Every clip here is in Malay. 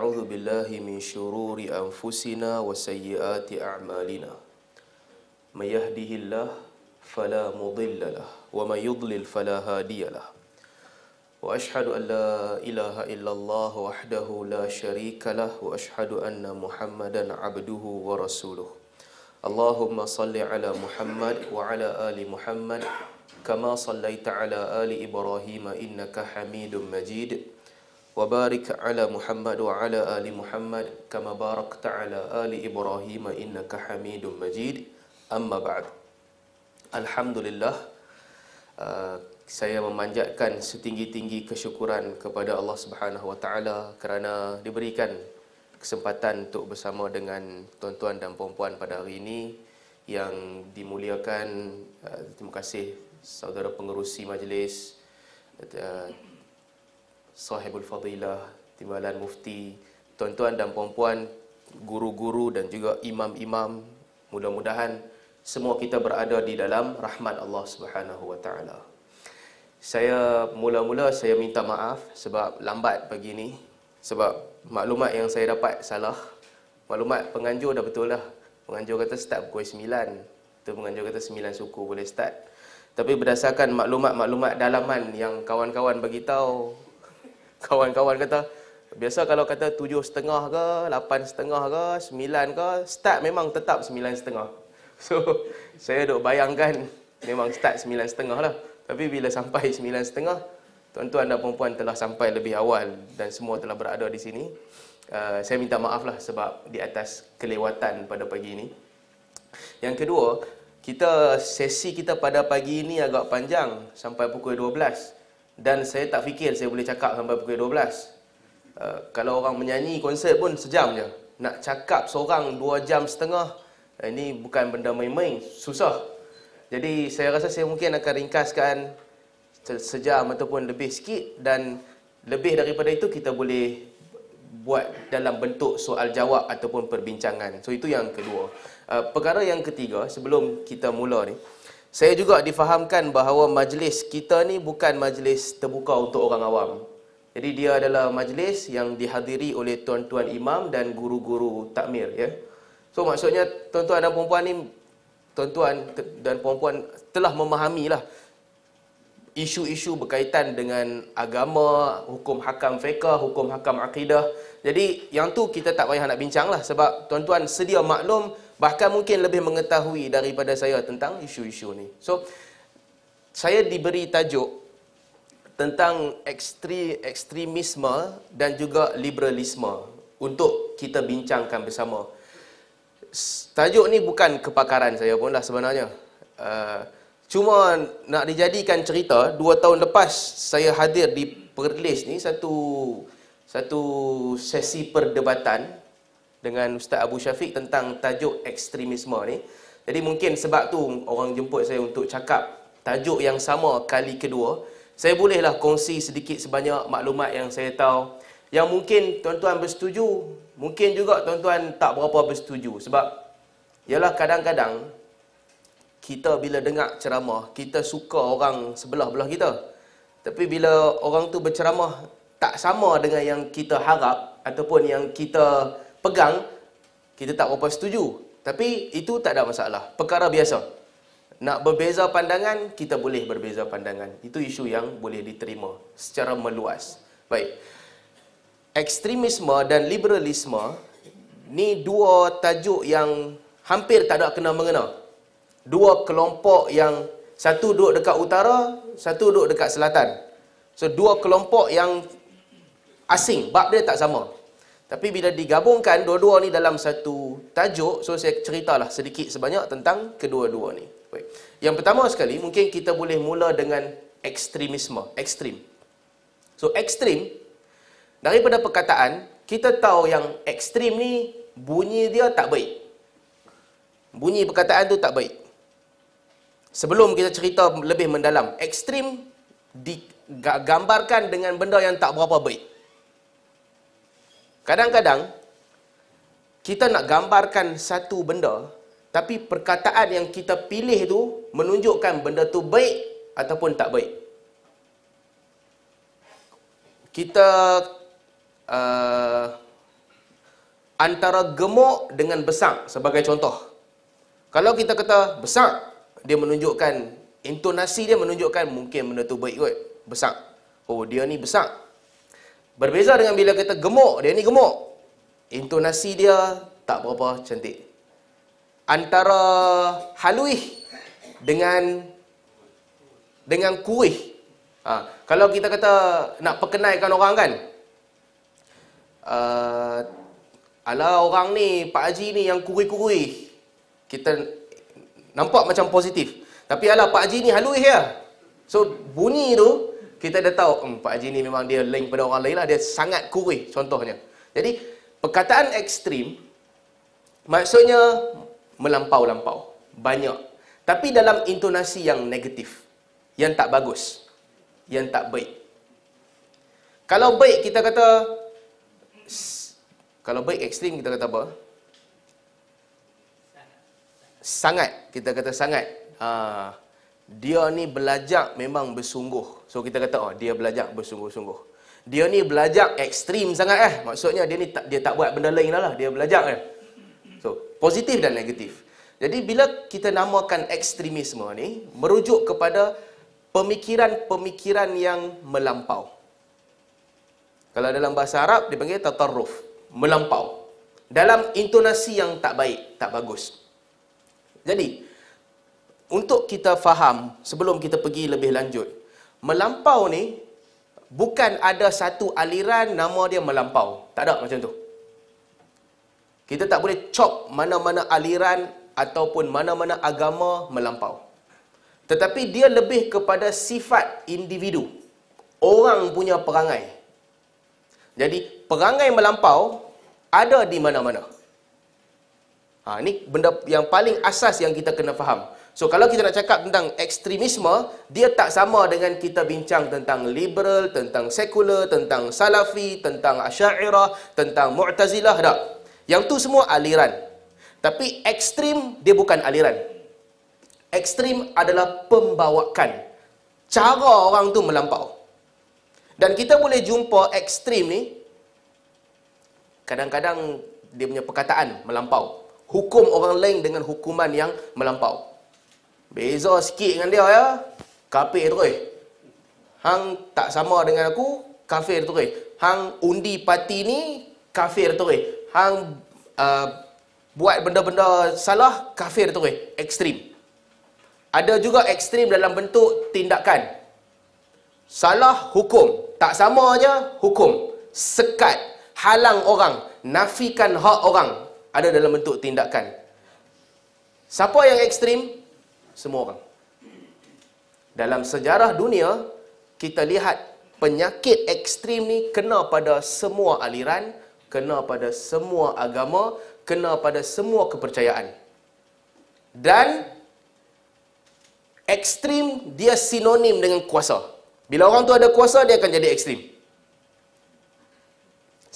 أعوذ بالله من شرور أنفسنا وسيئات أعمالنا من يهده الله فلا مضل له ومن يضلل فلا هادي له وأشهد أن لا إله إلا الله وحده لا شريك له وأشهد أن محمدا عبده ورسوله اللهم صل على محمد وعلى آل محمد كما صليت على آل إبراهيم إنك حميد مجيد وبارك على محمد وعلى آل محمد كما باركت على آل إبراهيم إنك حميد مجيد أما بعد الحمد لله saya memanjatkan setinggi-tinggi kesyukuran kepada Allah Subhanahu Wa Taala kerana diberikan kesempatan untuk bersama dengan tuan-tuan dan puan-puan pada hari ini yang dimuliakan uh, terima kasih saudara pengerusi majlis uh, sahibul fadilah, timbalan mufti, tuan-tuan dan puan-puan, guru-guru dan juga imam-imam. Mudah-mudahan semua kita berada di dalam rahmat Allah Subhanahu wa taala. Saya mula-mula saya minta maaf sebab lambat pagi ni sebab maklumat yang saya dapat salah. Maklumat penganjur dah betul lah. Penganjur kata start pukul 9. Tu penganjur kata 9 suku boleh start. Tapi berdasarkan maklumat-maklumat dalaman yang kawan-kawan bagi tahu, Kawan-kawan kata, biasa kalau kata tujuh setengah ke, lapan setengah ke, sembilan ke, start memang tetap sembilan setengah. So, saya duk bayangkan memang start sembilan setengah lah. Tapi bila sampai sembilan setengah, tuan-tuan dan perempuan telah sampai lebih awal dan semua telah berada di sini. Uh, saya minta maaf lah sebab di atas kelewatan pada pagi ini. Yang kedua, kita sesi kita pada pagi ini agak panjang sampai pukul 12 dan saya tak fikir saya boleh cakap sampai pukul 12. Uh, kalau orang menyanyi konsert pun sejam je. Nak cakap seorang 2 jam setengah, uh, ini bukan benda main-main, susah. Jadi saya rasa saya mungkin akan ringkaskan sejam ataupun lebih sikit dan lebih daripada itu kita boleh buat dalam bentuk soal jawab ataupun perbincangan. So itu yang kedua. Uh, perkara yang ketiga sebelum kita mula ni, saya juga difahamkan bahawa majlis kita ni bukan majlis terbuka untuk orang awam. Jadi dia adalah majlis yang dihadiri oleh tuan-tuan imam dan guru-guru takmir ya. So maksudnya tuan-tuan dan perempuan puan ni tuan-tuan dan perempuan telah memahami lah isu-isu berkaitan dengan agama, hukum hakam fiqah, hukum hakam akidah. Jadi yang tu kita tak payah nak bincang lah sebab tuan-tuan sedia maklum bahkan mungkin lebih mengetahui daripada saya tentang isu-isu ni. So saya diberi tajuk tentang ekstri, ekstremisme dan juga liberalisme untuk kita bincangkan bersama. Tajuk ni bukan kepakaran saya pun lah sebenarnya. Uh, cuma nak dijadikan cerita, dua tahun lepas saya hadir di Perlis ni satu satu sesi perdebatan dengan Ustaz Abu Syafiq tentang tajuk ekstremisme ni. Jadi mungkin sebab tu orang jemput saya untuk cakap tajuk yang sama kali kedua. Saya bolehlah kongsi sedikit sebanyak maklumat yang saya tahu. Yang mungkin tuan-tuan bersetuju, mungkin juga tuan-tuan tak berapa bersetuju. Sebab, ialah kadang-kadang, kita bila dengar ceramah, kita suka orang sebelah-belah kita. Tapi bila orang tu berceramah, tak sama dengan yang kita harap ataupun yang kita pegang kita tak berapa setuju tapi itu tak ada masalah perkara biasa nak berbeza pandangan kita boleh berbeza pandangan itu isu yang boleh diterima secara meluas baik ekstremisme dan liberalisme ni dua tajuk yang hampir tak ada kena mengena dua kelompok yang satu duduk dekat utara satu duduk dekat selatan so dua kelompok yang asing bab dia tak sama tapi bila digabungkan dua-dua ni dalam satu tajuk, so saya ceritalah sedikit sebanyak tentang kedua-dua ni. Baik. Yang pertama sekali, mungkin kita boleh mula dengan ekstremisme, ekstrem. So ekstrem daripada perkataan kita tahu yang ekstrem ni bunyi dia tak baik. Bunyi perkataan tu tak baik. Sebelum kita cerita lebih mendalam, ekstrem digambarkan dengan benda yang tak berapa baik. Kadang-kadang kita nak gambarkan satu benda tapi perkataan yang kita pilih tu menunjukkan benda tu baik ataupun tak baik. Kita uh, antara gemuk dengan besar sebagai contoh. Kalau kita kata besar, dia menunjukkan intonasi dia menunjukkan mungkin benda tu baik kot, besar. Oh, dia ni besar. Berbeza dengan bila kita gemuk, dia ni gemuk. Intonasi dia tak berapa cantik. Antara haluih dengan dengan kuih. Ha, kalau kita kata nak perkenalkan orang kan. Uh, ala orang ni, Pak Haji ni yang kuih-kuih. Kita nampak macam positif. Tapi ala Pak Haji ni haluih ya. So bunyi tu kita dah tahu hmm, Pak Haji ni memang dia lain pada orang lain lah dia sangat kurih contohnya jadi perkataan ekstrim maksudnya melampau-lampau banyak tapi dalam intonasi yang negatif yang tak bagus yang tak baik kalau baik kita kata kalau baik ekstrim kita kata apa sangat kita kata sangat uh, dia ni belajar memang bersungguh So kita kata oh dia belajar bersungguh-sungguh. Dia ni belajar ekstrim sangat eh. Maksudnya dia ni tak dia tak buat benda lain lah. Dia belajar Eh. So positif dan negatif. Jadi bila kita namakan ekstremisme ni merujuk kepada pemikiran-pemikiran yang melampau. Kalau dalam bahasa Arab dipanggil tatarruf, melampau. Dalam intonasi yang tak baik, tak bagus. Jadi untuk kita faham sebelum kita pergi lebih lanjut melampau ni bukan ada satu aliran nama dia melampau. Tak ada macam tu. Kita tak boleh cop mana-mana aliran ataupun mana-mana agama melampau. Tetapi dia lebih kepada sifat individu. Orang punya perangai. Jadi perangai melampau ada di mana-mana. Ha, ini benda yang paling asas yang kita kena faham. So kalau kita nak cakap tentang ekstremisme, dia tak sama dengan kita bincang tentang liberal, tentang sekular, tentang salafi, tentang asyairah, tentang mu'tazilah, tak? Yang tu semua aliran. Tapi ekstrim, dia bukan aliran. Ekstrim adalah pembawakan. Cara orang tu melampau. Dan kita boleh jumpa ekstrim ni, kadang-kadang dia punya perkataan melampau. Hukum orang lain dengan hukuman yang melampau. Beza sikit dengan dia ya. Kafir terus. Hang tak sama dengan aku, kafir terus. Hang undi parti ni, kafir terus. Hang uh, buat benda-benda salah, kafir terus. Ekstrim. Ada juga ekstrim dalam bentuk tindakan. Salah hukum. Tak sama aja hukum. Sekat. Halang orang. Nafikan hak orang. Ada dalam bentuk tindakan. Siapa yang ekstrim? semua orang. Dalam sejarah dunia, kita lihat penyakit ekstrim ni kena pada semua aliran, kena pada semua agama, kena pada semua kepercayaan. Dan ekstrim dia sinonim dengan kuasa. Bila orang tu ada kuasa, dia akan jadi ekstrim.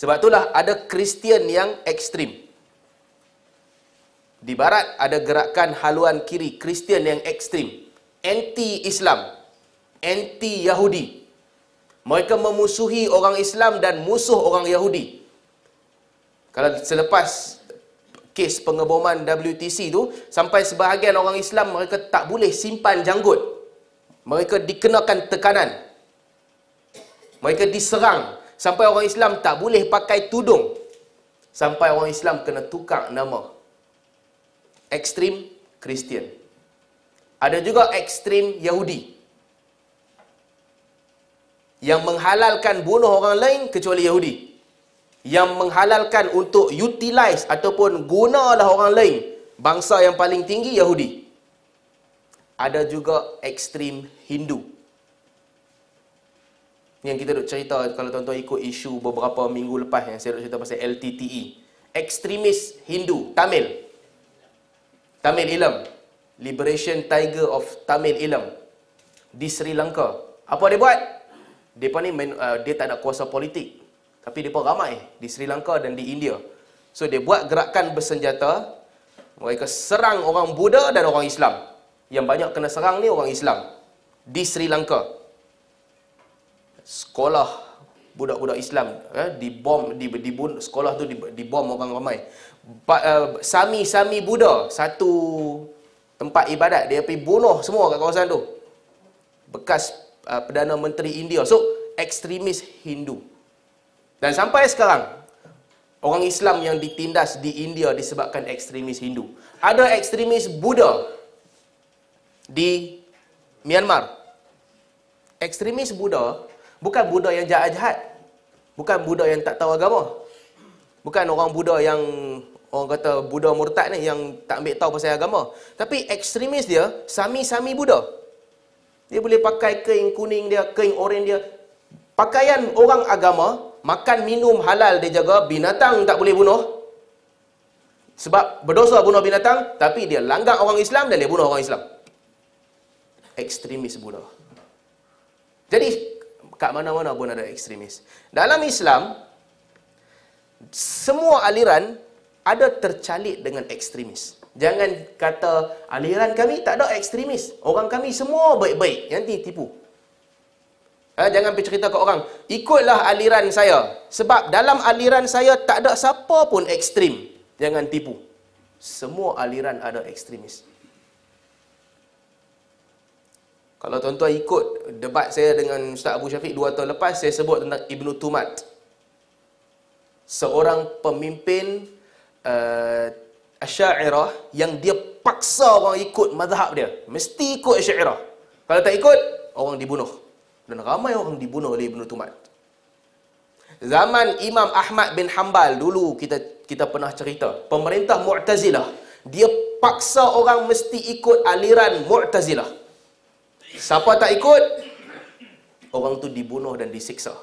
Sebab itulah ada Kristian yang ekstrim. Di barat ada gerakan haluan kiri Kristian yang ekstrim. Anti-Islam. Anti-Yahudi. Mereka memusuhi orang Islam dan musuh orang Yahudi. Kalau selepas kes pengeboman WTC tu, sampai sebahagian orang Islam mereka tak boleh simpan janggut. Mereka dikenakan tekanan. Mereka diserang. Sampai orang Islam tak boleh pakai tudung. Sampai orang Islam kena tukar nama ekstrim Kristian. Ada juga ekstrim Yahudi. Yang menghalalkan bunuh orang lain kecuali Yahudi. Yang menghalalkan untuk utilize ataupun gunalah orang lain. Bangsa yang paling tinggi Yahudi. Ada juga ekstrim Hindu. Ini yang kita duk cerita kalau tuan-tuan ikut isu beberapa minggu lepas yang saya duk cerita pasal LTTE. Ekstremis Hindu, Tamil. Tamil Ilam. Liberation Tiger of Tamil Ilam. Di Sri Lanka. Apa dia buat? Dia ni main, uh, dia tak ada kuasa politik. Tapi mereka ramai di Sri Lanka dan di India. So dia buat gerakan bersenjata. Mereka serang orang Buddha dan orang Islam. Yang banyak kena serang ni orang Islam. Di Sri Lanka. Sekolah budak-budak Islam eh, dibom di, sekolah tu dibom orang ramai sami-sami eh, Buddha satu tempat ibadat dia pergi bunuh semua kat kawasan tu bekas uh, Perdana Menteri India so ekstremis Hindu dan sampai sekarang orang Islam yang ditindas di India disebabkan ekstremis Hindu ada ekstremis Buddha di Myanmar ekstremis Buddha bukan Buddha yang jahat-jahat bukan Buddha yang tak tahu agama bukan orang Buddha yang orang kata Buddha murtad ni yang tak ambil tahu pasal agama. Tapi ekstremis dia, sami-sami Buddha. Dia boleh pakai kain kuning dia, kain oranye dia. Pakaian orang agama, makan minum halal dia jaga, binatang tak boleh bunuh. Sebab berdosa bunuh binatang, tapi dia langgar orang Islam dan dia bunuh orang Islam. Ekstremis Buddha. Jadi, kat mana-mana pun ada ekstremis. Dalam Islam, semua aliran ada tercalit dengan ekstremis. Jangan kata aliran kami tak ada ekstremis. Orang kami semua baik-baik. Nanti tipu. Ha, jangan pergi cerita ke orang. Ikutlah aliran saya. Sebab dalam aliran saya tak ada siapa pun ekstrem. Jangan tipu. Semua aliran ada ekstremis. Kalau tuan-tuan ikut debat saya dengan Ustaz Abu Syafiq dua tahun lepas, saya sebut tentang Ibn Tumat. Seorang pemimpin uh, Asy'ariyah yang dia paksa orang ikut mazhab dia. Mesti ikut Asy'ariyah. Kalau tak ikut, orang dibunuh. Dan ramai orang dibunuh oleh Ibn Tumat. Zaman Imam Ahmad bin Hanbal dulu kita kita pernah cerita. Pemerintah Mu'tazilah. Dia paksa orang mesti ikut aliran Mu'tazilah. Siapa tak ikut, orang tu dibunuh dan disiksa.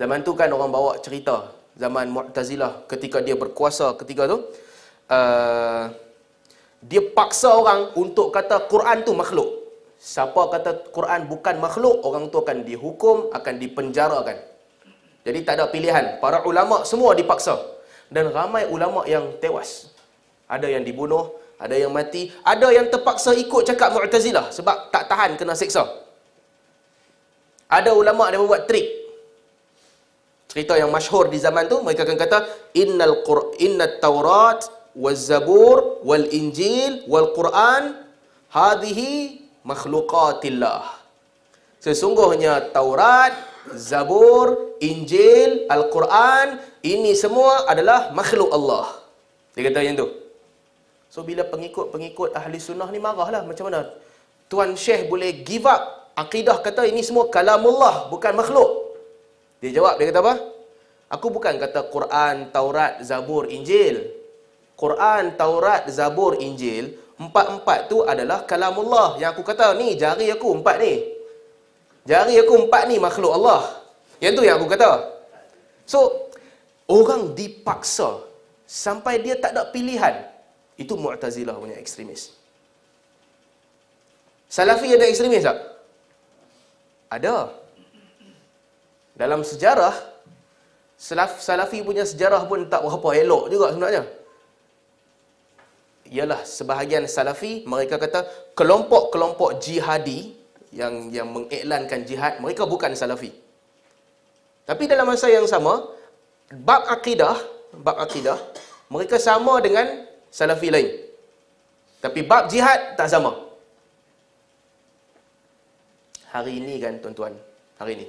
Zaman tu kan orang bawa cerita zaman Mu'tazilah ketika dia berkuasa ketika tu uh, dia paksa orang untuk kata Quran tu makhluk siapa kata Quran bukan makhluk orang tu akan dihukum akan dipenjarakan jadi tak ada pilihan para ulama semua dipaksa dan ramai ulama yang tewas ada yang dibunuh ada yang mati ada yang terpaksa ikut cakap Mu'tazilah sebab tak tahan kena seksa. ada ulama dia buat trik cerita yang masyhur di zaman tu mereka akan kata innal qur'an at taurat waz zabur wal injil wal qur'an hadhihi makhluqatillah sesungguhnya taurat zabur injil al qur'an ini semua adalah makhluk Allah dia kata yang tu so bila pengikut-pengikut ahli sunnah ni marahlah macam mana tuan syekh boleh give up akidah kata ini semua kalamullah bukan makhluk dia jawab, dia kata apa? Aku bukan kata Quran, Taurat, Zabur, Injil. Quran, Taurat, Zabur, Injil, empat-empat tu adalah kalam Allah. Yang aku kata ni, jari aku empat ni. Jari aku empat ni makhluk Allah. Yang tu yang aku kata. So, orang dipaksa sampai dia tak ada pilihan. Itu Mu'tazilah punya ekstremis. Salafi ada ekstremis tak? Ada. Ada dalam sejarah salaf salafi punya sejarah pun tak berapa elok juga sebenarnya ialah sebahagian salafi mereka kata kelompok-kelompok jihadi yang yang mengiklankan jihad mereka bukan salafi tapi dalam masa yang sama bab akidah bab akidah mereka sama dengan salafi lain tapi bab jihad tak sama hari ini kan tuan-tuan hari ini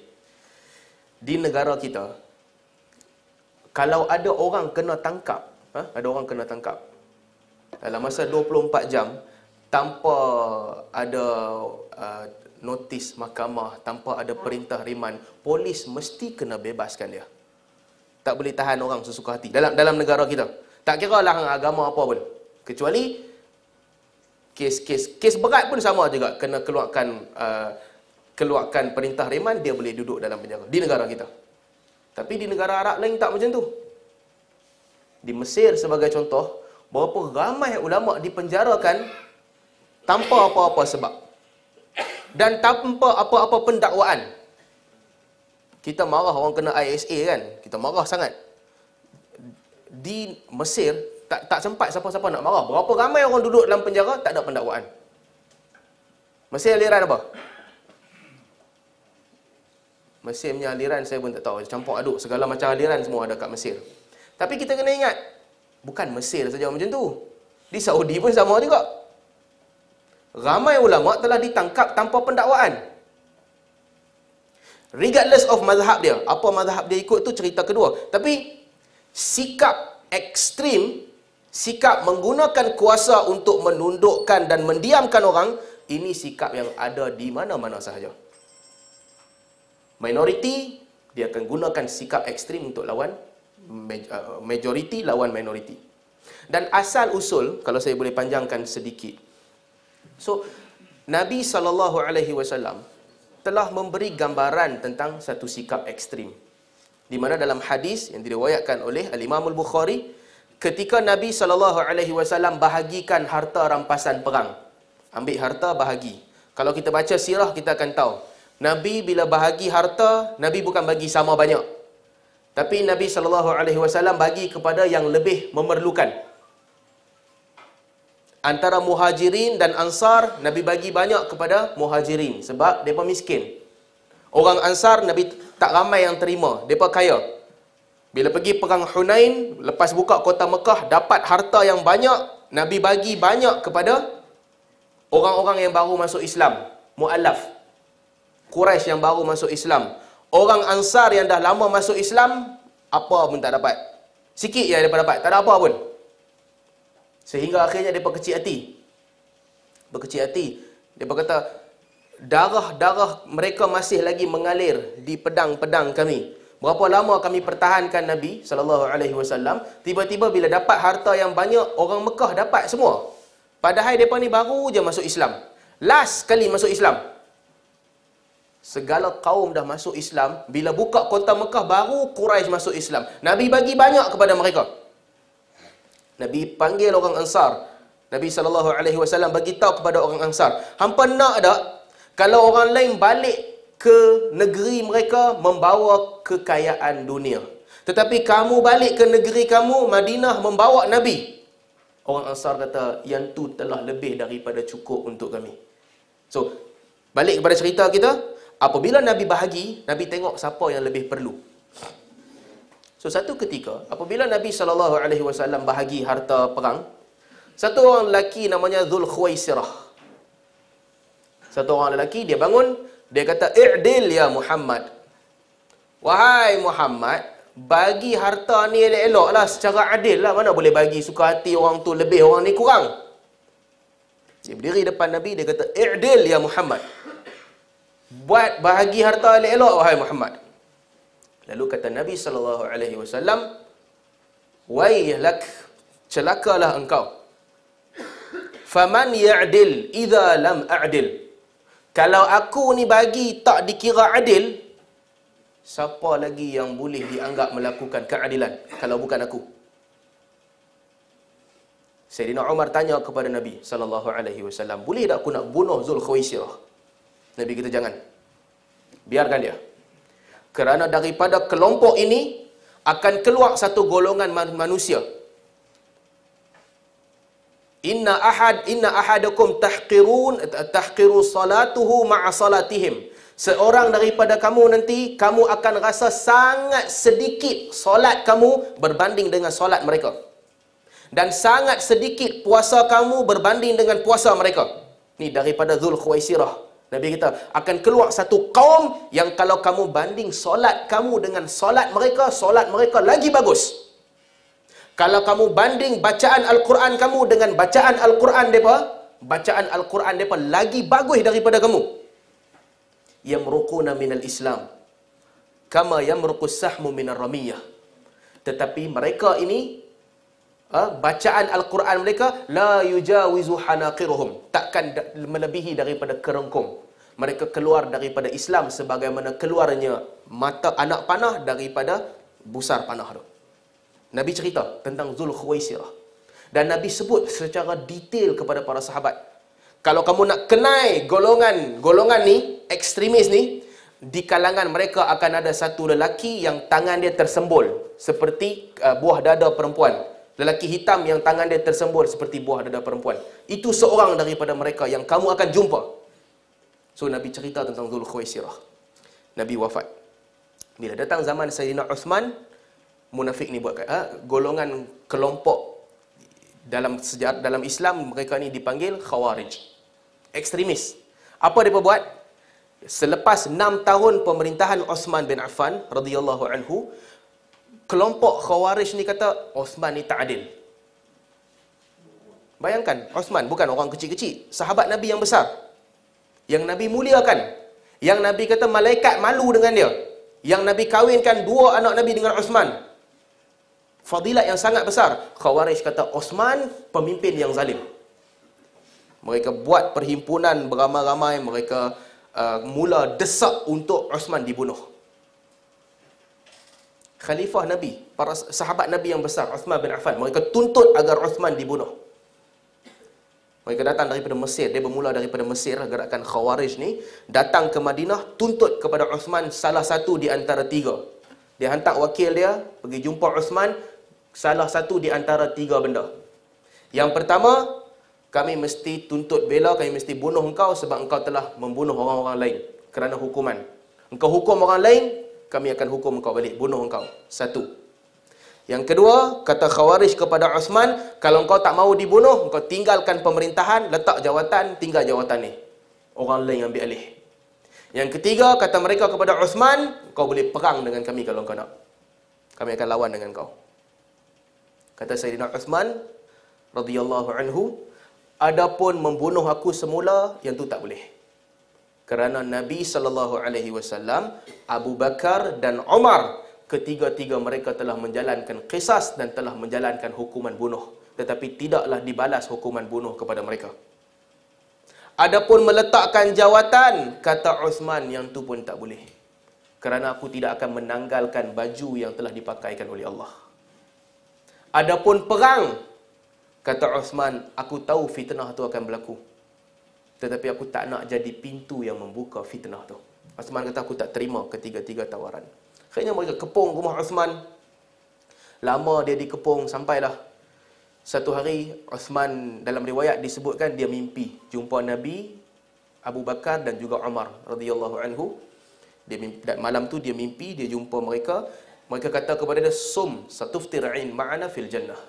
di negara kita kalau ada orang kena tangkap ha? ada orang kena tangkap dalam masa 24 jam tanpa ada uh, notis mahkamah tanpa ada perintah riman polis mesti kena bebaskan dia tak boleh tahan orang sesuka hati dalam dalam negara kita tak kira lah agama apa pun kecuali kes-kes kes berat pun sama juga kena keluarkan uh, keluarkan perintah reman, dia boleh duduk dalam penjara. Di negara kita. Tapi di negara Arab lain tak macam tu. Di Mesir sebagai contoh, berapa ramai ulama' dipenjarakan tanpa apa-apa sebab. Dan tanpa apa-apa pendakwaan. Kita marah orang kena ISA kan? Kita marah sangat. Di Mesir, tak tak sempat siapa-siapa nak marah. Berapa ramai orang duduk dalam penjara, tak ada pendakwaan. Mesir aliran apa? Mesir punya aliran saya pun tak tahu. Campur aduk segala macam aliran semua ada kat Mesir. Tapi kita kena ingat, bukan Mesir saja macam tu. Di Saudi pun sama juga. Ramai ulama telah ditangkap tanpa pendakwaan. Regardless of mazhab dia, apa mazhab dia ikut tu cerita kedua. Tapi sikap ekstrim, sikap menggunakan kuasa untuk menundukkan dan mendiamkan orang, ini sikap yang ada di mana-mana sahaja minority dia akan gunakan sikap ekstrim untuk lawan uh, majority lawan minority dan asal usul kalau saya boleh panjangkan sedikit so nabi sallallahu alaihi wasallam telah memberi gambaran tentang satu sikap ekstrim di mana dalam hadis yang diriwayatkan oleh al-imam al-bukhari ketika nabi sallallahu alaihi wasallam bahagikan harta rampasan perang ambil harta bahagi kalau kita baca sirah kita akan tahu Nabi bila bahagi harta, Nabi bukan bagi sama banyak. Tapi Nabi sallallahu alaihi wasallam bagi kepada yang lebih memerlukan. Antara Muhajirin dan Ansar, Nabi bagi banyak kepada Muhajirin sebab depa miskin. Orang Ansar Nabi tak ramai yang terima, depa kaya. Bila pergi perang Hunain, lepas buka kota Mekah dapat harta yang banyak, Nabi bagi banyak kepada orang-orang yang baru masuk Islam, mualaf. Quraisy yang baru masuk Islam. Orang Ansar yang dah lama masuk Islam, apa pun tak dapat. Sikit yang dia dapat, tak ada apa pun. Sehingga akhirnya dia berkecil hati. Berkecil hati. Dia berkata, darah-darah mereka masih lagi mengalir di pedang-pedang kami. Berapa lama kami pertahankan Nabi sallallahu alaihi wasallam? Tiba-tiba bila dapat harta yang banyak, orang Mekah dapat semua. Padahal depa ni baru je masuk Islam. Last kali masuk Islam segala kaum dah masuk Islam, bila buka kota Mekah baru Quraisy masuk Islam. Nabi bagi banyak kepada mereka. Nabi panggil orang Ansar. Nabi saw. bagi tahu kepada orang Ansar, "Hampa nak tak kalau orang lain balik ke negeri mereka membawa kekayaan dunia. Tetapi kamu balik ke negeri kamu Madinah membawa Nabi." Orang Ansar kata, "Yang tu telah lebih daripada cukup untuk kami." So, balik kepada cerita kita, Apabila Nabi bahagi, Nabi tengok siapa yang lebih perlu. So satu ketika, apabila Nabi sallallahu alaihi wasallam bahagi harta perang, satu orang lelaki namanya Zul Khuwaisirah. Satu orang lelaki dia bangun, dia kata, "I'dil ya Muhammad." Wahai Muhammad, bagi harta ni elok eloklah lah secara adil lah. Mana boleh bagi suka hati orang tu lebih, orang ni kurang. Dia berdiri depan Nabi, dia kata, I'dil ya Muhammad. Buat bahagi harta elok-elok wahai Muhammad. Lalu kata Nabi sallallahu alaihi wasallam, "Wailak, celakalah engkau. Faman ya'dil idza lam a'dil." Kalau aku ni bagi tak dikira adil, siapa lagi yang boleh dianggap melakukan keadilan kalau bukan aku? Sayyidina Umar tanya kepada Nabi sallallahu alaihi wasallam, "Boleh tak aku nak bunuh Zul Khuwaisirah?" Nabi kita jangan. Biarkan dia. Kerana daripada kelompok ini akan keluar satu golongan manusia. Inna ahad inna ahadakum tahqirun tahqiru salatuhu ma'a salatihim. Seorang daripada kamu nanti kamu akan rasa sangat sedikit solat kamu berbanding dengan solat mereka. Dan sangat sedikit puasa kamu berbanding dengan puasa mereka. Ni daripada Zul Khuwaisirah Nabi kata, akan keluar satu kaum yang kalau kamu banding solat kamu dengan solat mereka, solat mereka lagi bagus. Kalau kamu banding bacaan Al-Quran kamu dengan bacaan Al-Quran mereka, bacaan Al-Quran mereka lagi bagus daripada kamu. Yang Yamruquna minal Islam. Kama yamruqus sahmu minar ramiyah. Tetapi mereka ini Ha? bacaan al-Quran mereka la yujawizu hanaqiruhum takkan melebihi daripada kerengkung mereka keluar daripada Islam sebagaimana keluarnya mata anak panah daripada busar panah tu Nabi cerita tentang Zul Khuwaisirah dan Nabi sebut secara detail kepada para sahabat kalau kamu nak kenai golongan golongan ni ekstremis ni di kalangan mereka akan ada satu lelaki yang tangan dia tersembul seperti uh, buah dada perempuan lelaki hitam yang tangan dia tersembur seperti buah dada perempuan. Itu seorang daripada mereka yang kamu akan jumpa. So Nabi cerita tentang Dhul Khuaisirah. Nabi wafat. Bila datang zaman Sayyidina Uthman, munafik ni buat ha? golongan kelompok dalam sejarah dalam Islam mereka ni dipanggil khawarij. Ekstremis. Apa dia buat? Selepas 6 tahun pemerintahan Uthman bin Affan radhiyallahu anhu, kelompok Khawarij ni kata Osman ni tak adil. Bayangkan Osman bukan orang kecil-kecil, sahabat Nabi yang besar. Yang Nabi muliakan. Yang Nabi kata malaikat malu dengan dia. Yang Nabi kahwinkan dua anak Nabi dengan Osman. Fadilat yang sangat besar. Khawarij kata Osman pemimpin yang zalim. Mereka buat perhimpunan beramai-ramai. Mereka uh, mula desak untuk Osman dibunuh khalifah Nabi, para sahabat Nabi yang besar, Uthman bin Affan. Mereka tuntut agar Uthman dibunuh. Mereka datang daripada Mesir. Dia bermula daripada Mesir, lah, gerakan Khawarij ni. Datang ke Madinah, tuntut kepada Uthman salah satu di antara tiga. Dia hantar wakil dia, pergi jumpa Uthman, salah satu di antara tiga benda. Yang pertama, kami mesti tuntut bela, kami mesti bunuh engkau sebab engkau telah membunuh orang-orang lain kerana hukuman. Engkau hukum orang lain, kami akan hukum kau balik, bunuh kau Satu. Yang kedua, kata Khawarij kepada Uthman, kalau kau tak mau dibunuh, kau tinggalkan pemerintahan, letak jawatan, tinggal jawatan ni. Orang lain yang ambil alih. Yang ketiga, kata mereka kepada Uthman, kau boleh perang dengan kami kalau kau nak. Kami akan lawan dengan kau. Kata Sayyidina Uthman, radhiyallahu anhu, adapun membunuh aku semula, yang tu tak boleh kerana Nabi sallallahu alaihi wasallam Abu Bakar dan Umar ketiga-tiga mereka telah menjalankan qisas dan telah menjalankan hukuman bunuh tetapi tidaklah dibalas hukuman bunuh kepada mereka Adapun meletakkan jawatan kata Uthman yang tu pun tak boleh kerana aku tidak akan menanggalkan baju yang telah dipakaikan oleh Allah Adapun perang kata Uthman aku tahu fitnah itu akan berlaku tetapi aku tak nak jadi pintu yang membuka fitnah tu. Osman kata aku tak terima ketiga-tiga tawaran. Akhirnya mereka kepung rumah Osman. Lama dia dikepung sampailah. Satu hari Osman dalam riwayat disebutkan dia mimpi. Jumpa Nabi Abu Bakar dan juga Umar radhiyallahu anhu. Dia mimpi, malam tu dia mimpi dia jumpa mereka. Mereka kata kepada dia sum satu satuftir'in ma'ana fil jannah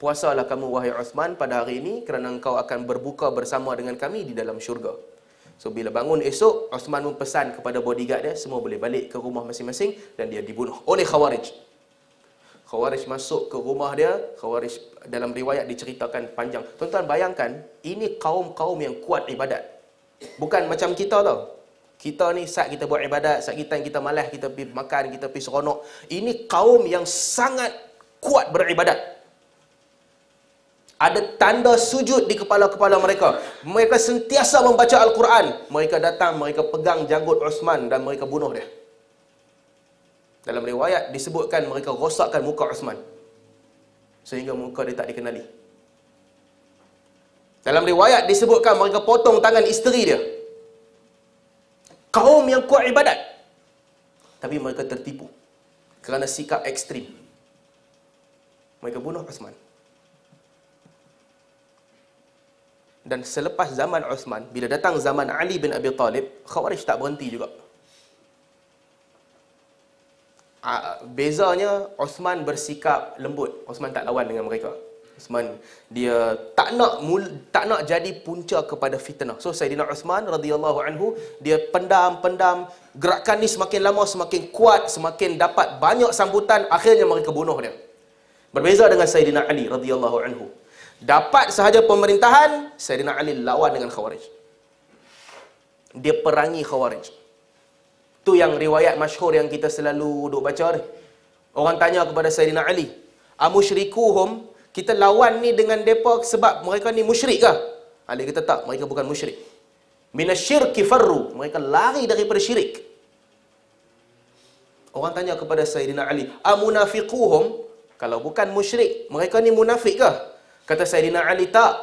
puasalah kamu wahai Uthman pada hari ini kerana engkau akan berbuka bersama dengan kami di dalam syurga. So bila bangun esok, Uthman pun pesan kepada bodyguard dia, semua boleh balik ke rumah masing-masing dan dia dibunuh oleh Khawarij. Khawarij masuk ke rumah dia, Khawarij dalam riwayat diceritakan panjang. Tuan-tuan bayangkan, ini kaum-kaum yang kuat ibadat. Bukan macam kita tau. Kita ni saat kita buat ibadat, saat kita kita malah kita pergi makan, kita pergi seronok. Ini kaum yang sangat kuat beribadat ada tanda sujud di kepala-kepala mereka. Mereka sentiasa membaca Al-Quran. Mereka datang, mereka pegang janggut Osman dan mereka bunuh dia. Dalam riwayat disebutkan mereka rosakkan muka Osman. Sehingga muka dia tak dikenali. Dalam riwayat disebutkan mereka potong tangan isteri dia. Kaum yang kuat ibadat. Tapi mereka tertipu. Kerana sikap ekstrim. Mereka bunuh Osman. dan selepas zaman Uthman, bila datang zaman Ali bin Abi Talib, Khawarij tak berhenti juga. Ah, bezanya, Uthman bersikap lembut. Uthman tak lawan dengan mereka. Uthman, dia tak nak mul, tak nak jadi punca kepada fitnah. So, Sayyidina Uthman radhiyallahu anhu, dia pendam-pendam. Gerakan ni semakin lama, semakin kuat, semakin dapat banyak sambutan. Akhirnya mereka bunuh dia. Berbeza dengan Sayyidina Ali radhiyallahu anhu. Dapat sahaja pemerintahan, Sayyidina Ali lawan dengan Khawarij. Dia perangi Khawarij. Tu yang riwayat masyhur yang kita selalu duk baca ni. Orang tanya kepada Sayyidina Ali, "Amusyrikuhum, kita lawan ni dengan depa sebab mereka ni musyrik ke?" Ali kata, "Tak, mereka bukan musyrik." Minasyirki farru, mereka lari daripada syirik. Orang tanya kepada Sayyidina Ali, "Amunafiquhum, kalau bukan musyrik, mereka ni munafik ke?" Kata Sayyidina Ali tak.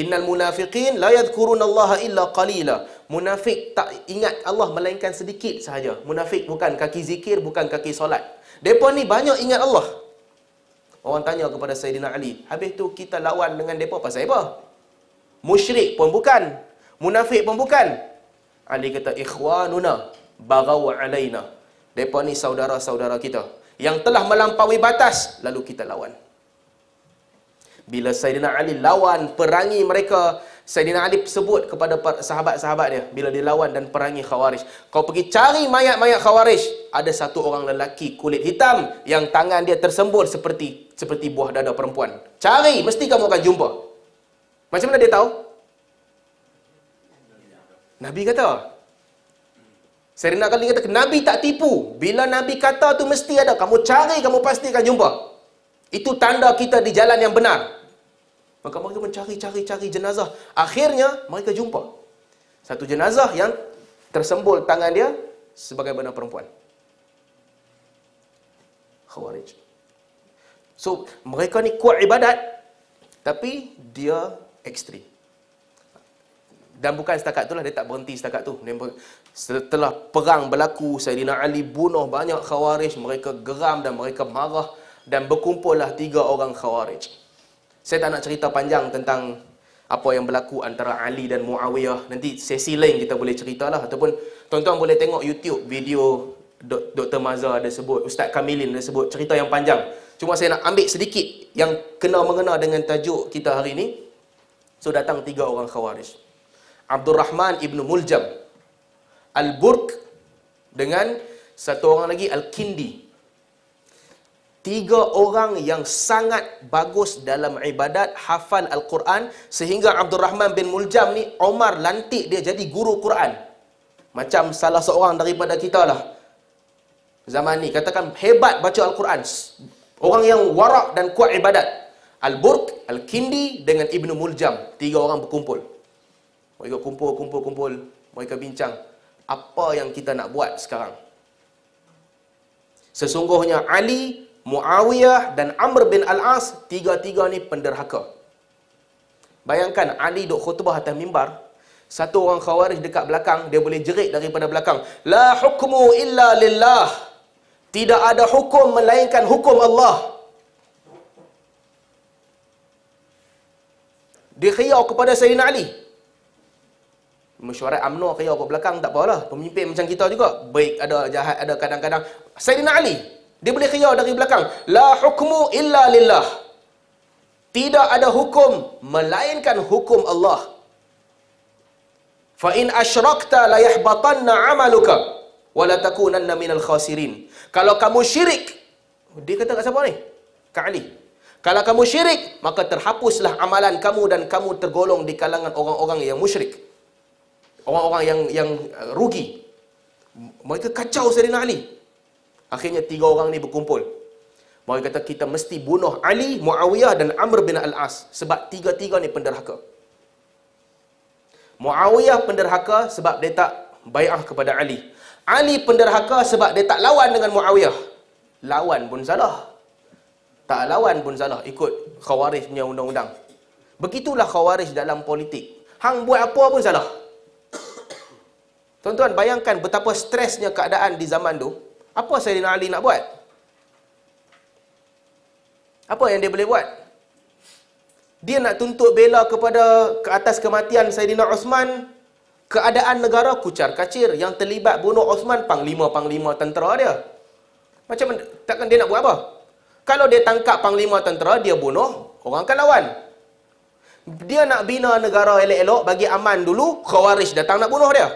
Innal munafiqin la yadhkurun Allah illa qalila. Munafik tak ingat Allah melainkan sedikit sahaja. Munafik bukan kaki zikir, bukan kaki solat. Depa ni banyak ingat Allah. Orang tanya kepada Sayyidina Ali, habis tu kita lawan dengan depa pasal apa? Musyrik pun bukan. Munafik pun bukan. Ali kata, ikhwanuna bagaw alaina. Depa ni saudara-saudara kita yang telah melampaui batas lalu kita lawan bila Sayyidina Ali lawan perangi mereka Sayyidina Ali sebut kepada sahabat-sahabat dia bila dia lawan dan perangi Khawarij kau pergi cari mayat-mayat Khawarij ada satu orang lelaki kulit hitam yang tangan dia tersembul seperti seperti buah dada perempuan cari mesti kamu akan jumpa macam mana dia tahu Nabi kata Sayyidina Ali kata Nabi tak tipu bila Nabi kata tu mesti ada kamu cari kamu pasti akan jumpa itu tanda kita di jalan yang benar. Maka mereka mencari-cari-cari jenazah. Akhirnya mereka jumpa satu jenazah yang tersembul tangan dia sebagai benda perempuan. Khawarij. So, mereka ni kuat ibadat tapi dia ekstrim. Dan bukan setakat itulah dia tak berhenti setakat tu. Setelah perang berlaku, Sayyidina Ali bunuh banyak khawarij, mereka geram dan mereka marah dan berkumpullah tiga orang khawarij. Saya tak nak cerita panjang tentang apa yang berlaku antara Ali dan Muawiyah. Nanti sesi lain kita boleh ceritalah. Ataupun tuan-tuan boleh tengok YouTube video Dr. Mazhar ada sebut, Ustaz Kamilin ada sebut cerita yang panjang. Cuma saya nak ambil sedikit yang kena mengena dengan tajuk kita hari ini. So datang tiga orang khawarij. Abdul Rahman ibnu Muljam. Al-Burq dengan satu orang lagi Al-Kindi tiga orang yang sangat bagus dalam ibadat hafal Al-Quran sehingga Abdul Rahman bin Muljam ni Omar lantik dia jadi guru Quran. Macam salah seorang daripada kita lah. Zaman ni katakan hebat baca Al-Quran. Orang yang warak dan kuat ibadat. Al-Burq, Al-Kindi dengan Ibnu Muljam. Tiga orang berkumpul. Mereka kumpul, kumpul, kumpul. Mereka bincang. Apa yang kita nak buat sekarang? Sesungguhnya Ali Muawiyah dan Amr bin Al-As, tiga-tiga ni penderhaka. Bayangkan Ali duk khutbah atas mimbar, satu orang khawarij dekat belakang, dia boleh jerit daripada belakang. La hukmu illa lillah. Tidak ada hukum melainkan hukum Allah. Dia khiyau kepada Sayyidina Ali. Mesyuarat UMNO khiyau ke belakang, tak apalah. Pemimpin macam kita juga. Baik ada jahat, ada kadang-kadang. Sayyidina Ali, dia boleh khiyar dari belakang. La hukmu illa lillah. Tidak ada hukum melainkan hukum Allah. Fa in asyrakta la yahbatanna 'amaluka wa la takunanna minal khasirin. Kalau kamu syirik, dia kata kat siapa ni? Kak Ali. Kalau kamu syirik, maka terhapuslah amalan kamu dan kamu tergolong di kalangan orang-orang yang musyrik. Orang-orang yang yang uh, rugi. Mereka kacau Sayyidina Ali. Akhirnya tiga orang ni berkumpul. Mereka kata kita mesti bunuh Ali, Muawiyah dan Amr bin Al-As sebab tiga-tiga ni penderhaka. Muawiyah penderhaka sebab dia tak bai'ah kepada Ali. Ali penderhaka sebab dia tak lawan dengan Muawiyah. Lawan pun salah. Tak lawan pun salah ikut khawarij punya undang-undang. Begitulah khawarij dalam politik. Hang buat apa pun salah. Tuan-tuan bayangkan betapa stresnya keadaan di zaman tu. Apa Sayyidina Ali nak buat? Apa yang dia boleh buat? Dia nak tuntut bela kepada ke atas kematian Sayyidina Osman. Keadaan negara kucar kacir yang terlibat bunuh Osman panglima-panglima tentera dia. Macam takkan dia nak buat apa? Kalau dia tangkap panglima tentera, dia bunuh, orang akan lawan. Dia nak bina negara elok-elok bagi aman dulu, Khawarij datang nak bunuh dia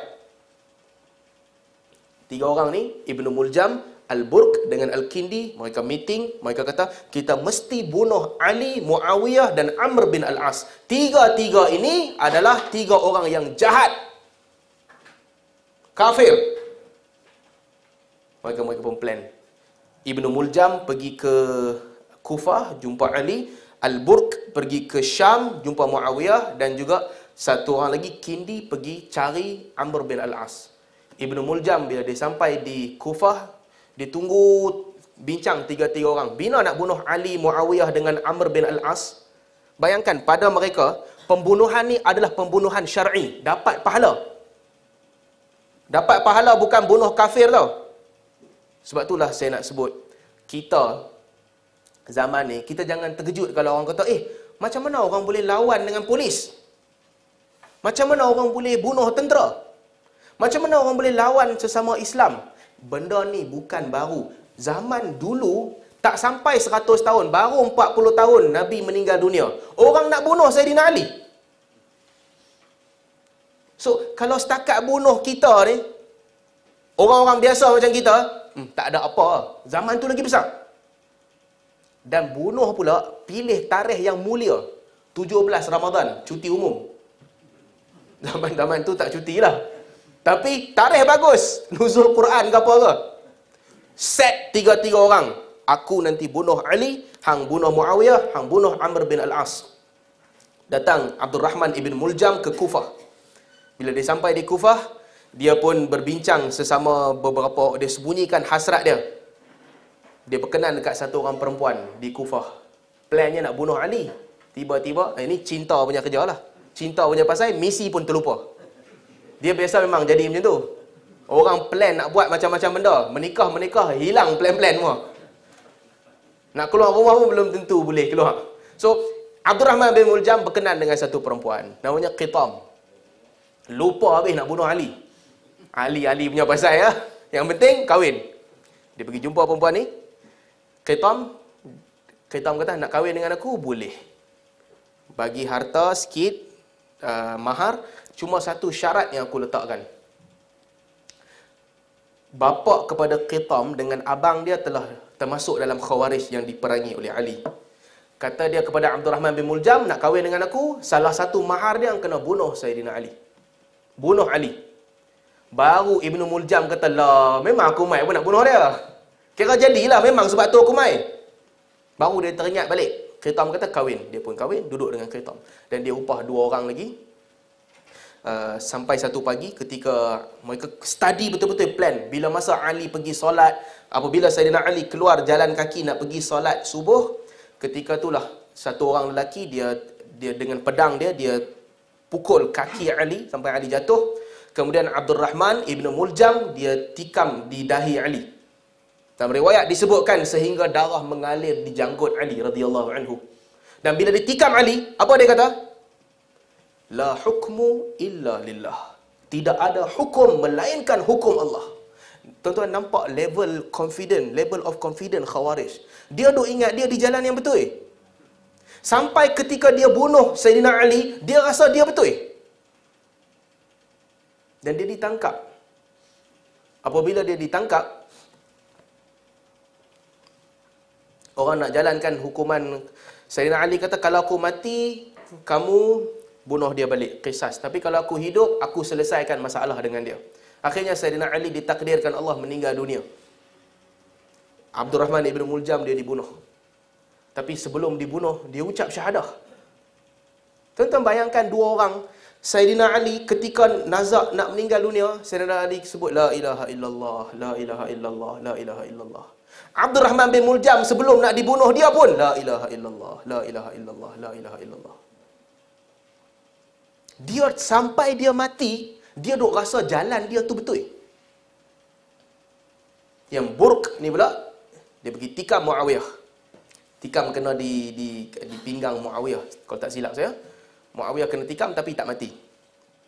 tiga orang ni Ibnu Muljam Al-Burq dengan Al-Kindi mereka meeting mereka kata kita mesti bunuh Ali Muawiyah dan Amr bin Al-As tiga-tiga ini adalah tiga orang yang jahat kafir mereka mereka pun plan Ibnu Muljam pergi ke Kufah jumpa Ali Al-Burq pergi ke Syam jumpa Muawiyah dan juga satu orang lagi Kindi pergi cari Amr bin Al-As Ibnu Muljam bila dia sampai di Kufah, dia tunggu bincang tiga-tiga orang. Bina nak bunuh Ali Muawiyah dengan Amr bin Al-As. Bayangkan pada mereka, pembunuhan ni adalah pembunuhan syar'i, dapat pahala. Dapat pahala bukan bunuh kafir tau. Sebab itulah saya nak sebut. Kita zaman ni, kita jangan terkejut kalau orang kata, "Eh, macam mana orang boleh lawan dengan polis?" Macam mana orang boleh bunuh tentera? Macam mana orang boleh lawan sesama Islam? Benda ni bukan baru. Zaman dulu, tak sampai 100 tahun, baru 40 tahun Nabi meninggal dunia. Orang nak bunuh Sayyidina Ali. So, kalau setakat bunuh kita ni, orang-orang biasa macam kita, hmm, tak ada apa. Zaman tu lagi besar. Dan bunuh pula, pilih tarikh yang mulia. 17 Ramadan, cuti umum. Zaman-zaman tu tak cuti lah. Tapi tarikh bagus. Nuzul Quran ke apa ke? Set tiga-tiga orang. Aku nanti bunuh Ali, hang bunuh Muawiyah, hang bunuh Amr bin Al-As. Datang Abdul Rahman ibn Muljam ke Kufah. Bila dia sampai di Kufah, dia pun berbincang sesama beberapa, orang. dia sembunyikan hasrat dia. Dia berkenan dekat satu orang perempuan di Kufah. Plannya nak bunuh Ali. Tiba-tiba, eh, ini cinta punya kerja lah. Cinta punya pasal, misi pun terlupa. Dia biasa memang jadi macam tu. Orang plan nak buat macam-macam benda. Menikah-menikah, hilang plan-plan semua. Nak keluar rumah pun belum tentu boleh keluar. So, Abdul Rahman bin Muljam berkenan dengan satu perempuan. Namanya Qitam. Lupa habis nak bunuh Ali. Ali-Ali punya pasal ya. Yang penting, kahwin. Dia pergi jumpa perempuan ni. Qitam. Qitam kata, nak kahwin dengan aku? Boleh. Bagi harta sikit. Uh, mahar. Cuma satu syarat yang aku letakkan. Bapa kepada Qitam dengan abang dia telah termasuk dalam khawarij yang diperangi oleh Ali. Kata dia kepada Abdul Rahman bin Muljam, nak kahwin dengan aku, salah satu mahar dia yang kena bunuh Sayyidina Ali. Bunuh Ali. Baru Ibnu Muljam kata, lah, memang aku mai pun nak bunuh dia. Kira jadilah, memang sebab tu aku mai. Baru dia teringat balik. Kretam kata, kahwin. Dia pun kahwin, duduk dengan Kretam. Dan dia upah dua orang lagi uh, sampai satu pagi ketika mereka study betul-betul plan bila masa Ali pergi solat apabila Saidina Ali keluar jalan kaki nak pergi solat subuh ketika itulah satu orang lelaki dia dia dengan pedang dia dia pukul kaki Ali sampai Ali jatuh kemudian Abdul Rahman Ibnu Muljam dia tikam di dahi Ali dalam riwayat disebutkan sehingga darah mengalir di janggut Ali radhiyallahu anhu dan bila ditikam Ali apa dia kata La hukmu illa lillah. Tidak ada hukum melainkan hukum Allah. Tuan-tuan nampak level confident, level of confident khawarij. Dia duk ingat dia di jalan yang betul. Eh? Sampai ketika dia bunuh Sayyidina Ali, dia rasa dia betul. Eh? Dan dia ditangkap. Apabila dia ditangkap, orang nak jalankan hukuman Sayyidina Ali kata, kalau aku mati, kamu bunuh dia balik kisah. tapi kalau aku hidup aku selesaikan masalah dengan dia akhirnya sayyidina ali ditakdirkan Allah meninggal dunia Abdul Rahman Ibn Muljam dia dibunuh tapi sebelum dibunuh dia ucap syahadah tuan-tuan bayangkan dua orang Sayyidina Ali ketika nazak nak meninggal dunia, Sayyidina Ali sebut la ilaha illallah, la ilaha illallah, la ilaha illallah. Abdul Rahman bin Muljam sebelum nak dibunuh dia pun la ilaha illallah, la ilaha illallah, la ilaha illallah dia sampai dia mati, dia duk rasa jalan dia tu betul. Yang buruk ni pula, dia pergi tikam Muawiyah. Tikam kena di, di, di pinggang Muawiyah, kalau tak silap saya. Muawiyah kena tikam tapi tak mati.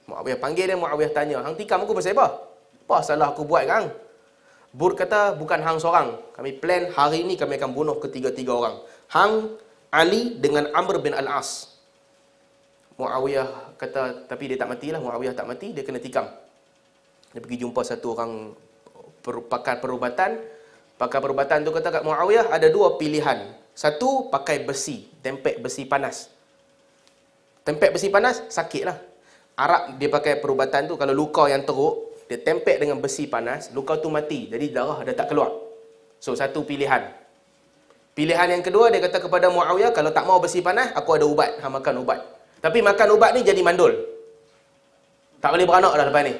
Muawiyah panggil dia, Muawiyah tanya, Hang tikam aku pasal apa? Apa salah aku buat kang. Buruk kata, bukan Hang seorang. Kami plan hari ini kami akan bunuh ketiga-tiga orang. Hang, Ali dengan Amr bin Al-As. Muawiyah kata tapi dia tak matilah Muawiyah tak mati dia kena tikam dia pergi jumpa satu orang per, pakar perubatan pakar perubatan tu kata kat Muawiyah ada dua pilihan satu pakai besi tempek besi panas tempek besi panas sakitlah Arab dia pakai perubatan tu kalau luka yang teruk dia tempek dengan besi panas luka tu mati jadi darah dah tak keluar so satu pilihan Pilihan yang kedua dia kata kepada Muawiyah kalau tak mau besi panas aku ada ubat. Ha makan ubat. Tapi makan ubat ni jadi mandul. Tak boleh beranak dah lepas ni.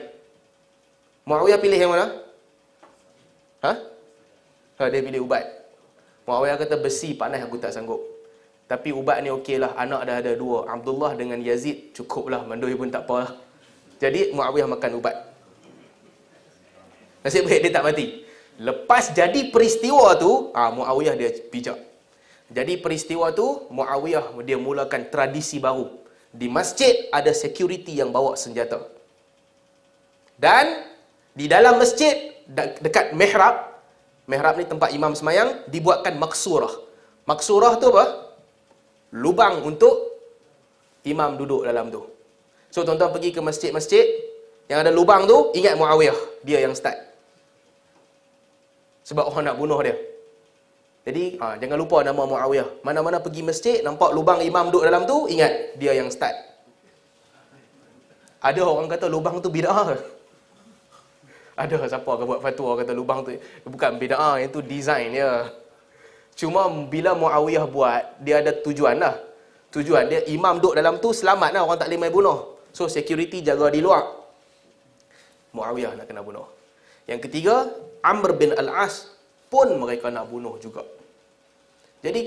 Muawiyah pilih yang mana? Ha? ha dia pilih ubat. Muawiyah kata besi panas aku tak sanggup. Tapi ubat ni okey lah. Anak dah ada dua. Abdullah dengan Yazid cukup lah. Mandul pun tak apa lah. Jadi Muawiyah makan ubat. Nasib baik dia tak mati. Lepas jadi peristiwa tu, ah ha, Muawiyah dia pijak. Jadi peristiwa tu Muawiyah dia mulakan tradisi baru di masjid ada security yang bawa senjata. Dan di dalam masjid dekat mihrab, mihrab ni tempat imam semayang, dibuatkan maksurah. Maksurah tu apa? Lubang untuk imam duduk dalam tu. So tuan-tuan pergi ke masjid-masjid yang ada lubang tu, ingat Muawiyah, dia yang start. Sebab orang nak bunuh dia. Jadi ha, jangan lupa nama Muawiyah. Mana-mana pergi masjid, nampak lubang imam duduk dalam tu, ingat dia yang start. Ada orang kata lubang tu bid'ah. Ada siapa akan buat fatwa kata lubang tu bukan bid'ah, yang tu design ya. Cuma bila Muawiyah buat, dia ada tujuan lah. Tujuan dia, imam duduk dalam tu selamat lah orang tak boleh main bunuh. So security jaga di luar. Muawiyah nak kena bunuh. Yang ketiga, Amr bin Al-As pun mereka nak bunuh juga. Jadi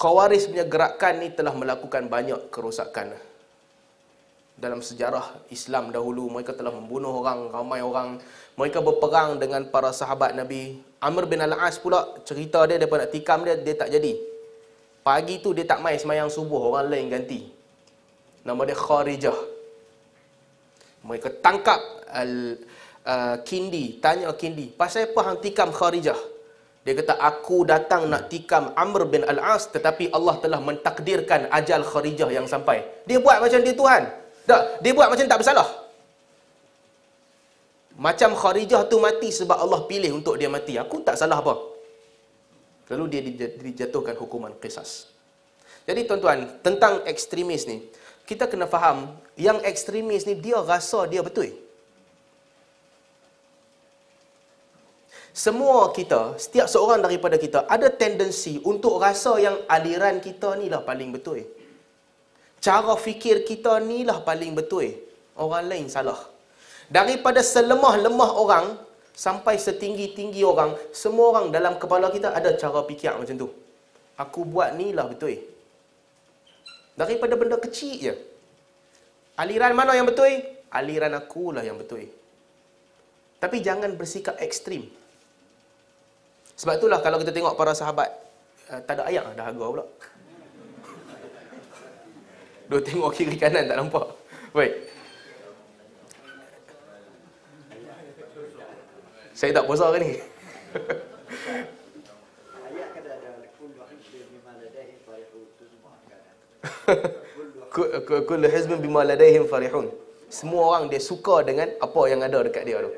Khawaris punya gerakan ni telah melakukan banyak kerosakan. Dalam sejarah Islam dahulu mereka telah membunuh orang ramai orang. Mereka berperang dengan para sahabat Nabi. Amr bin Al-As pula cerita dia daripada nak tikam dia dia tak jadi. Pagi tu dia tak mai semayang subuh orang lain ganti. Nama dia Kharijah. Mereka tangkap al Ah, Kindi, tanya Kindi, pasal apa hang tikam Kharijah? Dia kata, aku datang nak tikam Amr bin Al-As, tetapi Allah telah mentakdirkan ajal Kharijah yang sampai. Dia buat macam dia Tuhan. Tak, dia buat macam tak bersalah. Macam Kharijah tu mati sebab Allah pilih untuk dia mati. Aku tak salah apa. Lalu dia dijatuhkan hukuman kisas. Jadi tuan-tuan, tentang ekstremis ni, kita kena faham yang ekstremis ni dia rasa dia betul. semua kita, setiap seorang daripada kita ada tendensi untuk rasa yang aliran kita ni lah paling betul. Cara fikir kita ni lah paling betul. Orang lain salah. Daripada selemah-lemah orang sampai setinggi-tinggi orang, semua orang dalam kepala kita ada cara fikir macam tu. Aku buat ni lah betul. Daripada benda kecil je. Aliran mana yang betul? Aliran akulah yang betul. Tapi jangan bersikap ekstrim. Sebab itulah kalau kita tengok para sahabat uh, tak ada ayat dah harga pula. Dua tengok kiri kanan tak nampak. Baik. Saya tak puasa ke ni? Kullu hizbin bima ladaihim farihun. Semua orang dia suka dengan apa yang ada dekat dia tu.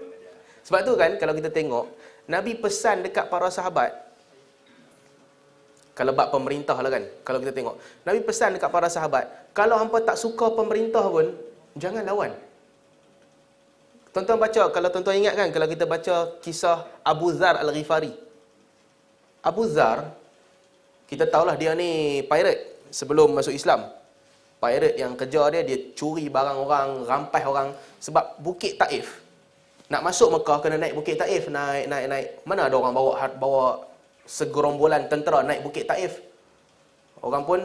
Sebab tu kan kalau kita tengok Nabi pesan dekat para sahabat kalau bab pemerintah lah kan kalau kita tengok Nabi pesan dekat para sahabat kalau hangpa tak suka pemerintah pun jangan lawan Tuan-tuan baca kalau tuan-tuan ingat kan kalau kita baca kisah Abu Zar Al-Ghifari Abu Zar kita tahulah dia ni pirate sebelum masuk Islam pirate yang kejar dia dia curi barang orang rampai orang sebab Bukit Taif nak masuk Mekah kena naik Bukit Taif, naik naik naik. Mana ada orang bawa bawa segerombolan tentera naik Bukit Taif? Orang pun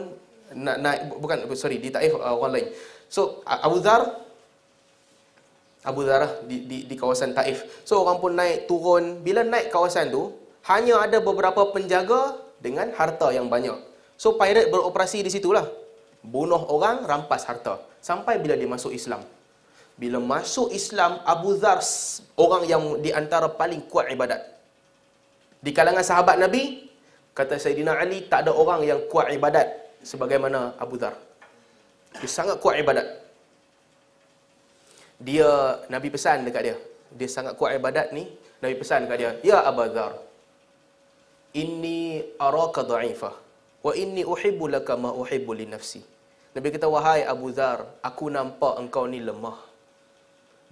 nak naik bukan sorry di Taif uh, orang lain. So Abu Dhar Abu Dhar lah, di, di di kawasan Taif. So orang pun naik turun. Bila naik kawasan tu, hanya ada beberapa penjaga dengan harta yang banyak. So pirate beroperasi di situlah. Bunuh orang, rampas harta. Sampai bila dia masuk Islam. Bila masuk Islam, Abu Dhar orang yang di antara paling kuat ibadat. Di kalangan sahabat Nabi, kata Sayyidina Ali, tak ada orang yang kuat ibadat sebagaimana Abu Dhar. Dia sangat kuat ibadat. Dia, Nabi pesan dekat dia. Dia sangat kuat ibadat ni. Nabi pesan dekat dia, Ya Abu Dhar, ini araka da'ifah. Wa inni uhibbu laka ma uhibbu li nafsi. Nabi kata, Wahai Abu Dhar, aku nampak engkau ni lemah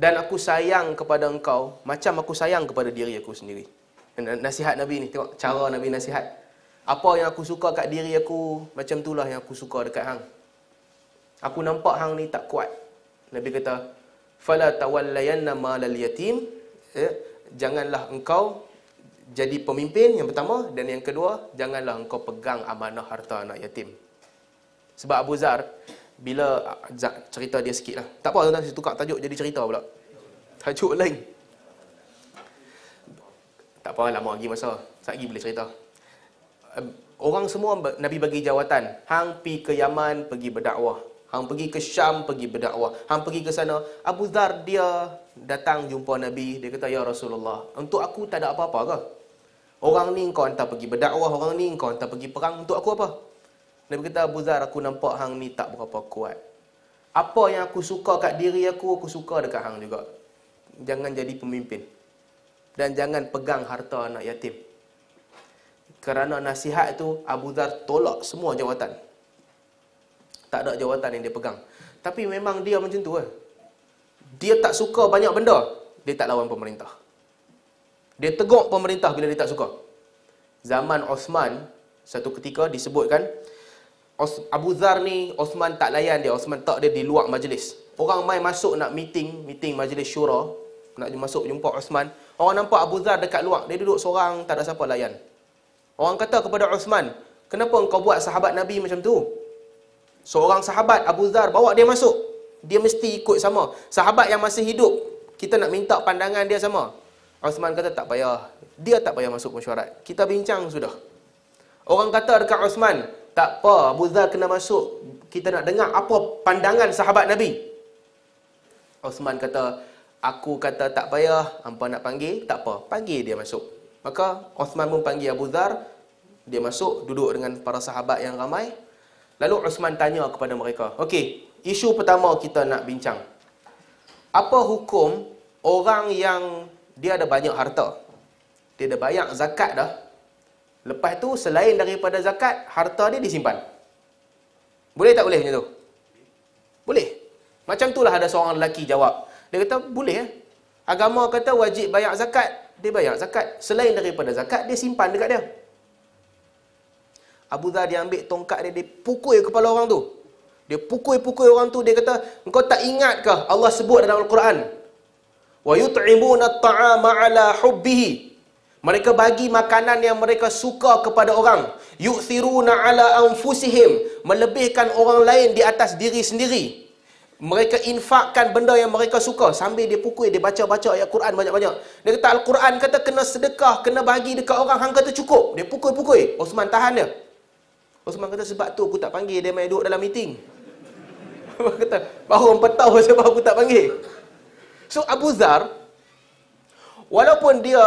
dan aku sayang kepada engkau macam aku sayang kepada diri aku sendiri. Nasihat Nabi ni, tengok cara Nabi nasihat. Apa yang aku suka kat diri aku, macam itulah yang aku suka dekat hang. Aku nampak hang ni tak kuat. Nabi kata, "Fala tawallayanna malal yatim." Eh, janganlah engkau jadi pemimpin yang pertama dan yang kedua, janganlah engkau pegang amanah harta anak yatim. Sebab Abu Zar bila ah, Zak cerita dia sikit lah. Tak apa tuan-tuan, saya tukar tajuk jadi cerita pula. Tajuk lain. Tak apa, lama lagi masa. Sekejap lagi boleh cerita. Orang semua Nabi bagi jawatan. Hang pergi ke Yaman, pergi berdakwah. Hang pergi ke Syam, pergi berdakwah. Hang pergi ke sana. Abu Dhar dia datang jumpa Nabi. Dia kata, Ya Rasulullah, untuk aku tak ada apa-apa ke? Orang ni kau hantar pergi berdakwah. Orang ni kau hantar pergi perang. Untuk aku apa? Nabi kata, Abu Zar, aku nampak hang ni tak berapa kuat. Apa yang aku suka kat diri aku, aku suka dekat hang juga. Jangan jadi pemimpin. Dan jangan pegang harta anak yatim. Kerana nasihat itu Abu Zar tolak semua jawatan. Tak ada jawatan yang dia pegang. Tapi memang dia macam tu eh. Dia tak suka banyak benda, dia tak lawan pemerintah. Dia teguk pemerintah bila dia tak suka. Zaman Osman, satu ketika disebutkan, Os- Abu Zar ni Osman tak layan dia. Osman tak dia di luar majlis. Orang mai masuk nak meeting, meeting majlis syura. Nak masuk jumpa Osman. Orang nampak Abu Zar dekat luar. Dia duduk seorang, tak ada siapa layan. Orang kata kepada Osman, kenapa engkau buat sahabat Nabi macam tu? Seorang sahabat Abu Zar bawa dia masuk. Dia mesti ikut sama. Sahabat yang masih hidup, kita nak minta pandangan dia sama. Osman kata tak payah. Dia tak payah masuk mesyuarat. Kita bincang sudah. Orang kata dekat Osman, tak apa, Abu Dhar kena masuk. Kita nak dengar apa pandangan sahabat Nabi. Osman kata, aku kata tak payah, hampa nak panggil, tak apa. Panggil dia masuk. Maka Osman pun panggil Abu Dhar, dia masuk, duduk dengan para sahabat yang ramai. Lalu Osman tanya kepada mereka, Okey, isu pertama kita nak bincang. Apa hukum orang yang dia ada banyak harta? Dia ada banyak zakat dah, Lepas tu selain daripada zakat, harta dia disimpan. Boleh tak boleh macam tu? Boleh. Macam tu lah ada seorang lelaki jawab. Dia kata, boleh eh. Agama kata wajib bayar zakat, dia bayar zakat. Selain daripada zakat, dia simpan dekat dia. Abu Dha dia ambil tongkat dia, dia pukul kepala orang tu. Dia pukul-pukul orang tu, dia kata, engkau tak ingatkah Allah sebut dalam Al-Quran? وَيُطْعِمُونَ الطَّعَامَ عَلَى حُبِّهِ mereka bagi makanan yang mereka suka kepada orang. Yuthiruna ala anfusihim. Melebihkan orang lain di atas diri sendiri. Mereka infakkan benda yang mereka suka. Sambil dia pukul, dia baca-baca ayat Quran banyak-banyak. Dia kata Al-Quran kata kena sedekah, kena bagi dekat orang. Hang kata cukup. Dia pukul-pukul. Osman tahan dia. Osman kata sebab tu aku tak panggil dia main duduk dalam meeting. Osman kata baru empat tahun sebab aku tak panggil. So Abu Zar, walaupun dia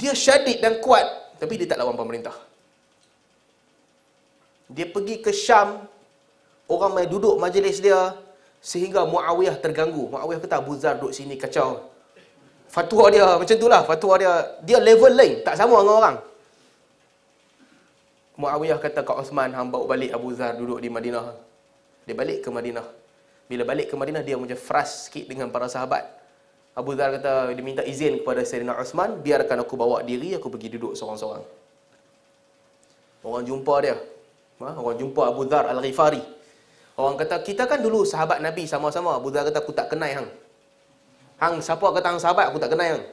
dia syadid dan kuat tapi dia tak lawan pemerintah. Dia pergi ke Syam, orang mai duduk majlis dia sehingga Muawiyah terganggu. Muawiyah kata Abu Zar duduk sini kacau. Fatwa dia macam itulah, fatwa dia dia level lain, tak sama dengan orang. Muawiyah kata ke Osman, hang bawa balik Abu Zar duduk di Madinah. Dia balik ke Madinah. Bila balik ke Madinah, dia macam frust sikit dengan para sahabat. Abu Dhar kata, dia minta izin kepada Sayyidina Osman biarkan aku bawa diri, aku pergi duduk seorang-seorang. Orang jumpa dia. Ha? Orang jumpa Abu Dhar Al-Ghifari. Orang kata, kita kan dulu sahabat Nabi sama-sama. Abu Dhar kata, aku tak kenal hang. Hang, siapa kata hang sahabat, aku tak kenal hang.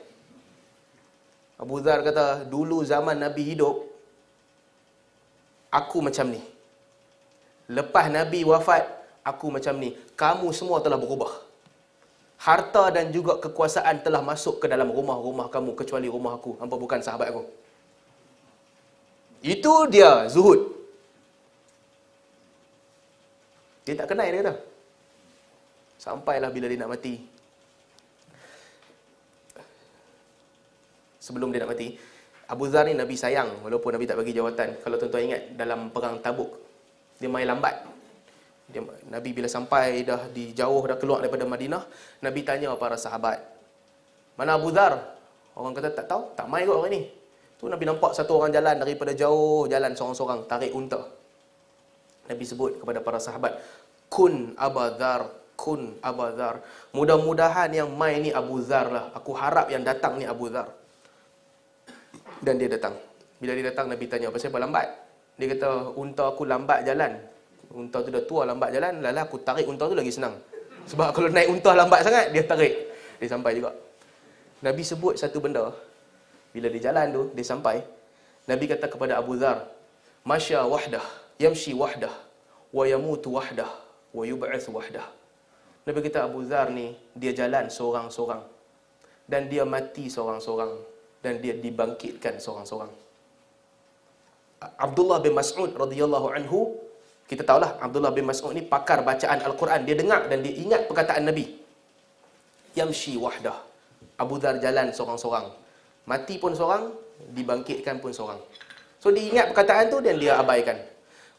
Abu Dhar kata, dulu zaman Nabi hidup, aku macam ni. Lepas Nabi wafat, aku macam ni. Kamu semua telah berubah harta dan juga kekuasaan telah masuk ke dalam rumah-rumah kamu kecuali rumah aku. Hampa bukan sahabat aku. Itu dia zuhud. Dia tak kenal dia kata. Sampailah bila dia nak mati. Sebelum dia nak mati, Abu Zar ni Nabi sayang walaupun Nabi tak bagi jawatan. Kalau tuan-tuan ingat dalam perang Tabuk, dia main lambat dia, Nabi bila sampai dah dijauh dah keluar daripada Madinah, Nabi tanya para sahabat. Mana Abu Dhar? Orang kata tak tahu, tak mai kot orang ni. Tu Nabi nampak satu orang jalan daripada jauh jalan seorang-seorang tarik unta. Nabi sebut kepada para sahabat, "Kun Abu Dhar, kun Abu Dhar. Mudah-mudahan yang mai ni Abu Dhar lah. Aku harap yang datang ni Abu Dhar." Dan dia datang. Bila dia datang Nabi tanya, "Apa sebab lambat?" Dia kata, "Unta aku lambat jalan." Unta tu dah tua lambat jalan, lala aku tarik unta tu lagi senang. Sebab kalau naik unta lambat sangat, dia tarik. Dia sampai juga. Nabi sebut satu benda. Bila dia jalan tu, dia sampai. Nabi kata kepada Abu Dhar, Masya wahdah, yamshi wahdah, wa yamutu wahdah, wa yub'ith wahdah. Nabi kata Abu Dhar ni, dia jalan seorang-seorang. Dan dia mati seorang-seorang. Dan dia dibangkitkan seorang-seorang. Abdullah bin Mas'ud radhiyallahu anhu kita tahulah Abdullah bin Mas'ud ni pakar bacaan Al-Quran. Dia dengar dan dia ingat perkataan Nabi. Yamshi wahdah. Abu Dhar jalan seorang-seorang. Mati pun seorang, dibangkitkan pun seorang. So dia ingat perkataan tu dan dia abaikan.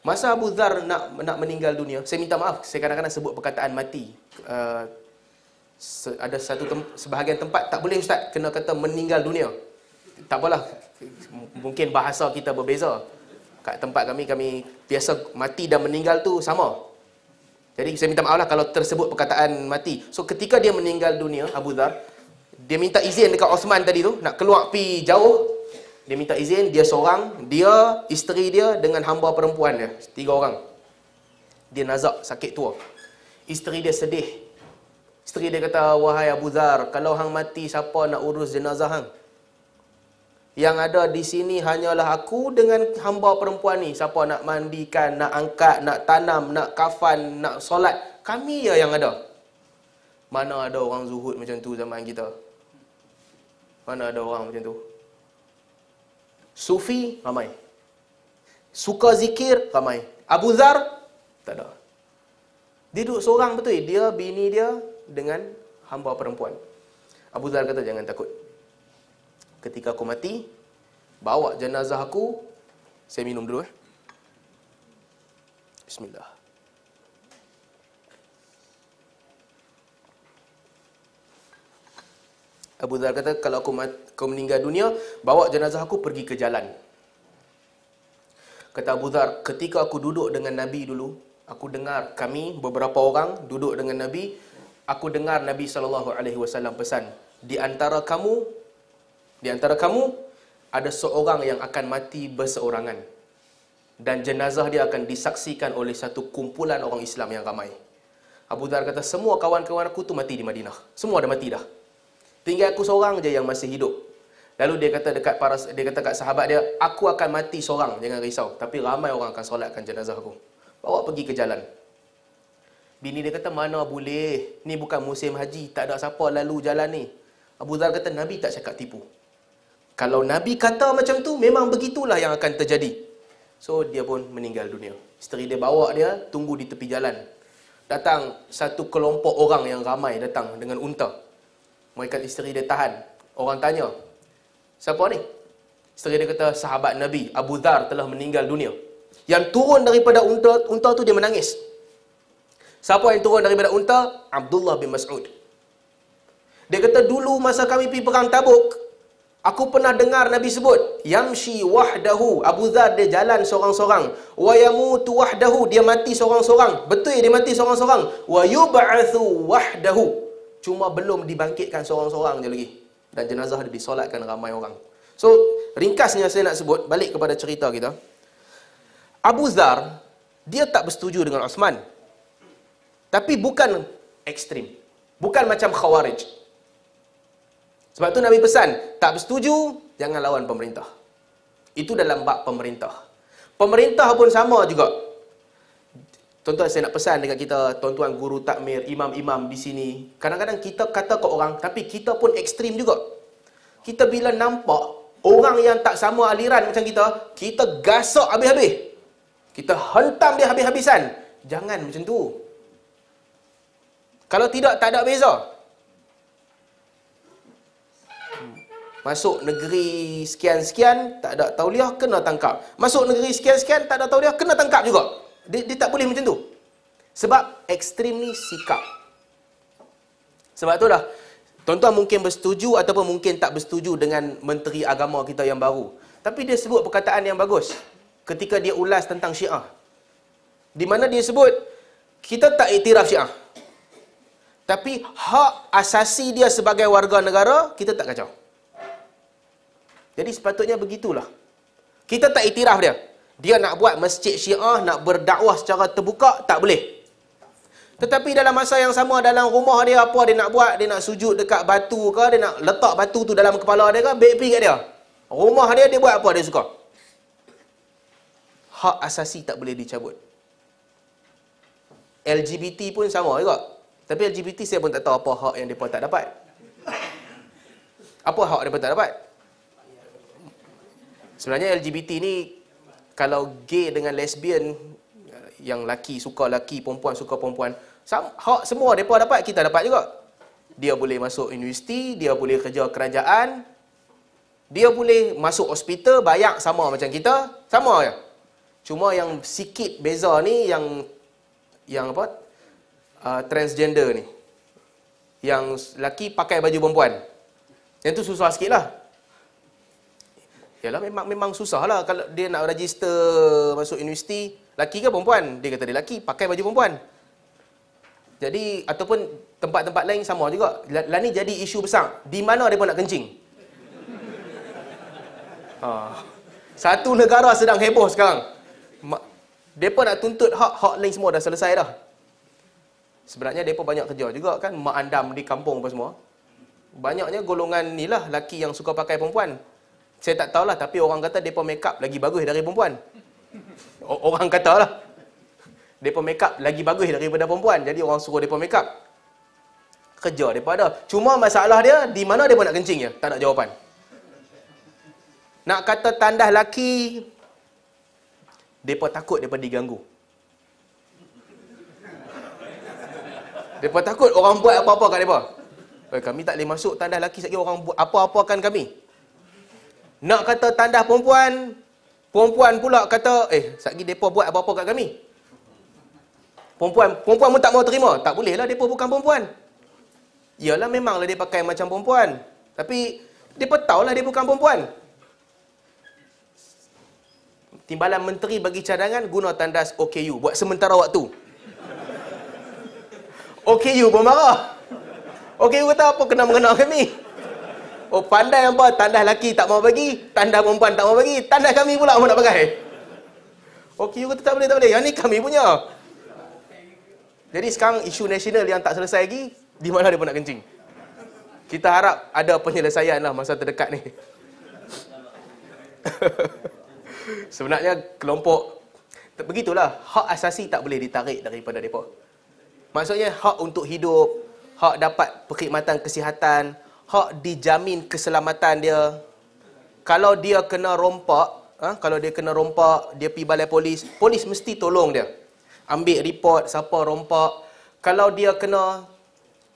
Masa Abu Dhar nak, nak meninggal dunia, saya minta maaf, saya kadang-kadang sebut perkataan mati. Uh, ada satu tem- sebahagian tempat, tak boleh Ustaz, kena kata meninggal dunia. Tak apalah, mungkin bahasa kita berbeza kat tempat kami kami biasa mati dan meninggal tu sama. Jadi saya minta maaflah kalau tersebut perkataan mati. So ketika dia meninggal dunia Abu Dhar, dia minta izin dekat Osman tadi tu nak keluar pi jauh. Dia minta izin dia seorang, dia isteri dia dengan hamba perempuan dia, tiga orang. Dia nazak sakit tua. Isteri dia sedih. Isteri dia kata, "Wahai Abu Dhar, kalau hang mati siapa nak urus jenazah hang?" Yang ada di sini hanyalah aku dengan hamba perempuan ni. Siapa nak mandikan, nak angkat, nak tanam, nak kafan, nak solat. Kami ya yang ada. Mana ada orang zuhud macam tu zaman kita? Mana ada orang macam tu? Sufi, ramai. Suka zikir, ramai. Abu Zar, tak ada. Dia duduk seorang betul. Dia, bini dia dengan hamba perempuan. Abu Zar kata, jangan takut ketika aku mati bawa jenazah aku saya minum dulu eh bismillah Abu Dhar kata kalau aku mati, kau meninggal dunia bawa jenazah aku pergi ke jalan kata Abu Dhar ketika aku duduk dengan Nabi dulu aku dengar kami beberapa orang duduk dengan Nabi aku dengar Nabi sallallahu alaihi wasallam pesan di antara kamu di antara kamu ada seorang yang akan mati berseorangan dan jenazah dia akan disaksikan oleh satu kumpulan orang Islam yang ramai. Abu Dhar kata semua kawan-kawan aku tu mati di Madinah. Semua dah mati dah. Tinggal aku seorang je yang masih hidup. Lalu dia kata dekat para dia kata dekat sahabat dia, aku akan mati seorang, jangan risau. Tapi ramai orang akan solatkan jenazah aku. Bawa pergi ke jalan. Bini dia kata, mana boleh? Ni bukan musim haji, tak ada siapa lalu jalan ni. Abu Dhar kata, Nabi tak cakap tipu. Kalau Nabi kata macam tu, memang begitulah yang akan terjadi. So, dia pun meninggal dunia. Isteri dia bawa dia, tunggu di tepi jalan. Datang satu kelompok orang yang ramai datang dengan unta. Mereka isteri dia tahan. Orang tanya, siapa ni? Isteri dia kata, sahabat Nabi, Abu Dhar telah meninggal dunia. Yang turun daripada unta, unta tu dia menangis. Siapa yang turun daripada unta? Abdullah bin Mas'ud. Dia kata, dulu masa kami pergi perang tabuk, Aku pernah dengar Nabi sebut, yamshi wahdahu. Abu Dzar dia jalan seorang-seorang. Wa wahdahu, dia mati seorang-seorang. Betul dia mati seorang-seorang. Wa wahdahu. Cuma belum dibangkitkan seorang-seorang je lagi. Dan jenazah dia disolatkan ramai orang. So, ringkasnya saya nak sebut, balik kepada cerita kita. Abu Dzar dia tak bersetuju dengan Osman. Tapi bukan ekstrim. Bukan macam Khawarij. Sebab tu Nabi pesan, tak bersetuju, jangan lawan pemerintah. Itu dalam bak pemerintah. Pemerintah pun sama juga. Tuan-tuan, saya nak pesan dengan kita, tuan-tuan guru takmir, imam-imam di sini. Kadang-kadang kita kata ke orang, tapi kita pun ekstrim juga. Kita bila nampak orang yang tak sama aliran macam kita, kita gasak habis-habis. Kita hentam dia habis-habisan. Jangan macam tu. Kalau tidak, tak ada beza. Masuk negeri sekian-sekian tak ada tauliah kena tangkap. Masuk negeri sekian-sekian tak ada tauliah kena tangkap juga. Dia, dia tak boleh macam tu. Sebab ekstrim ni sikap. Sebab tu dah. Tuan-tuan mungkin bersetuju ataupun mungkin tak bersetuju dengan menteri agama kita yang baru. Tapi dia sebut perkataan yang bagus ketika dia ulas tentang Syiah. Di mana dia sebut kita tak iktiraf Syiah. Tapi hak asasi dia sebagai warga negara kita tak kacau. Jadi sepatutnya begitulah. Kita tak itiraf dia. Dia nak buat masjid syiah, nak berdakwah secara terbuka, tak boleh. Tetapi dalam masa yang sama, dalam rumah dia, apa dia nak buat? Dia nak sujud dekat batu ke? Dia nak letak batu tu dalam kepala dia ke? Baik pergi dia. Rumah dia, dia buat apa dia suka? Hak asasi tak boleh dicabut. LGBT pun sama juga. Tapi LGBT saya pun tak tahu apa hak yang mereka tak dapat. Apa hak mereka tak dapat? Sebenarnya LGBT ni kalau gay dengan lesbian eh, yang laki suka laki, perempuan suka perempuan, hak semua depa dapat, kita dapat juga. Dia boleh masuk universiti, dia boleh kerja kerajaan, dia boleh masuk hospital, bayar sama macam kita, sama je. Cuma yang sikit beza ni yang yang apa? Uh, transgender ni. Yang laki pakai baju perempuan. Yang tu susah sikit lah. Yalah memang memang lah kalau dia nak register masuk universiti, laki ke perempuan? Dia kata dia laki, pakai baju perempuan. Jadi ataupun tempat-tempat lain sama juga. Lah, lah ni jadi isu besar. Di mana dia pun nak kencing? Ha. Satu negara sedang heboh sekarang. Depa nak tuntut hak-hak lain semua dah selesai dah. Sebenarnya depa banyak kerja juga kan, mak andam di kampung apa semua. Banyaknya golongan ni lah laki yang suka pakai perempuan. Saya tak tahulah tapi orang kata depa make up lagi bagus dari perempuan. Orang katalah. Depa make up lagi bagus daripada perempuan. Jadi orang suruh depa make up. Kerja depa ada. Cuma masalah dia di mana depa nak kencing ya? Tak ada jawapan. Nak kata tandas laki depa takut depa diganggu. Depa takut orang buat apa-apa kat depa. kami tak boleh masuk tandas laki sekali orang buat apa-apa kan kami. Nak kata tandas perempuan, perempuan pula kata, eh, satgi depa buat apa-apa kat kami. Perempuan, perempuan pun tak mau terima. Tak boleh lah, depa bukan perempuan. Yalah memanglah dia pakai macam perempuan. Tapi depa tahulah dia bukan perempuan. Timbalan menteri bagi cadangan guna tandas OKU buat sementara waktu. OKU pun marah. OKU kata apa kena mengenal kami? Oh pandai hamba tanda lelaki tak mau bagi, tanda perempuan tak mau bagi, tanda kami pula mau nak pakai. Okey, oh, kata tak boleh, tak boleh. Yang ni kami punya. Jadi sekarang isu nasional yang tak selesai lagi, di mana dia pun nak kencing. Kita harap ada penyelesaian lah masa terdekat ni. Sebenarnya kelompok begitulah hak asasi tak boleh ditarik daripada depa. Maksudnya hak untuk hidup, hak dapat perkhidmatan kesihatan, hak dijamin keselamatan dia. Kalau dia kena rompak, ha? kalau dia kena rompak, dia pergi balai polis, polis mesti tolong dia. Ambil report siapa rompak. Kalau dia kena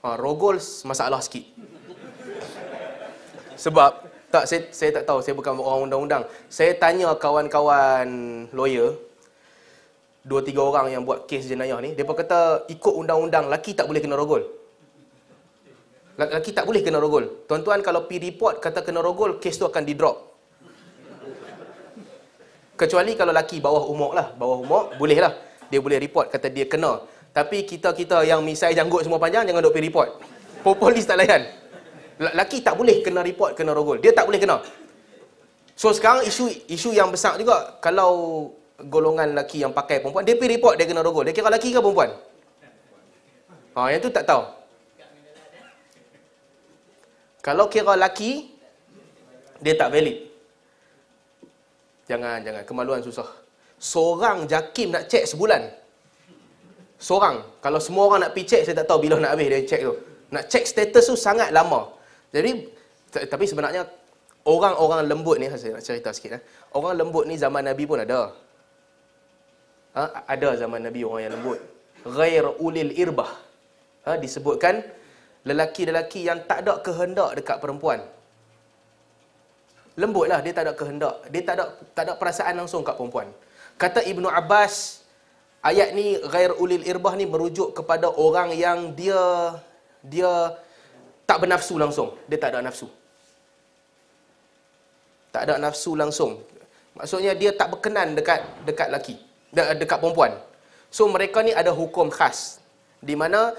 ha, rogol, masalah sikit. Sebab, tak saya, saya tak tahu, saya bukan orang undang-undang. Saya tanya kawan-kawan lawyer, dua tiga orang yang buat kes jenayah ni, mereka kata ikut undang-undang, laki tak boleh kena rogol. Lelaki tak boleh kena rogol. Tuan-tuan kalau pi report kata kena rogol, kes tu akan di drop. Kecuali kalau lelaki bawah umur lah. Bawah umur, boleh lah. Dia boleh report kata dia kena. Tapi kita-kita yang misai janggut semua panjang, jangan duk pergi report. Polis tak layan. Lelaki tak boleh kena report, kena rogol. Dia tak boleh kena. So sekarang isu isu yang besar juga, kalau golongan lelaki yang pakai perempuan, dia pergi report dia kena rogol. Dia kira lelaki ke perempuan? Ha, yang tu tak tahu. Kalau kira laki, dia tak valid. Jangan, jangan. Kemaluan susah. Seorang jakim nak cek sebulan. Seorang. Kalau semua orang nak pi cek, saya tak tahu bila nak habis dia cek tu. Nak cek status tu sangat lama. Jadi, tapi sebenarnya, orang-orang lembut ni, saya nak cerita sikit. Eh. Orang lembut ni zaman Nabi pun ada. Ha? Ada zaman Nabi orang yang lembut. Ghair ulil irbah. Ha? Disebutkan, lelaki-lelaki yang tak ada kehendak dekat perempuan. Lembutlah dia tak ada kehendak. Dia tak ada tak ada perasaan langsung kat perempuan. Kata Ibnu Abbas, ayat ni ghair ulil irbah ni merujuk kepada orang yang dia dia tak bernafsu langsung. Dia tak ada nafsu. Tak ada nafsu langsung. Maksudnya dia tak berkenan dekat dekat lelaki, dekat perempuan. So mereka ni ada hukum khas di mana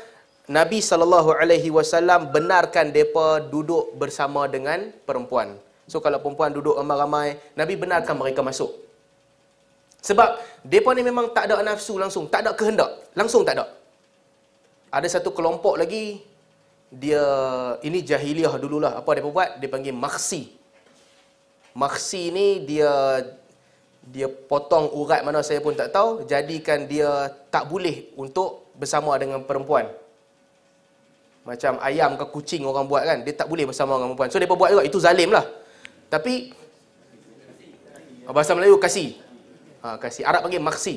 Nabi sallallahu alaihi wasallam benarkan depa duduk bersama dengan perempuan. So kalau perempuan duduk ramai-ramai, Nabi benarkan mereka masuk. Sebab depa ni memang tak ada nafsu langsung, tak ada kehendak, langsung tak ada. Ada satu kelompok lagi dia ini jahiliah dululah apa dia buat dia panggil maksi. Maksi ni dia dia potong urat mana saya pun tak tahu jadikan dia tak boleh untuk bersama dengan perempuan. Macam ayam ke kucing orang buat kan. Dia tak boleh bersama dengan perempuan. So, dia buat juga. Itu zalim lah. Tapi, bahasa Melayu, kasi. Ha, kasi. Arab panggil maksi.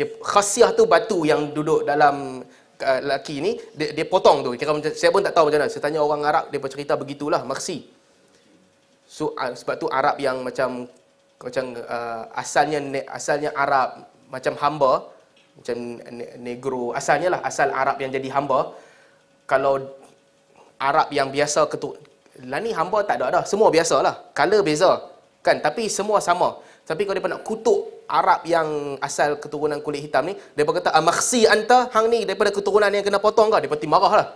Dia, khasiah tu batu yang duduk dalam uh, laki ni. Dia, dia potong tu. Kira macam, saya pun tak tahu macam mana. Saya tanya orang Arab, dia cerita begitulah. Maksi. So, uh, sebab tu Arab yang macam macam uh, asalnya asalnya Arab macam hamba macam negro asalnya lah asal Arab yang jadi hamba kalau Arab yang biasa ketuk lah ni hamba tak ada dah semua biasa lah color beza kan tapi semua sama tapi kalau dia nak kutuk Arab yang asal keturunan kulit hitam ni dia kata amaksi anta hang ni daripada keturunan yang kena potong kau dia pasti marah lah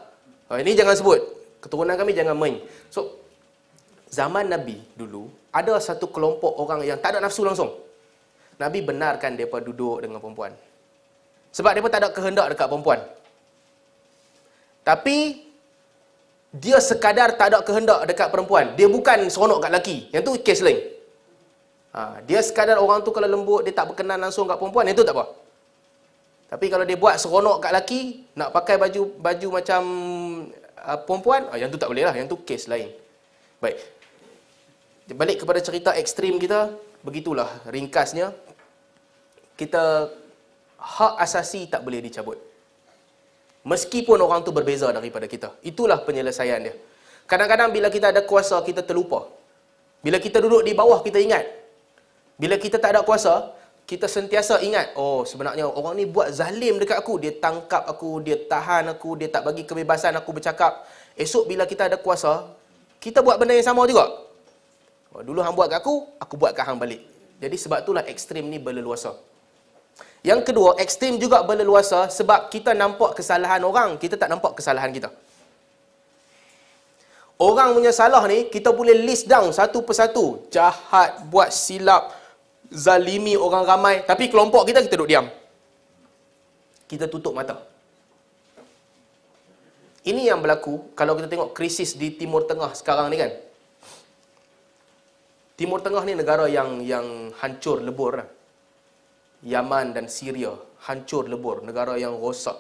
ha, ini jangan sebut keturunan kami jangan main so zaman Nabi dulu ada satu kelompok orang yang tak ada nafsu langsung Nabi benarkan mereka duduk dengan perempuan sebab dia pun tak ada kehendak dekat perempuan. Tapi dia sekadar tak ada kehendak dekat perempuan. Dia bukan seronok kat lelaki. Yang tu kes lain. Ha, dia sekadar orang tu kalau lembut, dia tak berkenan langsung kat perempuan. Yang tu tak apa. Tapi kalau dia buat seronok kat lelaki, nak pakai baju baju macam uh, perempuan, Oh, yang tu tak boleh lah. Yang tu kes lain. Baik. Balik kepada cerita ekstrim kita, begitulah ringkasnya. Kita hak asasi tak boleh dicabut. Meskipun orang tu berbeza daripada kita. Itulah penyelesaian dia. Kadang-kadang bila kita ada kuasa, kita terlupa. Bila kita duduk di bawah, kita ingat. Bila kita tak ada kuasa, kita sentiasa ingat, oh sebenarnya orang ni buat zalim dekat aku. Dia tangkap aku, dia tahan aku, dia tak bagi kebebasan aku bercakap. Esok bila kita ada kuasa, kita buat benda yang sama juga. Oh, dulu hang buat kat aku, aku buat kat hang balik. Jadi sebab itulah ekstrim ni berleluasa. Yang kedua, ekstrim juga berleluasa sebab kita nampak kesalahan orang, kita tak nampak kesalahan kita. Orang punya salah ni, kita boleh list down satu persatu. Jahat, buat silap, zalimi orang ramai. Tapi kelompok kita, kita duduk diam. Kita tutup mata. Ini yang berlaku kalau kita tengok krisis di Timur Tengah sekarang ni kan. Timur Tengah ni negara yang yang hancur lebur lah. Yaman dan Syria hancur lebur, negara yang rosak.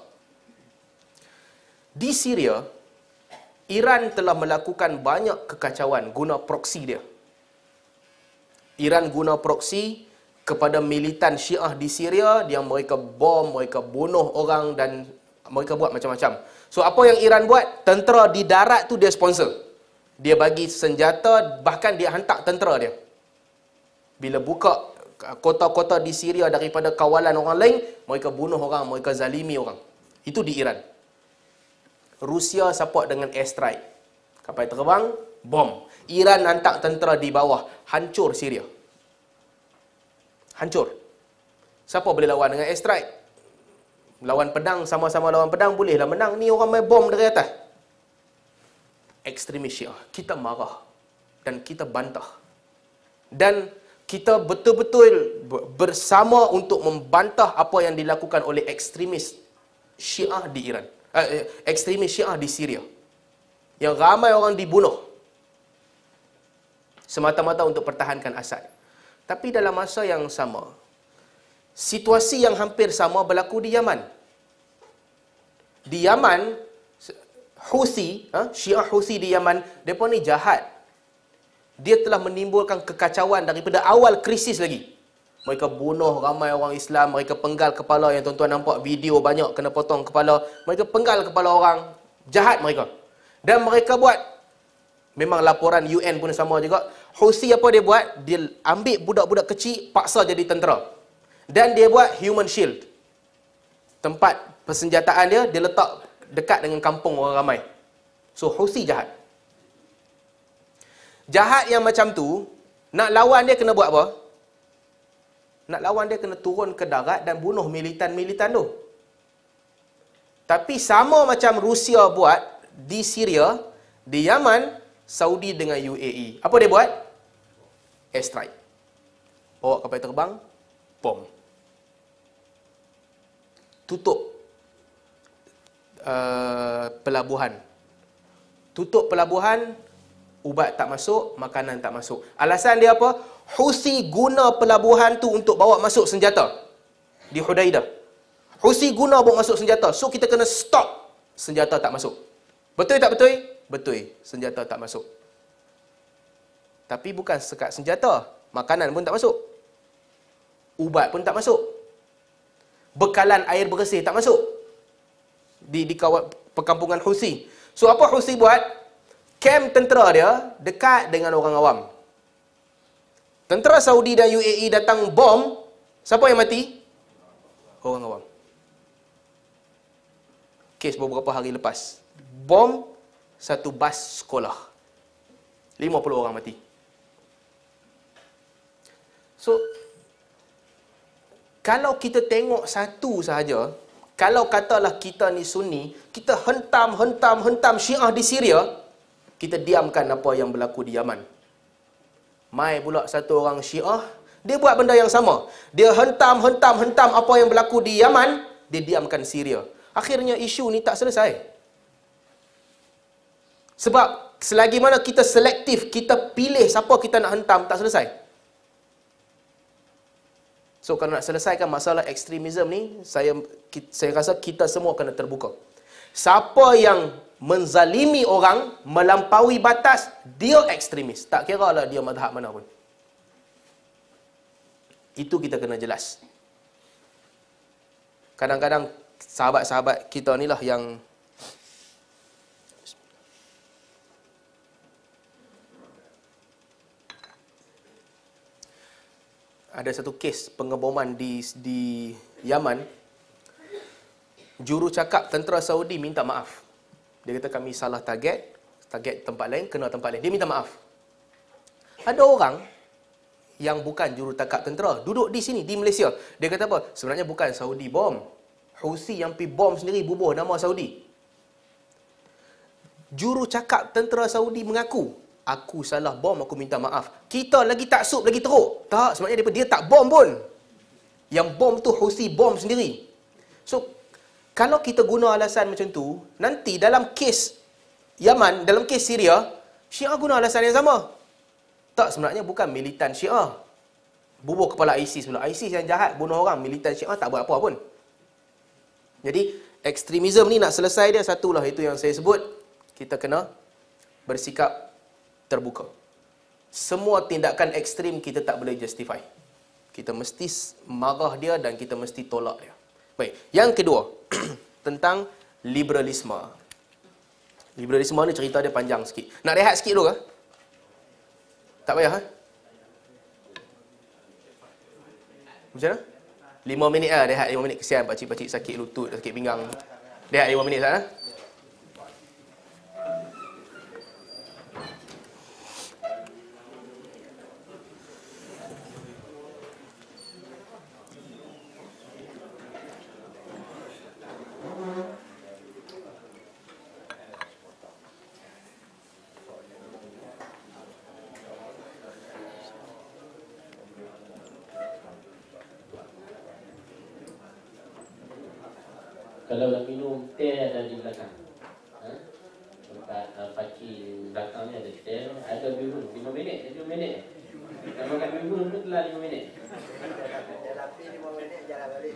Di Syria, Iran telah melakukan banyak kekacauan guna proksi dia. Iran guna proksi kepada militan Syiah di Syria, dia mereka bom, mereka bunuh orang dan mereka buat macam-macam. So apa yang Iran buat? Tentera di darat tu dia sponsor. Dia bagi senjata, bahkan dia hantar tentera dia. Bila buka kota-kota di Syria daripada kawalan orang lain, mereka bunuh orang, mereka zalimi orang. Itu di Iran. Rusia support dengan airstrike. Kapal terbang, bom. Iran hantar tentera di bawah, hancur Syria. Hancur. Siapa boleh lawan dengan airstrike? Lawan pedang, sama-sama lawan pedang, bolehlah menang. Ni orang main bom dari atas. Ekstremis Syiah. Kita marah. Dan kita bantah. Dan kita betul-betul bersama untuk membantah apa yang dilakukan oleh ekstremis Syiah di Iran. Eh, eh, ekstremis Syiah di Syria. Yang ramai orang dibunuh. Semata-mata untuk pertahankan Assad. Tapi dalam masa yang sama, situasi yang hampir sama berlaku di Yaman. Di Yaman, Houthi, ha? Syiah Houthi di Yaman, mereka ni jahat dia telah menimbulkan kekacauan daripada awal krisis lagi. Mereka bunuh ramai orang Islam, mereka penggal kepala yang tuan-tuan nampak video banyak kena potong kepala. Mereka penggal kepala orang, jahat mereka. Dan mereka buat, memang laporan UN pun sama juga. Husi apa dia buat? Dia ambil budak-budak kecil, paksa jadi tentera. Dan dia buat human shield. Tempat persenjataan dia, dia letak dekat dengan kampung orang ramai. So, Husi jahat. Jahat yang macam tu, nak lawan dia kena buat apa? Nak lawan dia kena turun ke darat dan bunuh militan-militan tu. Tapi sama macam Rusia buat di Syria, di Yaman, Saudi dengan UAE. Apa dia buat? Airstrike. Bawa kapal terbang, bom. Tutup uh, pelabuhan. Tutup pelabuhan, ubat tak masuk, makanan tak masuk. Alasan dia apa? Husi guna pelabuhan tu untuk bawa masuk senjata di Hudaidah. Husi guna bawa masuk senjata. So kita kena stop senjata tak masuk. Betul tak betul? Betul. Senjata tak masuk. Tapi bukan sekat senjata, makanan pun tak masuk. Ubat pun tak masuk. Bekalan air bersih tak masuk. Di di kawasan perkampungan Husi. So apa Husi buat? kem tentera dia dekat dengan orang awam. Tentera Saudi dan UAE datang bom, siapa yang mati? Orang awam. Kes beberapa hari lepas. Bom satu bas sekolah. 50 orang mati. So, kalau kita tengok satu sahaja, kalau katalah kita ni sunni, kita hentam, hentam, hentam syiah di Syria, kita diamkan apa yang berlaku di Yaman. Mai pula satu orang Syiah, dia buat benda yang sama. Dia hentam, hentam, hentam apa yang berlaku di Yaman, dia diamkan Syria. Akhirnya isu ni tak selesai. Sebab selagi mana kita selektif, kita pilih siapa kita nak hentam, tak selesai. So kalau nak selesaikan masalah ekstremisme ni, saya saya rasa kita semua kena terbuka. Siapa yang menzalimi orang melampaui batas dia ekstremis tak kira lah dia madhab mana pun itu kita kena jelas kadang-kadang sahabat-sahabat kita ni lah yang ada satu kes pengeboman di di Yaman juru cakap tentera Saudi minta maaf dia kata kami salah target, target tempat lain, kena tempat lain. Dia minta maaf. Ada orang yang bukan jurutakap tentera, duduk di sini, di Malaysia. Dia kata apa? Sebenarnya bukan Saudi bom. Husi yang pi bom sendiri bubuh nama Saudi. Juru cakap tentera Saudi mengaku, aku salah bom, aku minta maaf. Kita lagi tak sup, lagi teruk. Tak, sebenarnya dia tak bom pun. Yang bom tu Husi bom sendiri. So, kalau kita guna alasan macam tu, nanti dalam kes Yaman, dalam kes Syria, Syiah guna alasan yang sama. Tak sebenarnya bukan militan Syiah. Bubuh kepala ISIS pula. ISIS yang jahat bunuh orang, militan Syiah tak buat apa pun. Jadi, ekstremisme ni nak selesai dia satulah itu yang saya sebut. Kita kena bersikap terbuka. Semua tindakan ekstrem kita tak boleh justify. Kita mesti marah dia dan kita mesti tolak dia. Baik, yang kedua tentang liberalisme. Liberalisme ni cerita dia panjang sikit. Nak rehat sikit dulu ke? Tak payah ha? Macam mana? 5 minit lah rehat 5 minit kesian pak cik pak cik sakit lutut sakit pinggang. Rehat 5 minit sat ha? Kalau nak minum teh ada di belakang. Ha? Tempat uh, belakang ni ada teh. Ada minum minum minit, Minum minit. Kalau makan minum minum telah minum minit. Dah rapi lima minit jalan balik.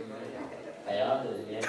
Ayah tu dia.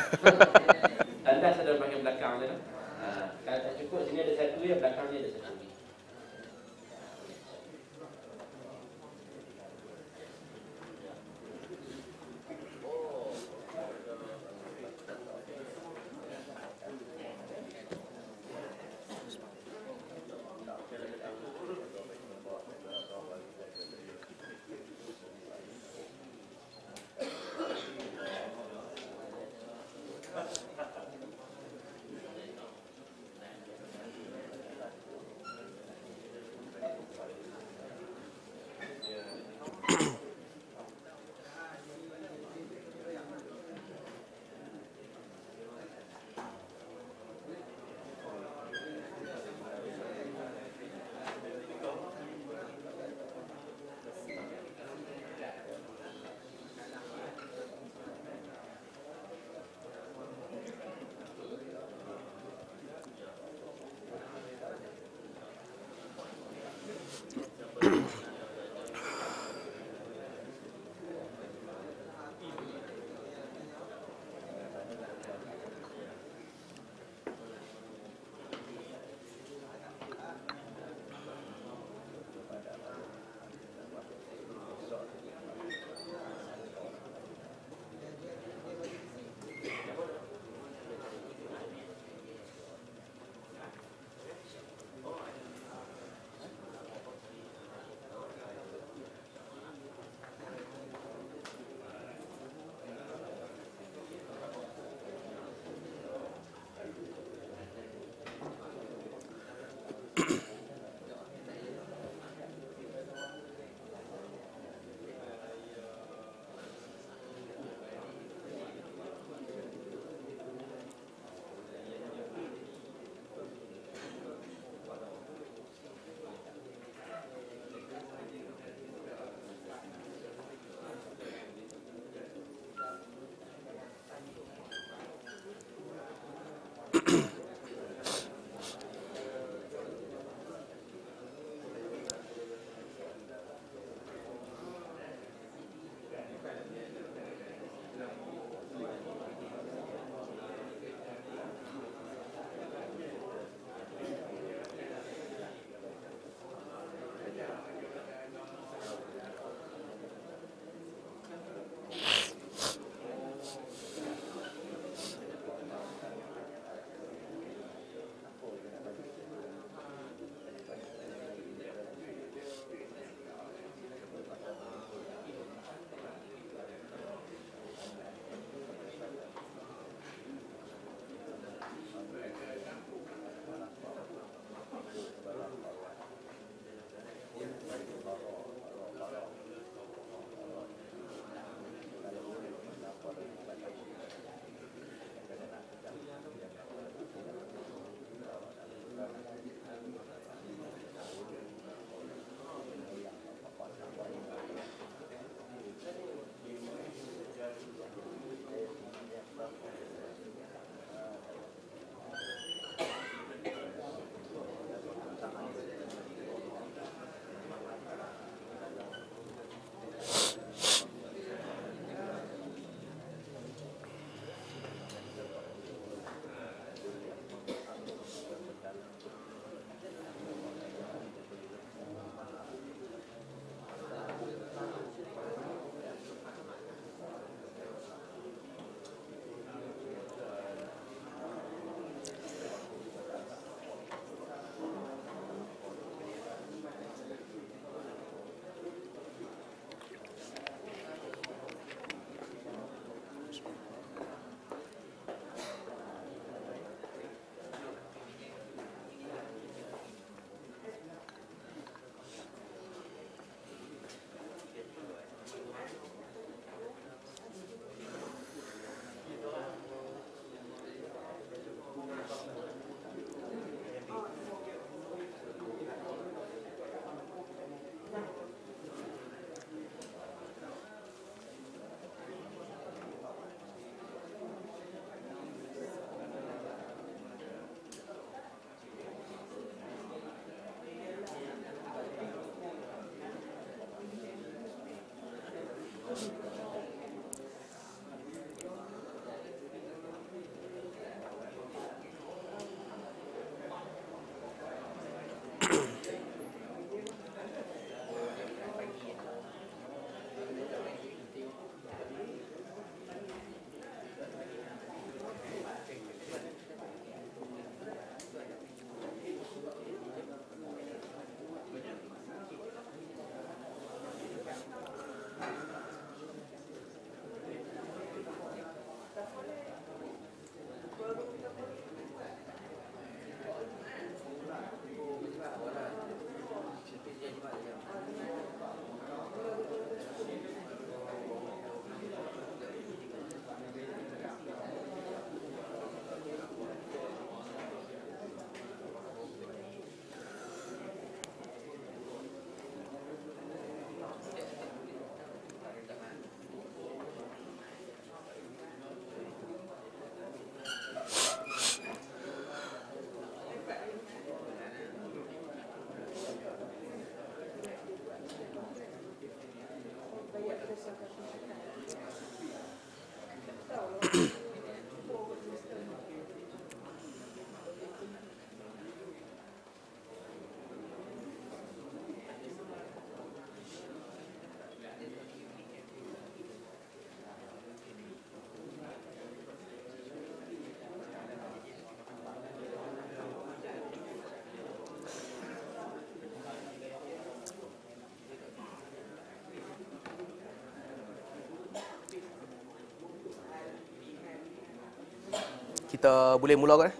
kita boleh mula kan?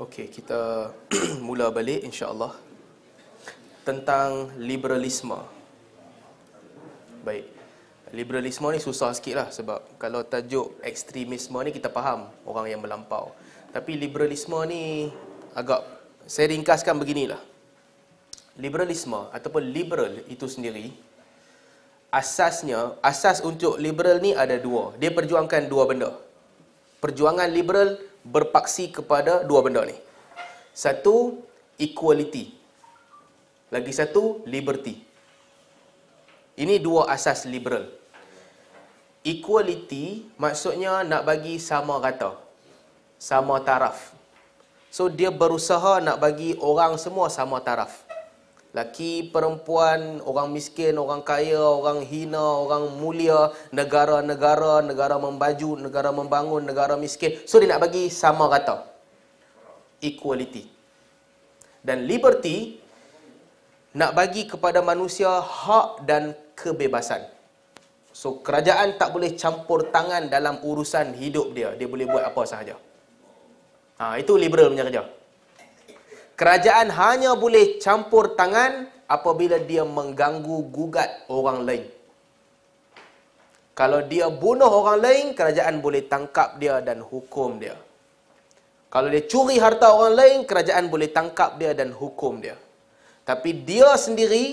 Okey, kita mula balik insya-Allah tentang liberalisme. Baik. Liberalisme ni susah sikit lah sebab kalau tajuk ekstremisme ni kita faham orang yang melampau. Tapi liberalisme ni agak saya ringkaskan beginilah. Liberalisme ataupun liberal itu sendiri asasnya, asas untuk liberal ni ada dua. Dia perjuangkan dua benda. Perjuangan liberal berpaksi kepada dua benda ni. Satu, equality. Lagi satu, liberty. Ini dua asas liberal. Equality maksudnya nak bagi sama rata. Sama taraf. So dia berusaha nak bagi orang semua sama taraf. Laki, perempuan, orang miskin, orang kaya, orang hina, orang mulia, negara-negara, negara membaju, negara membangun, negara miskin. So dia nak bagi sama rata. Equality. Dan liberty nak bagi kepada manusia hak dan kebebasan. So kerajaan tak boleh campur tangan dalam urusan hidup dia. Dia boleh buat apa sahaja. Ha, itu liberal punya kerja. Kerajaan hanya boleh campur tangan apabila dia mengganggu gugat orang lain. Kalau dia bunuh orang lain, kerajaan boleh tangkap dia dan hukum dia. Kalau dia curi harta orang lain, kerajaan boleh tangkap dia dan hukum dia. Tapi dia sendiri,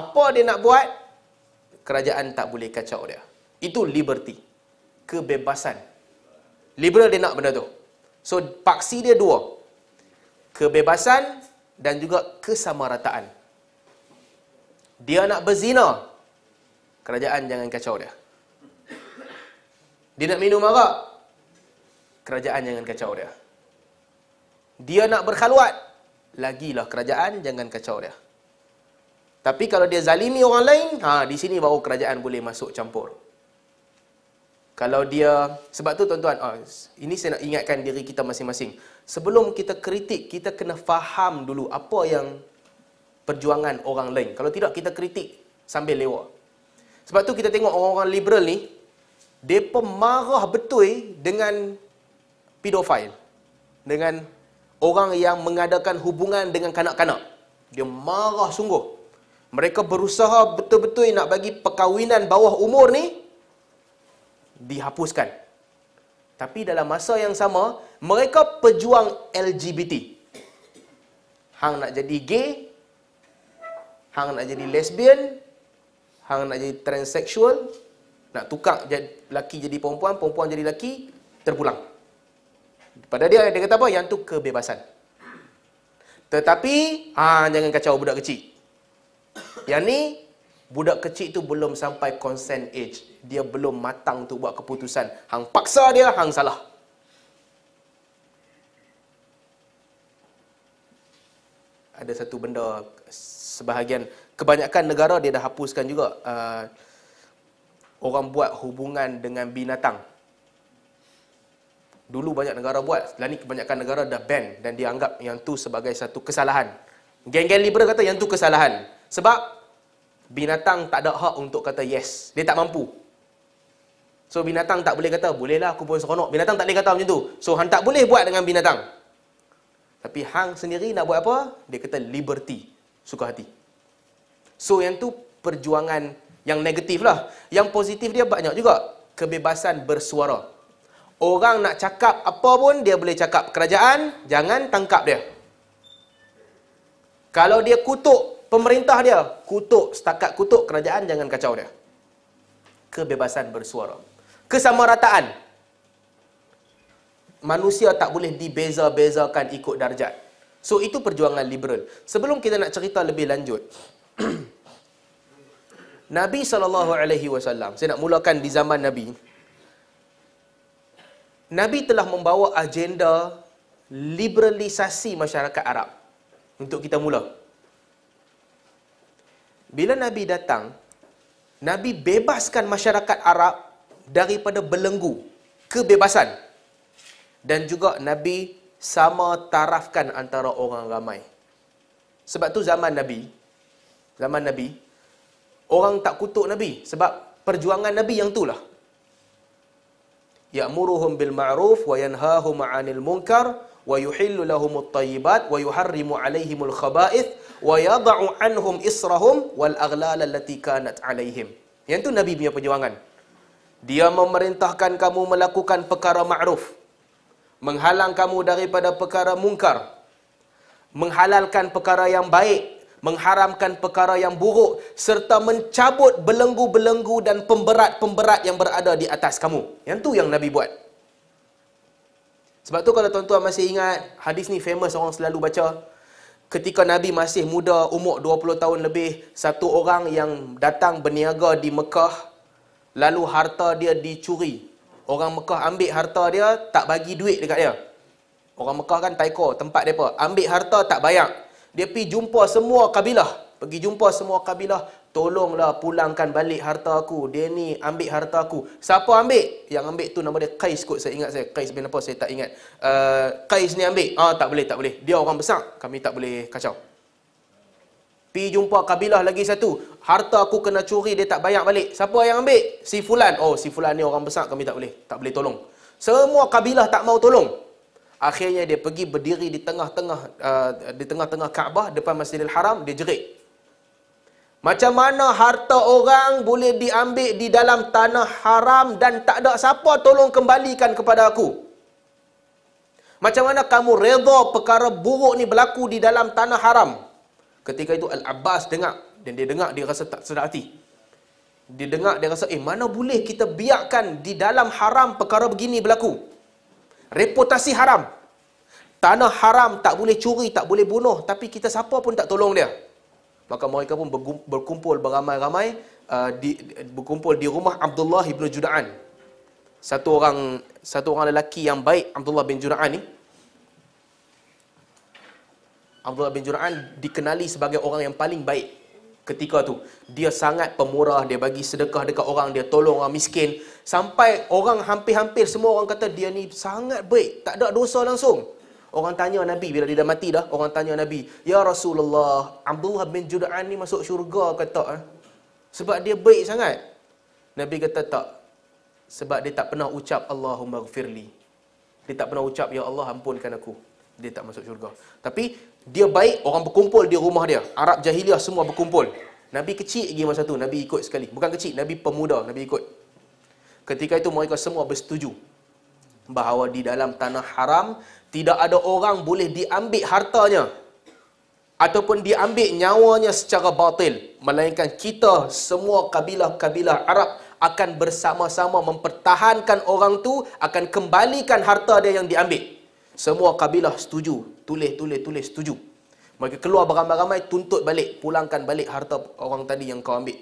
apa dia nak buat, kerajaan tak boleh kacau dia. Itu liberty. Kebebasan. Liberal dia nak benda tu. So, paksi dia dua kebebasan dan juga kesamarataan. Dia nak berzina, kerajaan jangan kacau dia. Dia nak minum arak, kerajaan jangan kacau dia. Dia nak berkhaluat, lagilah kerajaan jangan kacau dia. Tapi kalau dia zalimi orang lain, ha, di sini baru kerajaan boleh masuk campur kalau dia sebab tu tuan-tuan oh, ini saya nak ingatkan diri kita masing-masing sebelum kita kritik kita kena faham dulu apa yang perjuangan orang lain kalau tidak kita kritik sambil lewa sebab tu kita tengok orang-orang liberal ni depa marah betul dengan pedofil, dengan orang yang mengadakan hubungan dengan kanak-kanak dia marah sungguh mereka berusaha betul-betul nak bagi perkahwinan bawah umur ni dihapuskan. Tapi dalam masa yang sama, mereka pejuang LGBT. Hang nak jadi gay, hang nak jadi lesbian, hang nak jadi transsexual, nak tukar jadi laki jadi perempuan, perempuan jadi laki, terpulang. Pada dia dia kata apa? Yang tu kebebasan. Tetapi, ah jangan kacau budak kecil. Yang ni Budak kecil tu belum sampai consent age. Dia belum matang untuk buat keputusan. Hang paksa dia, hang salah. Ada satu benda sebahagian. Kebanyakan negara dia dah hapuskan juga. Uh, orang buat hubungan dengan binatang. Dulu banyak negara buat, sekarang ni kebanyakan negara dah ban dan dianggap yang tu sebagai satu kesalahan. Geng-geng liberal kata yang tu kesalahan. Sebab binatang tak ada hak untuk kata yes. Dia tak mampu. So binatang tak boleh kata, bolehlah aku pun seronok. Binatang tak boleh kata macam tu. So Han tak boleh buat dengan binatang. Tapi hang sendiri nak buat apa? Dia kata liberty. Suka hati. So yang tu perjuangan yang negatif lah. Yang positif dia banyak juga. Kebebasan bersuara. Orang nak cakap apa pun dia boleh cakap. Kerajaan, jangan tangkap dia. Kalau dia kutuk pemerintah dia kutuk setakat kutuk kerajaan jangan kacau dia kebebasan bersuara kesamarataan manusia tak boleh dibeza-bezakan ikut darjat so itu perjuangan liberal sebelum kita nak cerita lebih lanjut Nabi saw. saya nak mulakan di zaman Nabi Nabi telah membawa agenda liberalisasi masyarakat Arab untuk kita mula bila Nabi datang, Nabi bebaskan masyarakat Arab daripada belenggu kebebasan. Dan juga Nabi sama tarafkan antara orang ramai. Sebab tu zaman Nabi, zaman Nabi, orang tak kutuk Nabi sebab perjuangan Nabi yang itulah. Ya'muruhum bil ma'ruf wa yanhahum 'anil munkar ويحل لهم الطيبات ويحرم عليهم الخبائث ويضع عنهم إسرهم والأغلال التي كانت عليهم yang tu Nabi punya perjuangan dia memerintahkan kamu melakukan perkara ma'ruf menghalang kamu daripada perkara mungkar menghalalkan perkara yang baik mengharamkan perkara yang buruk serta mencabut belenggu-belenggu dan pemberat-pemberat yang berada di atas kamu yang tu yang Nabi buat sebab tu kalau tuan-tuan masih ingat, hadis ni famous orang selalu baca. Ketika Nabi masih muda, umur 20 tahun lebih, satu orang yang datang berniaga di Mekah, lalu harta dia dicuri. Orang Mekah ambil harta dia, tak bagi duit dekat dia. Orang Mekah kan taiko, tempat mereka. Ambil harta, tak bayar. Dia pergi jumpa semua kabilah. Pergi jumpa semua kabilah, tolonglah pulangkan balik harta aku. Dia ni ambil harta aku. Siapa ambil? Yang ambil tu nama dia Kais kot saya ingat saya. Kais bin apa saya tak ingat. Uh, Kais ni ambil. Ah tak boleh, tak boleh. Dia orang besar. Kami tak boleh kacau. Pi jumpa kabilah lagi satu. Harta aku kena curi dia tak bayar balik. Siapa yang ambil? Si fulan. Oh, si fulan ni orang besar kami tak boleh. Tak boleh tolong. Semua kabilah tak mau tolong. Akhirnya dia pergi berdiri di tengah-tengah uh, di tengah-tengah Kaabah depan Masjidil Haram, dia jerit. Macam mana harta orang boleh diambil di dalam tanah haram dan tak ada siapa tolong kembalikan kepada aku? Macam mana kamu redha perkara buruk ni berlaku di dalam tanah haram? Ketika itu Al-Abbas dengar dan dia dengar dia rasa tak sedar hati. Dia dengar dia rasa eh mana boleh kita biarkan di dalam haram perkara begini berlaku? Reputasi haram. Tanah haram tak boleh curi, tak boleh bunuh tapi kita siapa pun tak tolong dia maka mereka pun berkumpul beramai-ramai uh, berkumpul di rumah Abdullah ibnu Judaan satu orang satu orang lelaki yang baik Abdullah bin Judaan ni Abdullah bin Jura'an dikenali sebagai orang yang paling baik ketika tu. Dia sangat pemurah, dia bagi sedekah dekat orang, dia tolong orang miskin. Sampai orang hampir-hampir semua orang kata dia ni sangat baik, tak ada dosa langsung. Orang tanya Nabi bila dia dah mati dah, orang tanya Nabi, "Ya Rasulullah, Abdullah bin Jud'an ni masuk syurga ke tak?" Eh? Sebab dia baik sangat. Nabi kata tak. Sebab dia tak pernah ucap Allahumma gfirli. Dia tak pernah ucap ya Allah ampunkan aku. Dia tak masuk syurga. Tapi dia baik, orang berkumpul di rumah dia. Arab jahiliah semua berkumpul. Nabi kecil lagi masa tu, Nabi ikut sekali. Bukan kecil, Nabi pemuda, Nabi ikut. Ketika itu mereka semua bersetuju bahawa di dalam tanah haram tidak ada orang boleh diambil hartanya ataupun diambil nyawanya secara batil melainkan kita semua kabilah-kabilah Arab akan bersama-sama mempertahankan orang tu akan kembalikan harta dia yang diambil semua kabilah setuju tulis tulis tulis setuju mereka keluar beramai-ramai tuntut balik pulangkan balik harta orang tadi yang kau ambil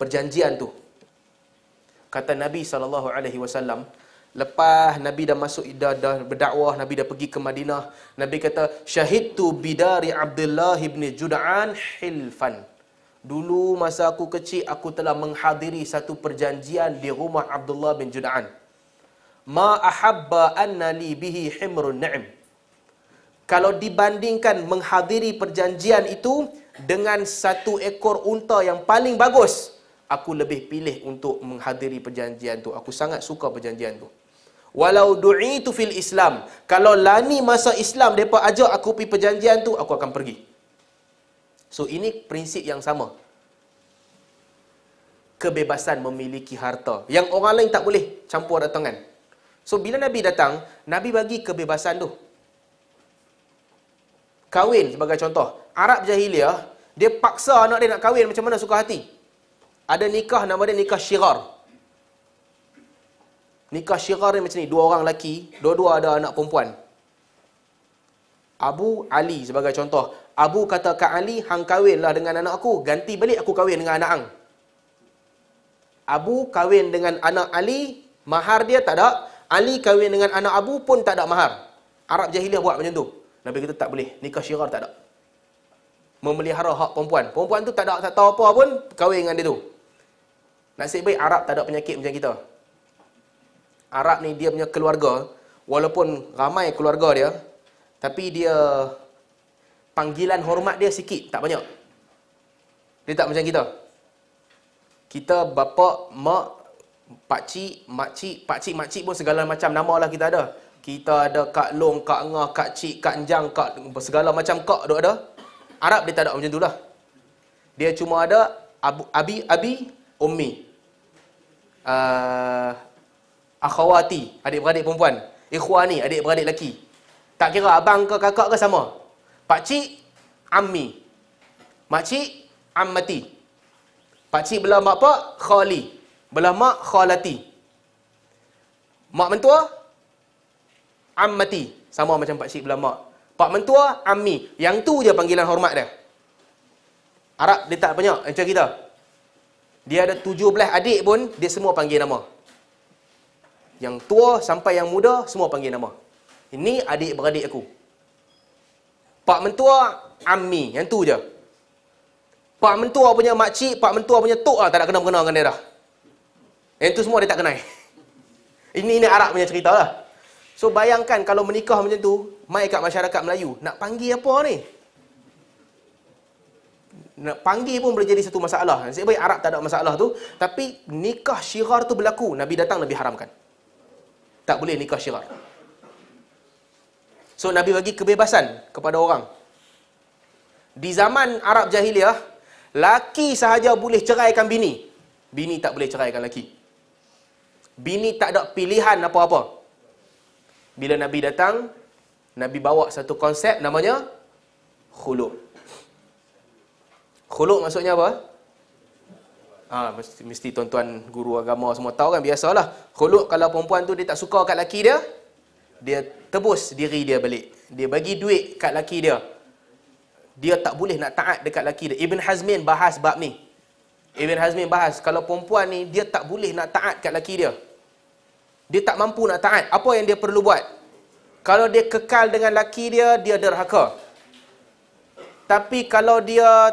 perjanjian tu kata Nabi saw Lepas Nabi dah masuk dah, dah berdakwah, Nabi dah pergi ke Madinah. Nabi kata, syahid tu bidari Abdullah ibn Judaan hilfan." Dulu masa aku kecil aku telah menghadiri satu perjanjian di rumah Abdullah bin Judaan. Ma ahabba anna li bihi himrun na'im. Kalau dibandingkan menghadiri perjanjian itu dengan satu ekor unta yang paling bagus, aku lebih pilih untuk menghadiri perjanjian tu. Aku sangat suka perjanjian tu. Walau du'i tu fil Islam. Kalau lani masa Islam, mereka ajak aku pergi perjanjian tu, aku akan pergi. So, ini prinsip yang sama. Kebebasan memiliki harta. Yang orang lain tak boleh campur datangan. So, bila Nabi datang, Nabi bagi kebebasan tu. Kawin sebagai contoh. Arab jahiliah, dia paksa anak dia nak kahwin macam mana suka hati. Ada nikah, nama dia nikah syirar. Nikah syirah ni macam ni, dua orang lelaki, dua-dua ada anak perempuan. Abu Ali sebagai contoh. Abu kata ke Ali, hang lah dengan anak aku, ganti balik aku kahwin dengan anak hang. Abu kahwin dengan anak Ali, mahar dia tak ada. Ali kahwin dengan anak Abu pun tak ada mahar. Arab jahiliah buat macam tu. Nabi kita tak boleh, nikah syirah tak ada. Memelihara hak perempuan. Perempuan tu tak ada, tak tahu apa pun, kahwin dengan dia tu. Nasib baik Arab tak ada penyakit macam kita. Arab ni dia punya keluarga walaupun ramai keluarga dia tapi dia panggilan hormat dia sikit tak banyak dia tak macam kita kita bapa mak pak cik mak cik pak cik mak cik pun segala macam nama lah kita ada kita ada kak long kak ngah kak cik kak njang kak segala macam kak dok ada Arab dia tak ada macam itulah dia cuma ada abi abi ummi uh, akhawati, adik-beradik perempuan, ikhwani, adik-beradik lelaki. Tak kira abang ke kakak ke sama. Pakcik, cik, ammi. Mak cik, ammati. Pak belah mak pak, khali. Belah mak, khalati. Mak mentua, ammati. Sama macam pakcik belah mak. Pak mentua, ammi. Yang tu je panggilan hormat dia. Arab dia tak banyak macam kita. Dia ada tujuh belah adik pun, dia semua panggil nama. Yang tua sampai yang muda, semua panggil nama. Ini adik-beradik aku. Pak mentua, Ami Yang tu je. Pak mentua punya makcik, pak mentua punya tok lah tak nak kena-kena dengan dia dah. Yang tu semua dia tak kenal. Ini, ini Arab punya cerita lah. So bayangkan kalau menikah macam tu, mai kat masyarakat Melayu, nak panggil apa ni? Nak panggil pun boleh jadi satu masalah. Nasib baik Arab tak ada masalah tu. Tapi nikah syirah tu berlaku. Nabi datang, Nabi haramkan tak boleh nikah syirah. So Nabi bagi kebebasan kepada orang. Di zaman Arab Jahiliyah, laki sahaja boleh ceraikan bini. Bini tak boleh ceraikan laki. Bini tak ada pilihan apa-apa. Bila Nabi datang, Nabi bawa satu konsep namanya khuluk. Khuluk maksudnya apa? Ha, mesti, mesti tuan-tuan guru agama semua tahu kan biasalah. Khuluk kalau perempuan tu dia tak suka kat laki dia, dia tebus diri dia balik. Dia bagi duit kat laki dia. Dia tak boleh nak taat dekat laki dia. Ibn Hazmin bahas bab ni. Ibn Hazmin bahas kalau perempuan ni dia tak boleh nak taat kat laki dia. Dia tak mampu nak taat. Apa yang dia perlu buat? Kalau dia kekal dengan laki dia, dia derhaka. Tapi kalau dia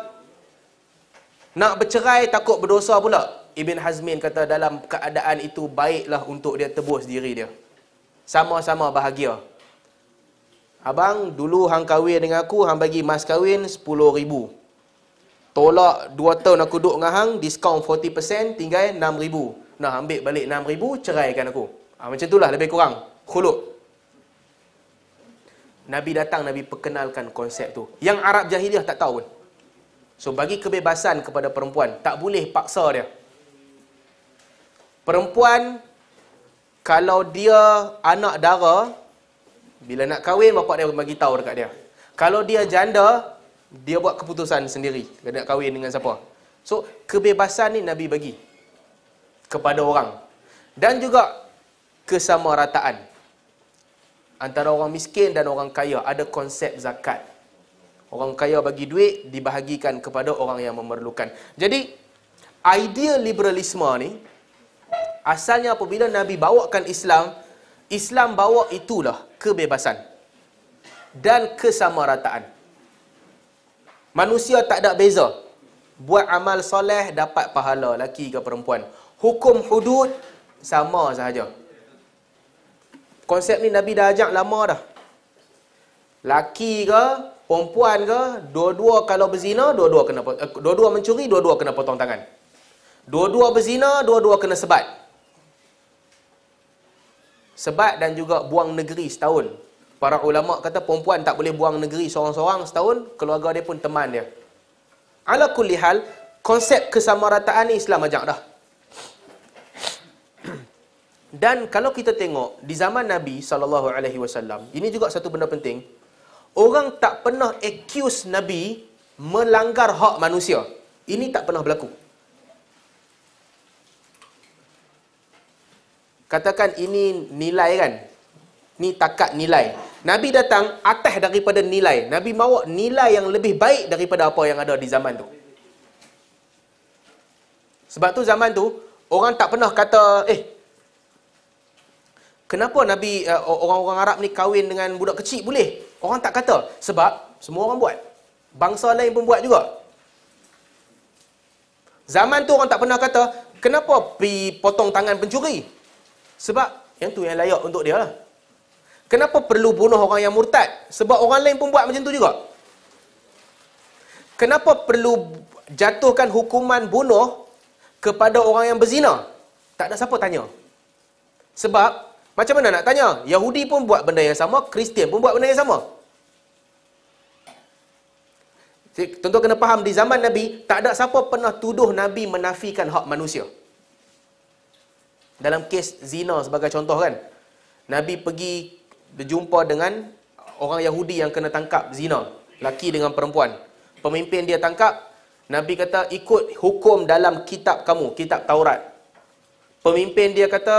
nak bercerai takut berdosa pula. Ibn Hazmin kata dalam keadaan itu baiklah untuk dia tebus diri dia. Sama-sama bahagia. Abang, dulu hang kahwin dengan aku, hang bagi mas kahwin RM10,000. Tolak 2 tahun aku duduk dengan hang, diskaun 40%, tinggal RM6,000. Nah, ambil balik RM6,000, ceraikan aku. Ha, macam itulah lebih kurang. Khulut. Nabi datang, Nabi perkenalkan konsep tu. Yang Arab jahiliah tak tahu pun. So bagi kebebasan kepada perempuan, tak boleh paksa dia. Perempuan kalau dia anak dara bila nak kahwin bapak dia bagi tahu dekat dia. Kalau dia janda, dia buat keputusan sendiri nak kahwin dengan siapa. So kebebasan ni Nabi bagi kepada orang. Dan juga kesamarataan antara orang miskin dan orang kaya ada konsep zakat. Orang kaya bagi duit dibahagikan kepada orang yang memerlukan. Jadi idea liberalisme ni asalnya apabila Nabi bawakan Islam, Islam bawa itulah kebebasan dan kesamarataan. Manusia tak ada beza. Buat amal soleh dapat pahala laki ke perempuan. Hukum hudud sama sahaja. Konsep ni Nabi dah ajak lama dah. Laki ke perempuan ke dua-dua kalau berzina dua-dua kena eh, dua-dua mencuri dua-dua kena potong tangan dua-dua berzina dua-dua kena sebat sebat dan juga buang negeri setahun para ulama kata perempuan tak boleh buang negeri seorang-seorang setahun keluarga dia pun teman dia ala kulli hal konsep kesamarataan ni Islam ajak dah dan kalau kita tengok di zaman Nabi sallallahu alaihi wasallam ini juga satu benda penting orang tak pernah accuse Nabi melanggar hak manusia. Ini tak pernah berlaku. Katakan ini nilai kan? Ni takat nilai. Nabi datang atas daripada nilai. Nabi mahu nilai yang lebih baik daripada apa yang ada di zaman tu. Sebab tu zaman tu, orang tak pernah kata, eh, kenapa Nabi, eh, orang-orang Arab ni kahwin dengan budak kecil boleh? Orang tak kata sebab semua orang buat. Bangsa lain pun buat juga. Zaman tu orang tak pernah kata, kenapa pi potong tangan pencuri? Sebab yang tu yang layak untuk dia lah. Kenapa perlu bunuh orang yang murtad? Sebab orang lain pun buat macam tu juga. Kenapa perlu jatuhkan hukuman bunuh kepada orang yang berzina? Tak ada siapa tanya. Sebab macam mana nak tanya? Yahudi pun buat benda yang sama, Kristian pun buat benda yang sama. Tentu kena faham di zaman Nabi, tak ada siapa pernah tuduh Nabi menafikan hak manusia. Dalam kes zina sebagai contoh kan. Nabi pergi berjumpa dengan orang Yahudi yang kena tangkap zina, laki dengan perempuan. Pemimpin dia tangkap, Nabi kata ikut hukum dalam kitab kamu, kitab Taurat. Pemimpin dia kata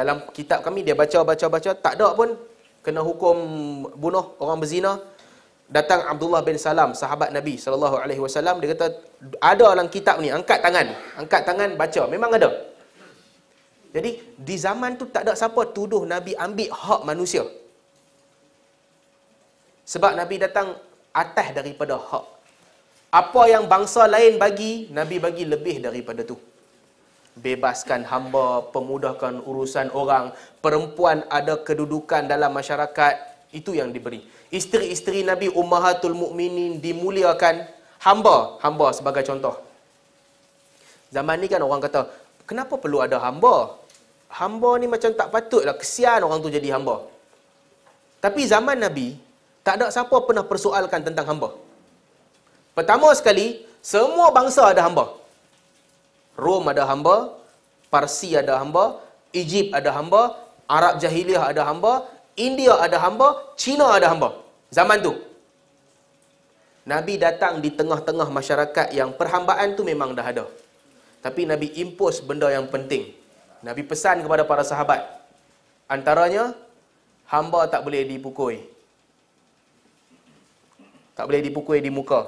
dalam kitab kami dia baca baca baca tak ada pun kena hukum bunuh orang berzina datang Abdullah bin Salam sahabat Nabi sallallahu alaihi wasallam dia kata ada dalam kitab ni angkat tangan angkat tangan baca memang ada jadi di zaman tu tak ada siapa tuduh Nabi ambil hak manusia sebab Nabi datang atas daripada hak apa yang bangsa lain bagi Nabi bagi lebih daripada tu bebaskan hamba, pemudahkan urusan orang, perempuan ada kedudukan dalam masyarakat, itu yang diberi. Isteri-isteri Nabi Ummahatul Mukminin dimuliakan hamba, hamba sebagai contoh. Zaman ni kan orang kata, kenapa perlu ada hamba? Hamba ni macam tak patut lah, kesian orang tu jadi hamba. Tapi zaman Nabi, tak ada siapa pernah persoalkan tentang hamba. Pertama sekali, semua bangsa ada hamba. Rom ada hamba, Parsi ada hamba, Egypt ada hamba, Arab Jahiliyah ada hamba, India ada hamba, China ada hamba. Zaman tu. Nabi datang di tengah-tengah masyarakat yang perhambaan tu memang dah ada. Tapi Nabi impos benda yang penting. Nabi pesan kepada para sahabat. Antaranya, hamba tak boleh dipukul. Tak boleh dipukul di muka.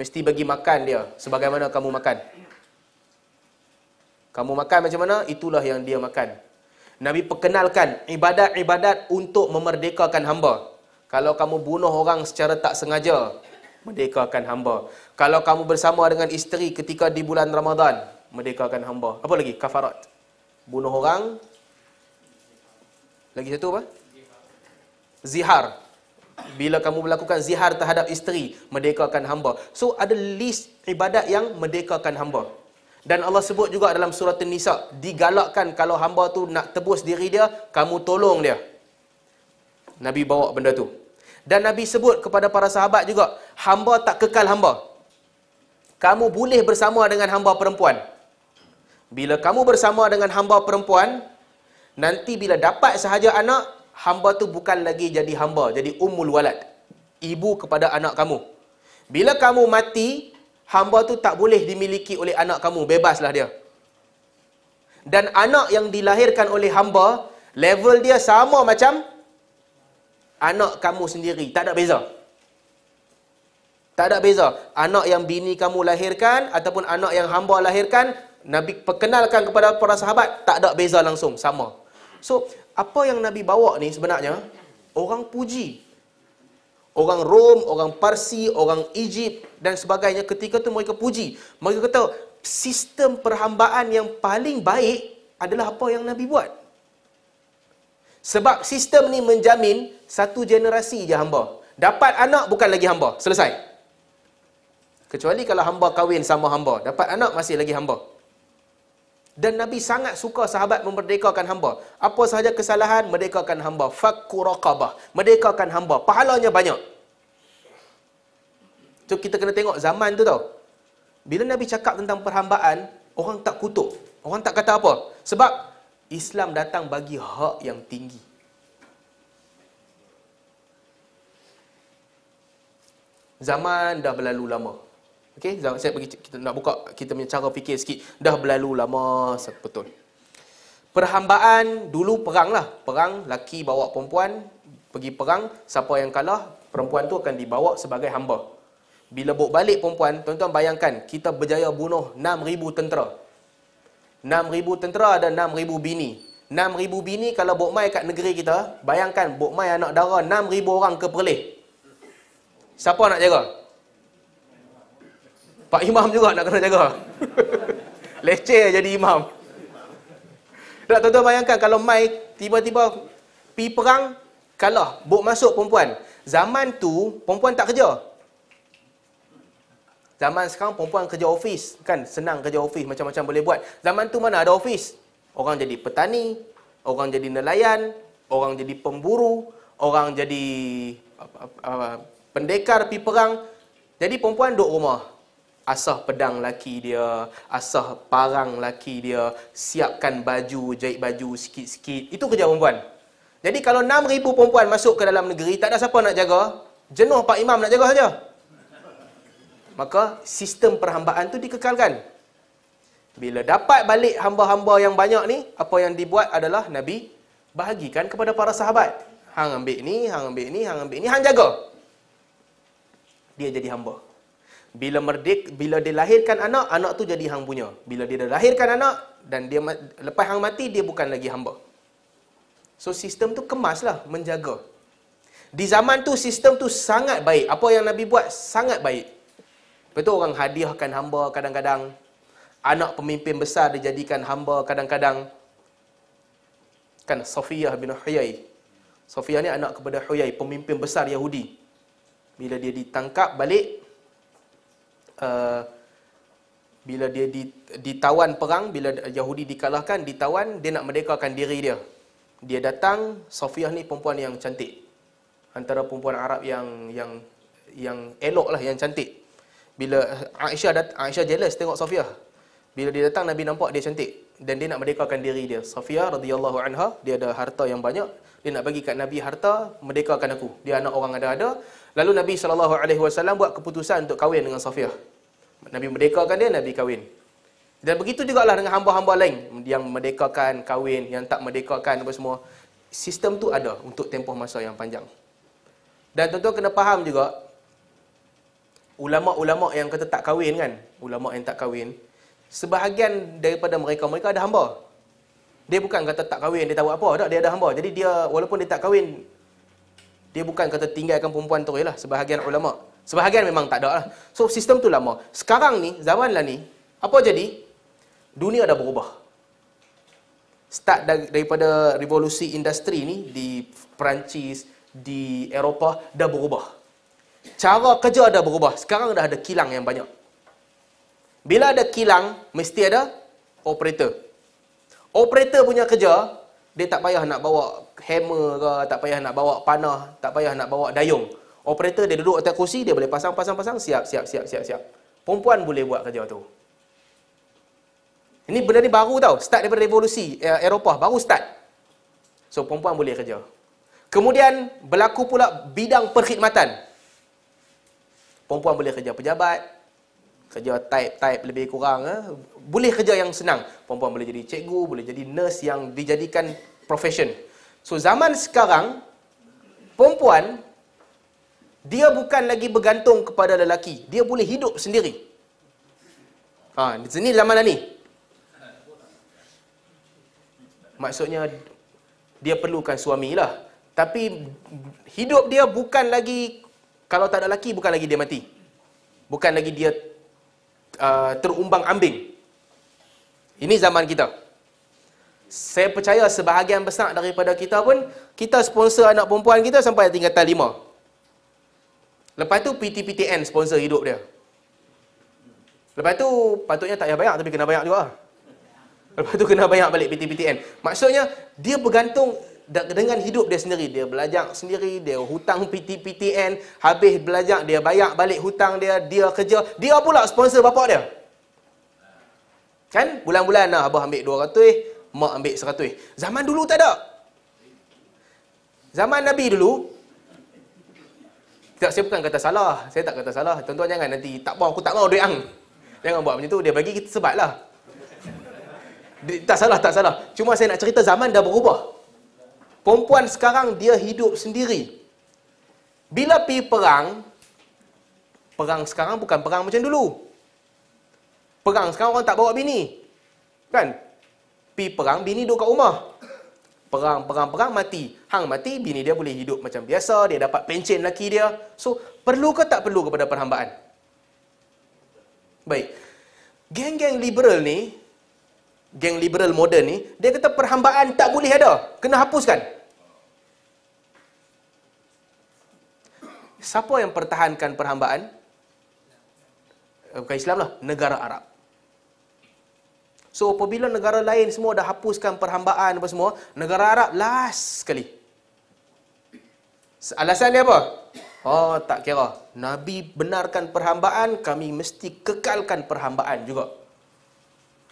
Mesti bagi makan dia sebagaimana kamu makan. Kamu makan macam mana, itulah yang dia makan. Nabi perkenalkan ibadat-ibadat untuk memerdekakan hamba. Kalau kamu bunuh orang secara tak sengaja, merdekakan hamba. Kalau kamu bersama dengan isteri ketika di bulan Ramadan, merdekakan hamba. Apa lagi? Kafarat. Bunuh orang. Lagi satu apa? Zihar. Bila kamu melakukan zihar terhadap isteri, merdekakan hamba. So ada list ibadat yang merdekakan hamba. Dan Allah sebut juga dalam surah An-Nisa, digalakkan kalau hamba tu nak tebus diri dia, kamu tolong dia. Nabi bawa benda tu. Dan Nabi sebut kepada para sahabat juga, hamba tak kekal hamba. Kamu boleh bersama dengan hamba perempuan. Bila kamu bersama dengan hamba perempuan, nanti bila dapat sahaja anak, hamba tu bukan lagi jadi hamba, jadi ummul walad. Ibu kepada anak kamu. Bila kamu mati, hamba tu tak boleh dimiliki oleh anak kamu, bebaslah dia. Dan anak yang dilahirkan oleh hamba, level dia sama macam anak kamu sendiri, tak ada beza. Tak ada beza. Anak yang bini kamu lahirkan ataupun anak yang hamba lahirkan, Nabi perkenalkan kepada para sahabat, tak ada beza langsung, sama. So, apa yang Nabi bawa ni sebenarnya? Orang puji. Orang Rom, orang Parsi, orang Egypt, dan sebagainya ketika tu mereka puji. Mereka kata sistem perhambaan yang paling baik adalah apa yang Nabi buat. Sebab sistem ni menjamin satu generasi je hamba. Dapat anak bukan lagi hamba. Selesai. Kecuali kalau hamba kahwin sama hamba. Dapat anak masih lagi hamba. Dan Nabi sangat suka sahabat memerdekakan hamba. Apa sahaja kesalahan, merdekakan hamba. fakurakabah, Merdekakan hamba. Pahalanya banyak. So kita kena tengok zaman tu tau. Bila Nabi cakap tentang perhambaan, orang tak kutuk. Orang tak kata apa. Sebab Islam datang bagi hak yang tinggi. Zaman dah berlalu lama. okay? zaman saya pergi kita nak buka kita punya cara fikir sikit. Dah berlalu lama sebetul. Perhambaan dulu perang lah. Perang laki bawa perempuan pergi perang, siapa yang kalah perempuan tu akan dibawa sebagai hamba. Bila bawa balik perempuan, tuan-tuan bayangkan kita berjaya bunuh 6,000 tentera. 6,000 tentera ada 6,000 bini. 6,000 bini kalau bawa mai kat negeri kita, bayangkan bawa mai anak dara 6,000 orang ke Perlis. Siapa nak jaga? Pak Imam juga nak kena jaga. Leceh jadi Imam. Tak tuan-tuan bayangkan kalau mai tiba-tiba pi perang, kalah, bawa masuk perempuan. Zaman tu, perempuan tak kerja. Zaman sekarang perempuan kerja ofis, kan? Senang kerja ofis, macam-macam boleh buat. Zaman tu mana ada ofis? Orang jadi petani, orang jadi nelayan, orang jadi pemburu, orang jadi apa, apa, apa, pendekar pergi perang. Jadi perempuan duduk rumah. Asah pedang laki dia, asah parang laki dia, siapkan baju, jahit baju sikit-sikit. Itu kerja perempuan. Jadi kalau 6,000 perempuan masuk ke dalam negeri, tak ada siapa nak jaga, jenuh Pak Imam nak jaga saja maka sistem perhambaan tu dikekalkan. Bila dapat balik hamba-hamba yang banyak ni, apa yang dibuat adalah Nabi bahagikan kepada para sahabat. Hang ambil ni, hang ambil ni, hang ambil ni, hang jaga. Dia jadi hamba. Bila merdek, bila dia lahirkan anak, anak tu jadi hang punya. Bila dia dah lahirkan anak dan dia lepas hang mati dia bukan lagi hamba. So sistem tu kemaslah menjaga. Di zaman tu sistem tu sangat baik. Apa yang Nabi buat sangat baik. Lepas tu orang hadiahkan hamba kadang-kadang. Anak pemimpin besar dijadikan hamba kadang-kadang. Kan Safiyah bin Huyai. Safiyah ni anak kepada Huyai, pemimpin besar Yahudi. Bila dia ditangkap balik, uh, bila dia ditawan perang, bila Yahudi dikalahkan, ditawan, dia nak merdekakan diri dia. Dia datang, Safiyah ni perempuan yang cantik. Antara perempuan Arab yang yang yang elok lah, yang cantik bila eh, Aisyah dat- Aisyah jealous tengok Safia. Bila dia datang Nabi nampak dia cantik dan dia nak merdekakan diri dia. Safia radhiyallahu anha, dia ada harta yang banyak, dia nak bagi kat Nabi harta, merdekakan aku. Dia anak orang ada-ada. Lalu Nabi sallallahu alaihi wasallam buat keputusan untuk kahwin dengan Safia. Nabi merdekakan dia, Nabi kahwin. Dan begitu juga lah dengan hamba-hamba lain yang merdekakan, kahwin, yang tak merdekakan apa semua. Sistem tu ada untuk tempoh masa yang panjang. Dan tuan-tuan kena faham juga, ulama-ulama yang kata tak kahwin kan ulama yang tak kahwin sebahagian daripada mereka mereka ada hamba dia bukan kata tak kahwin dia tahu apa tak dia ada hamba jadi dia walaupun dia tak kahwin dia bukan kata tinggalkan perempuan tu lah sebahagian ulama sebahagian memang tak ada lah so sistem tu lama sekarang ni zaman lah ni apa jadi dunia dah berubah start daripada revolusi industri ni di Perancis di Eropah dah berubah Cara kerja ada berubah. Sekarang dah ada kilang yang banyak. Bila ada kilang, mesti ada operator. Operator punya kerja, dia tak payah nak bawa hammer ke, tak payah nak bawa panah, tak payah nak bawa dayung. Operator dia duduk atas kursi, dia boleh pasang-pasang-pasang, siap, siap, siap, siap, siap. Perempuan boleh buat kerja tu. Ini benda ni baru tau, start daripada revolusi eh, Eropah, baru start. So perempuan boleh kerja. Kemudian berlaku pula bidang perkhidmatan. Perempuan boleh kerja pejabat, kerja type-type lebih kurang. Eh? Boleh kerja yang senang. Perempuan boleh jadi cikgu, boleh jadi nurse yang dijadikan profession. So zaman sekarang, perempuan, dia bukan lagi bergantung kepada lelaki. Dia boleh hidup sendiri. Ha, ini zaman ni. Maksudnya, dia perlukan suami lah. Tapi hidup dia bukan lagi kalau tak ada laki bukan lagi dia mati bukan lagi dia uh, terumbang ambing ini zaman kita saya percaya sebahagian besar daripada kita pun kita sponsor anak perempuan kita sampai tingkatan lima lepas tu PTPTN sponsor hidup dia lepas tu patutnya tak payah banyak tapi kena banyak juga Lepas tu kena banyak balik PTPTN. Maksudnya, dia bergantung dengan hidup dia sendiri dia belajar sendiri dia hutang PTPTN habis belajar dia bayar balik hutang dia dia kerja dia pula sponsor bapak dia kan bulan-bulan lah abah ambil 200 mak ambil 100 zaman dulu tak ada zaman nabi dulu tak saya bukan kata salah saya tak kata salah tuan-tuan jangan nanti tak mau aku tak mau duit ang jangan buat macam tu dia bagi kita sebatlah tak salah tak salah cuma saya nak cerita zaman dah berubah Perempuan sekarang dia hidup sendiri. Bila pi perang, perang sekarang bukan perang macam dulu. Perang sekarang orang tak bawa bini. Kan? Pi perang, bini duduk kat rumah. Perang, perang, perang, mati. Hang mati, bini dia boleh hidup macam biasa. Dia dapat pencen lelaki dia. So, perlu ke tak perlu kepada perhambaan? Baik. Geng-geng liberal ni, geng liberal moden ni, dia kata perhambaan tak boleh ada. Kena hapuskan. Siapa yang pertahankan perhambaan? Eh, bukan Islam lah, negara Arab. So, apabila negara lain semua dah hapuskan perhambaan apa semua, negara Arab last sekali. Alasan dia apa? Oh, tak kira. Nabi benarkan perhambaan, kami mesti kekalkan perhambaan juga.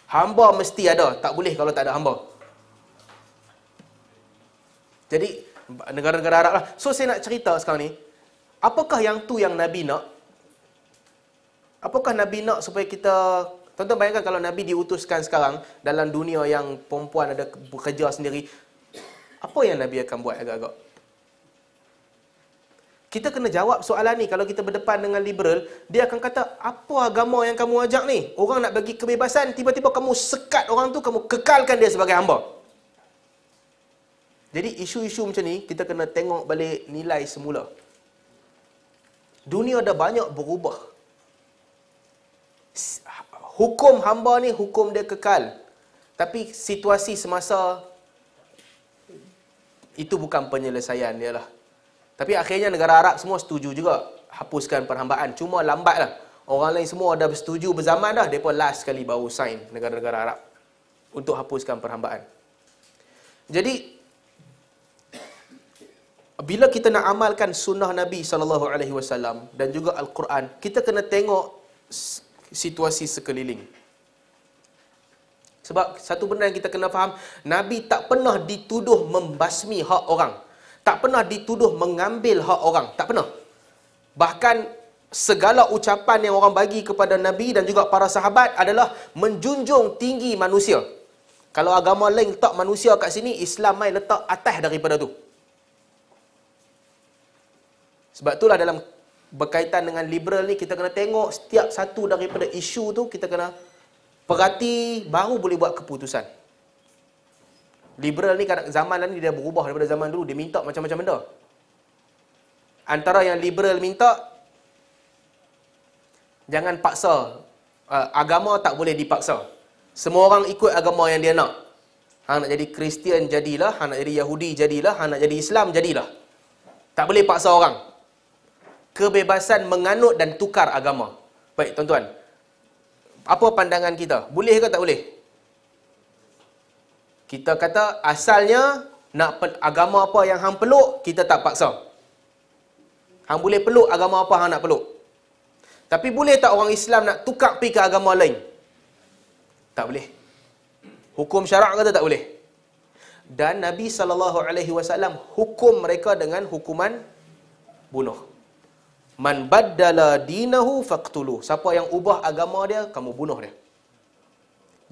Hamba mesti ada. Tak boleh kalau tak ada hamba. Jadi, negara-negara Arab lah. So, saya nak cerita sekarang ni. Apakah yang tu yang Nabi nak? Apakah Nabi nak supaya kita... Tuan-tuan bayangkan kalau Nabi diutuskan sekarang dalam dunia yang perempuan ada bekerja sendiri. Apa yang Nabi akan buat agak-agak? Kita kena jawab soalan ni kalau kita berdepan dengan liberal, dia akan kata, apa agama yang kamu ajak ni? Orang nak bagi kebebasan, tiba-tiba kamu sekat orang tu, kamu kekalkan dia sebagai hamba. Jadi isu-isu macam ni, kita kena tengok balik nilai semula. Dunia dah banyak berubah. Hukum hamba ni, hukum dia kekal. Tapi situasi semasa, itu bukan penyelesaian dia lah. Tapi akhirnya negara Arab semua setuju juga hapuskan perhambaan. Cuma lambatlah. Orang lain semua dah setuju berzaman dah. Mereka last sekali baru sign negara-negara Arab untuk hapuskan perhambaan. Jadi, bila kita nak amalkan sunnah Nabi saw dan juga al-Quran, kita kena tengok situasi sekeliling. Sebab satu benda yang kita kena faham, Nabi tak pernah dituduh membasmi hak orang tak pernah dituduh mengambil hak orang. Tak pernah. Bahkan segala ucapan yang orang bagi kepada Nabi dan juga para sahabat adalah menjunjung tinggi manusia. Kalau agama lain letak manusia kat sini, Islam main letak atas daripada tu. Sebab itulah dalam berkaitan dengan liberal ni, kita kena tengok setiap satu daripada isu tu, kita kena perhati baru boleh buat keputusan. Liberal ni kadang zaman ni dia berubah daripada zaman dulu. Dia minta macam-macam benda. Antara yang liberal minta, jangan paksa. Ah, agama tak boleh dipaksa. Semua orang ikut agama yang dia nak. Hang nak jadi Kristian jadilah, hang nak jadi Yahudi jadilah, hang nak jadi Islam jadilah. Tak boleh paksa orang. Kebebasan menganut dan tukar agama. Baik, tuan-tuan. Apa pandangan kita? Boleh ke tak Boleh kita kata asalnya nak agama apa yang hang peluk kita tak paksa hang boleh peluk agama apa hang nak peluk tapi boleh tak orang Islam nak tukar pergi ke agama lain tak boleh hukum syarak kata tak boleh dan Nabi sallallahu alaihi wasallam hukum mereka dengan hukuman bunuh man baddala dinahu faqtulu siapa yang ubah agama dia kamu bunuh dia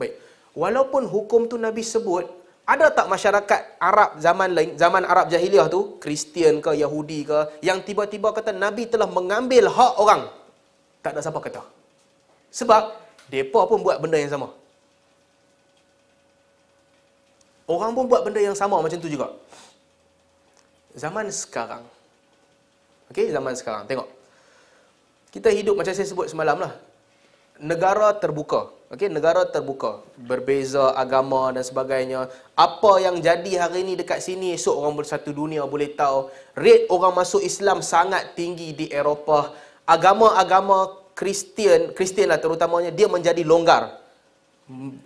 baik Walaupun hukum tu Nabi sebut, ada tak masyarakat Arab zaman lain, zaman Arab Jahiliyah tu, Kristian ke Yahudi ke, yang tiba-tiba kata Nabi telah mengambil hak orang? Tak ada siapa kata. Sebab, mereka pun buat benda yang sama. Orang pun buat benda yang sama macam tu juga. Zaman sekarang. Okey, zaman sekarang. Tengok. Kita hidup macam saya sebut semalam lah negara terbuka. Okey, negara terbuka. Berbeza agama dan sebagainya. Apa yang jadi hari ini dekat sini, esok orang bersatu dunia boleh tahu. Rate orang masuk Islam sangat tinggi di Eropah. Agama-agama Kristian, Kristian lah terutamanya, dia menjadi longgar.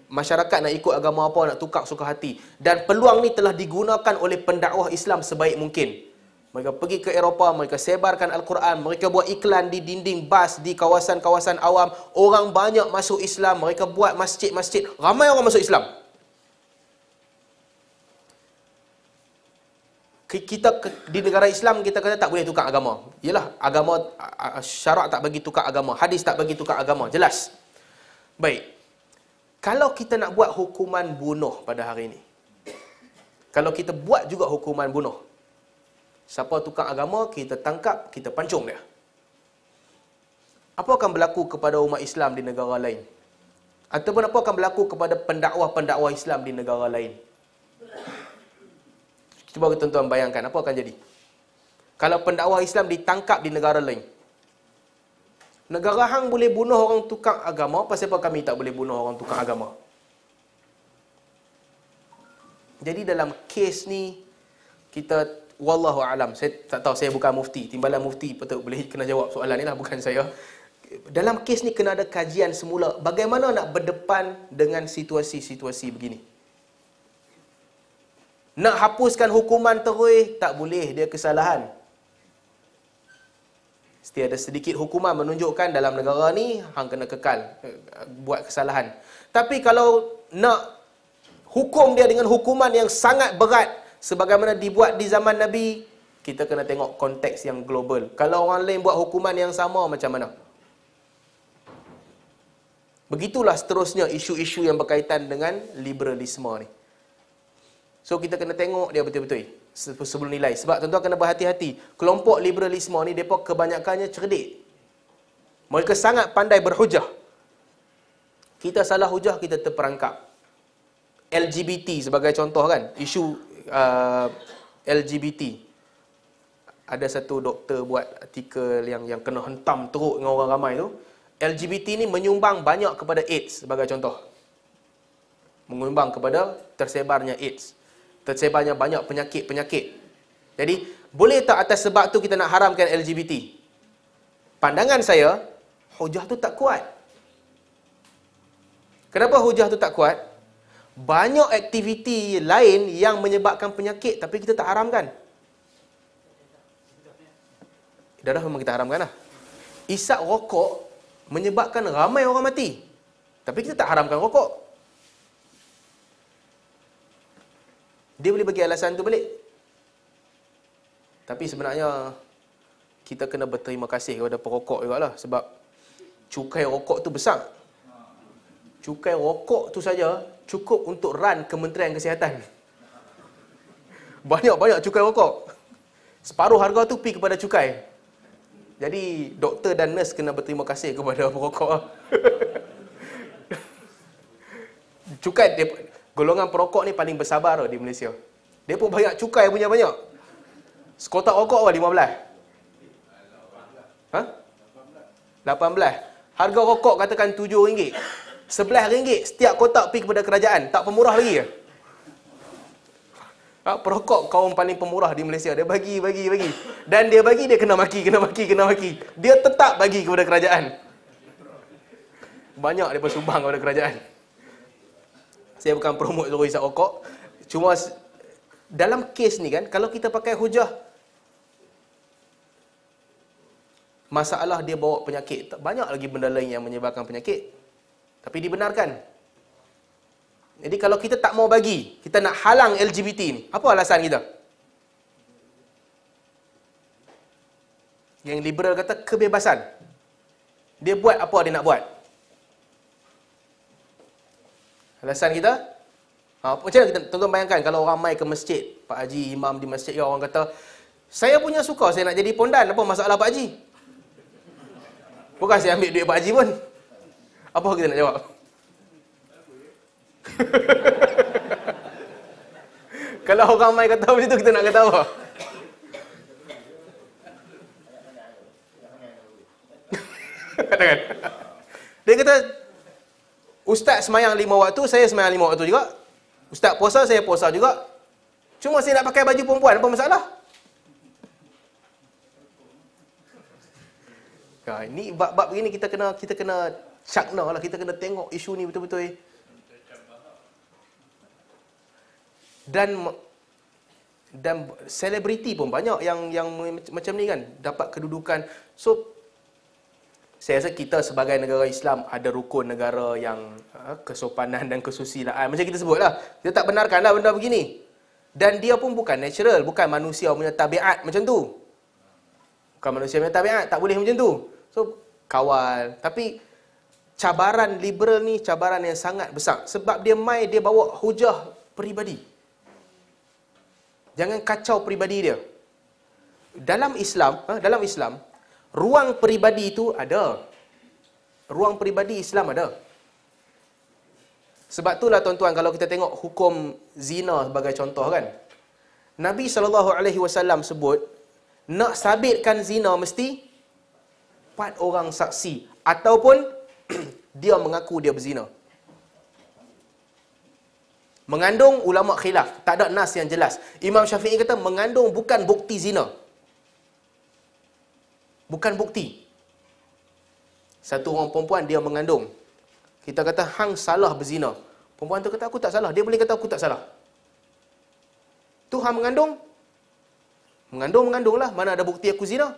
Masyarakat nak ikut agama apa, nak tukar suka hati. Dan peluang ni telah digunakan oleh pendakwah Islam sebaik mungkin. Mereka pergi ke Eropah, mereka sebarkan Al-Quran, mereka buat iklan di dinding bas, di kawasan-kawasan awam. Orang banyak masuk Islam, mereka buat masjid-masjid, ramai orang masuk Islam. Kita di negara Islam, kita kata tak boleh tukar agama. Yalah, agama, Syarak tak bagi tukar agama, hadis tak bagi tukar agama, jelas. Baik, kalau kita nak buat hukuman bunuh pada hari ini, kalau kita buat juga hukuman bunuh, Siapa tukang agama, kita tangkap, kita pancung dia. Apa akan berlaku kepada umat Islam di negara lain? Ataupun apa akan berlaku kepada pendakwah-pendakwah Islam di negara lain? Cuba tuan-tuan bayangkan, apa akan jadi? Kalau pendakwah Islam ditangkap di negara lain, negara hang boleh bunuh orang tukang agama, pasal apa kami tak boleh bunuh orang tukang agama? Jadi dalam kes ni, kita wallahu alam saya tak tahu saya bukan mufti timbalan mufti patut boleh kena jawab soalan ni lah bukan saya dalam kes ni kena ada kajian semula bagaimana nak berdepan dengan situasi-situasi begini nak hapuskan hukuman terui tak boleh dia kesalahan Setiap ada sedikit hukuman menunjukkan dalam negara ni hang kena kekal eh, buat kesalahan tapi kalau nak hukum dia dengan hukuman yang sangat berat sebagaimana dibuat di zaman Nabi, kita kena tengok konteks yang global. Kalau orang lain buat hukuman yang sama macam mana? Begitulah seterusnya isu-isu yang berkaitan dengan liberalisme ni. So kita kena tengok dia betul-betul sebelum nilai. Sebab tentu kena berhati-hati. Kelompok liberalisme ni mereka kebanyakannya cerdik. Mereka sangat pandai berhujah. Kita salah hujah, kita terperangkap. LGBT sebagai contoh kan. Isu uh, LGBT ada satu doktor buat artikel yang yang kena hentam teruk dengan orang ramai tu LGBT ni menyumbang banyak kepada AIDS sebagai contoh menyumbang kepada tersebarnya AIDS tersebarnya banyak penyakit-penyakit jadi boleh tak atas sebab tu kita nak haramkan LGBT pandangan saya hujah tu tak kuat kenapa hujah tu tak kuat banyak aktiviti lain yang menyebabkan penyakit tapi kita tak haramkan. Dah dah memang kita haramkan lah. Isap rokok menyebabkan ramai orang mati. Tapi kita tak haramkan rokok. Dia boleh bagi alasan tu balik. Tapi sebenarnya kita kena berterima kasih kepada perokok juga lah sebab cukai rokok tu besar. Cukai rokok tu saja cukup untuk run Kementerian Kesihatan. Banyak-banyak cukai rokok. Separuh harga tu pergi kepada cukai. Jadi doktor dan nurse kena berterima kasih kepada perokok. cukai dia, golongan perokok ni paling bersabar di Malaysia. Dia pun banyak cukai punya banyak. Sekotak rokok apa 15? Ha? 18. Harga rokok katakan rm ringgit. Sebelah ringgit setiap kotak pergi kepada kerajaan. Tak pemurah lagi ke? Ha, ya? ah, perokok kaum paling pemurah di Malaysia. Dia bagi, bagi, bagi. Dan dia bagi, dia kena maki, kena maki, kena maki. Dia tetap bagi kepada kerajaan. Banyak dia bersumbang kepada kerajaan. Saya bukan promote suruh isap rokok. Cuma dalam kes ni kan, kalau kita pakai hujah, masalah dia bawa penyakit. Banyak lagi benda lain yang menyebabkan penyakit. Tapi dibenarkan. Jadi kalau kita tak mau bagi, kita nak halang LGBT ni, apa alasan kita? Yang liberal kata kebebasan. Dia buat apa dia nak buat. Alasan kita? Ha, macam mana kita, tuan bayangkan kalau orang mai ke masjid, Pak Haji, Imam di masjid, ya orang kata, saya punya suka, saya nak jadi pondan, apa masalah Pak Haji? Bukan saya ambil duit Pak Haji pun. Apa kita nak jawab? Kalau orang mai kata macam tu kita nak kata apa? Katakan. Dia kata Ustaz semayang lima waktu, saya semayang lima waktu juga. Ustaz puasa, saya puasa juga. Cuma saya nak pakai baju perempuan, apa masalah? Kau, ini bab-bab begini kita kena kita kena cakna lah kita kena tengok isu ni betul-betul eh. dan dan selebriti pun banyak yang yang macam ni kan dapat kedudukan so saya rasa kita sebagai negara Islam ada rukun negara yang ha, kesopanan dan kesusilaan. Macam kita sebutlah. Kita tak benarkanlah benda begini. Dan dia pun bukan natural. Bukan manusia punya tabiat macam tu. Bukan manusia punya tabiat. Tak boleh macam tu. So, kawal. Tapi, cabaran liberal ni cabaran yang sangat besar sebab dia mai dia bawa hujah peribadi jangan kacau peribadi dia dalam Islam ha, dalam Islam ruang peribadi itu ada ruang peribadi Islam ada sebab itulah tuan-tuan kalau kita tengok hukum zina sebagai contoh kan Nabi sallallahu alaihi wasallam sebut nak sabitkan zina mesti empat orang saksi ataupun dia mengaku dia berzina. Mengandung ulama khilaf, tak ada nas yang jelas. Imam Syafi'i kata mengandung bukan bukti zina. Bukan bukti. Satu orang perempuan dia mengandung. Kita kata hang salah berzina. Perempuan tu kata aku tak salah. Dia boleh kata aku tak salah. Tu hang mengandung? Mengandung mengandunglah. Mana ada bukti aku zina?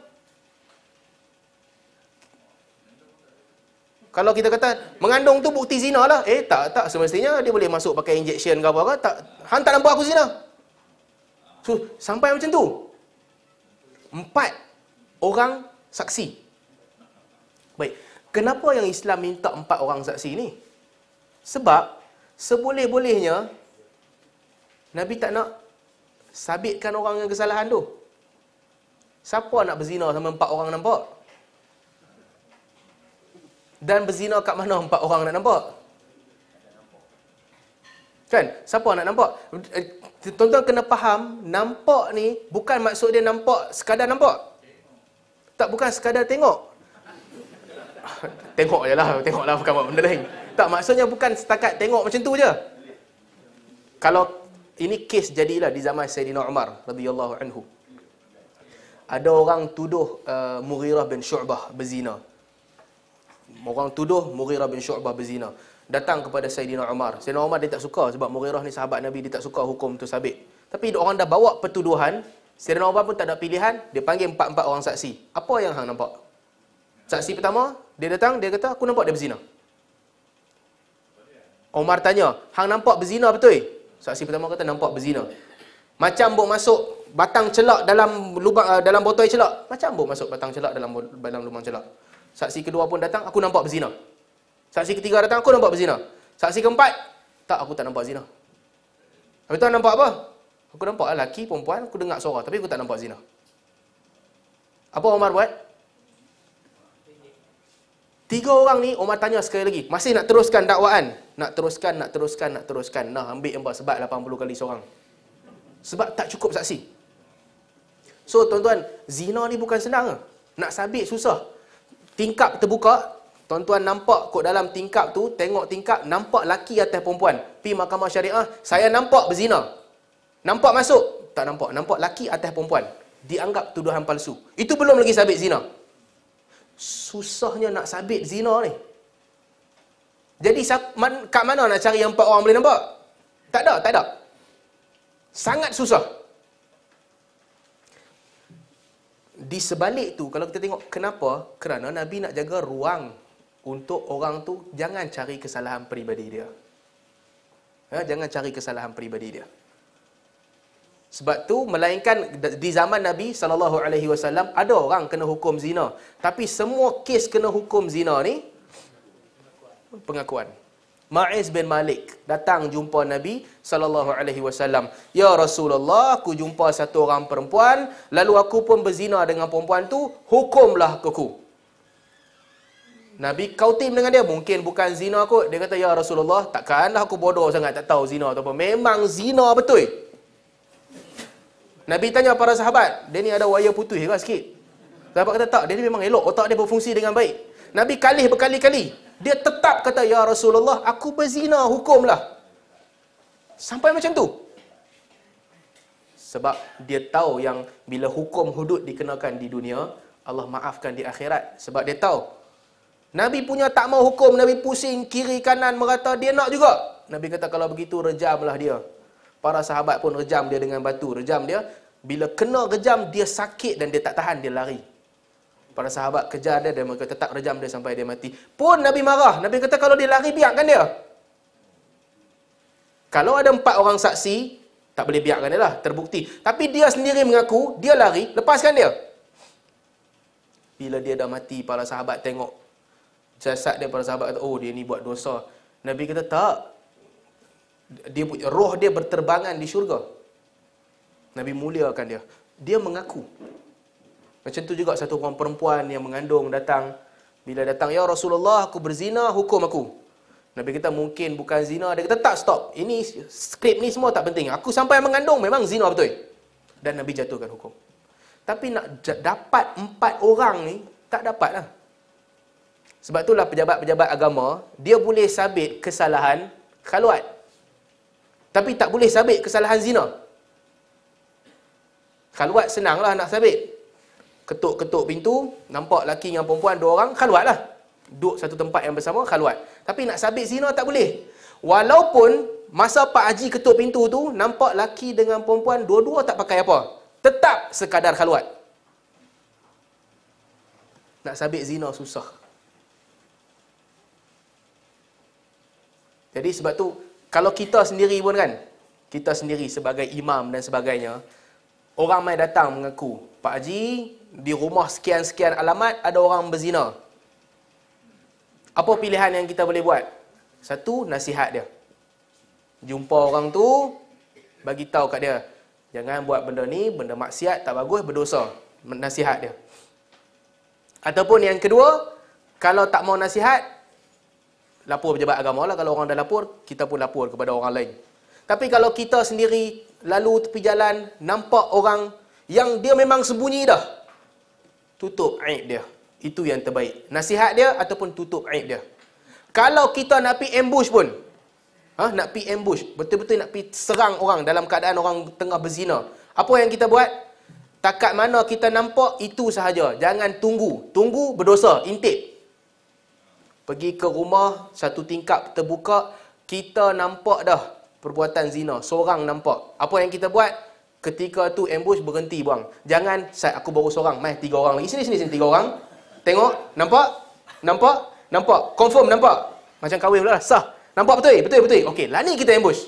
Kalau kita kata mengandung tu bukti zina lah. Eh tak, tak. Semestinya dia boleh masuk pakai injection ke apa-apa. Tak. Han tak nampak aku zina. So, sampai macam tu. Empat orang saksi. Baik. Kenapa yang Islam minta empat orang saksi ni? Sebab seboleh-bolehnya Nabi tak nak sabitkan orang yang kesalahan tu. Siapa nak berzina sama empat orang nampak? dan berzina kat mana empat orang nak nampak? Kan? Siapa nak nampak? Eh, tuan-tuan kena faham, nampak ni bukan maksud dia nampak sekadar nampak. Tak bukan sekadar tengok. Tengok je lah, tengok lah bukan buat benda lain. Tak maksudnya bukan setakat tengok macam tu je. Kalau ini kes jadilah di zaman Sayyidina Umar radhiyallahu anhu. Ada orang tuduh uh, Mughirah bin Syu'bah berzina orang tuduh Mughirah bin Syu'bah berzina datang kepada Sayyidina Umar. Sayyidina Umar dia tak suka sebab Mughirah ni sahabat Nabi dia tak suka hukum tu sabit. Tapi orang dah bawa pertuduhan, Sayyidina Umar pun tak ada pilihan, dia panggil empat-empat orang saksi. Apa yang hang nampak? Saksi pertama, dia datang, dia kata aku nampak dia berzina. Umar tanya, hang nampak berzina betul? Saksi pertama kata nampak berzina. Macam buk masuk batang celak dalam lubang eh, dalam botol celak. Macam buk masuk batang celak dalam dalam lubang celak. Saksi kedua pun datang, aku nampak berzina. Saksi ketiga datang, aku nampak berzina. Saksi keempat, tak aku tak nampak zina. Habis tu nampak apa? Aku nampak lelaki, perempuan, aku dengar suara tapi aku tak nampak zina. Apa Omar buat? Tiga orang ni Omar tanya sekali lagi, masih nak teruskan dakwaan? Nak teruskan, nak teruskan, nak teruskan. Nah, ambil embah sebab 80 kali seorang. Sebab tak cukup saksi. So, tuan-tuan, zina ni bukan senang Nak sabit susah tingkap terbuka, tuan-tuan nampak kot dalam tingkap tu, tengok tingkap, nampak laki atas perempuan. Pi mahkamah syariah, saya nampak berzina. Nampak masuk? Tak nampak. Nampak laki atas perempuan. Dianggap tuduhan palsu. Itu belum lagi sabit zina. Susahnya nak sabit zina ni. Jadi kat mana nak cari yang empat orang boleh nampak? Tak ada, tak ada. Sangat susah. di sebalik tu kalau kita tengok kenapa? Kerana Nabi nak jaga ruang untuk orang tu jangan cari kesalahan peribadi dia. Ha, jangan cari kesalahan peribadi dia. Sebab tu melainkan di zaman Nabi sallallahu alaihi wasallam ada orang kena hukum zina, tapi semua kes kena hukum zina ni pengakuan. pengakuan. Maiz bin Malik datang jumpa Nabi sallallahu alaihi wasallam. Ya Rasulullah, aku jumpa satu orang perempuan, lalu aku pun berzina dengan perempuan tu, hukumlah aku. Nabi kau tim dengan dia, mungkin bukan zina aku. Dia kata, Ya Rasulullah, takkanlah aku bodoh sangat, tak tahu zina atau apa. Memang zina betul. Nabi tanya para sahabat, dia ni ada wayar putih ke sikit? Sahabat kata, tak, dia ni memang elok, otak dia berfungsi dengan baik. Nabi kalih berkali-kali, dia tetap kata, Ya Rasulullah, aku berzina hukumlah. Sampai macam tu. Sebab dia tahu yang bila hukum hudud dikenakan di dunia, Allah maafkan di akhirat. Sebab dia tahu. Nabi punya tak mau hukum, Nabi pusing kiri kanan merata, dia nak juga. Nabi kata kalau begitu rejamlah dia. Para sahabat pun rejam dia dengan batu, rejam dia. Bila kena rejam, dia sakit dan dia tak tahan, dia lari. Para sahabat kejar dia dan mereka tetap rejam dia sampai dia mati. Pun Nabi marah. Nabi kata kalau dia lari biarkan dia. Kalau ada empat orang saksi, tak boleh biarkan dia lah. Terbukti. Tapi dia sendiri mengaku, dia lari, lepaskan dia. Bila dia dah mati, para sahabat tengok. Jasad dia, para sahabat kata, oh dia ni buat dosa. Nabi kata, tak. Dia, punya roh dia berterbangan di syurga. Nabi muliakan dia. Dia mengaku. Macam tu juga satu orang perempuan yang mengandung datang. Bila datang, Ya Rasulullah, aku berzina, hukum aku. Nabi kita mungkin bukan zina. Dia kata, tak stop. Ini, skrip ni semua tak penting. Aku sampai mengandung, memang zina betul. Dan Nabi jatuhkan hukum. Tapi nak dapat empat orang ni, tak dapat lah. Sebab itulah pejabat-pejabat agama, dia boleh sabit kesalahan khaluat. Tapi tak boleh sabit kesalahan zina. Khaluat senanglah nak sabit ketuk-ketuk pintu, nampak laki dengan perempuan dua orang, khalwat lah. Duduk satu tempat yang bersama, khalwat. Tapi nak sabit zina tak boleh. Walaupun masa Pak Haji ketuk pintu tu, nampak laki dengan perempuan dua-dua tak pakai apa. Tetap sekadar khalwat. Nak sabit zina susah. Jadi sebab tu, kalau kita sendiri pun kan, kita sendiri sebagai imam dan sebagainya, orang mai datang mengaku, Pak Haji, di rumah sekian-sekian alamat ada orang berzina. Apa pilihan yang kita boleh buat? Satu, nasihat dia. Jumpa orang tu, bagi tahu kat dia. Jangan buat benda ni, benda maksiat, tak bagus, berdosa. Nasihat dia. Ataupun yang kedua, kalau tak mau nasihat, lapor pejabat agama lah. Kalau orang dah lapor, kita pun lapor kepada orang lain. Tapi kalau kita sendiri lalu tepi jalan, nampak orang yang dia memang sembunyi dah. Tutup aib dia. Itu yang terbaik. Nasihat dia ataupun tutup aib dia. Kalau kita nak pergi ambush pun, ha? nak pergi ambush, betul-betul nak pergi serang orang dalam keadaan orang tengah berzina. Apa yang kita buat? Takat mana kita nampak, itu sahaja. Jangan tunggu. Tunggu berdosa. Intip. Pergi ke rumah, satu tingkap terbuka, kita nampak dah perbuatan zina seorang nampak apa yang kita buat ketika tu ambush berhenti buang jangan saya aku baru seorang mai tiga orang lagi sini sini sini tiga orang tengok nampak nampak nampak confirm nampak macam kahwin pula lah. sah nampak betul betul betul okey lah ni kita ambush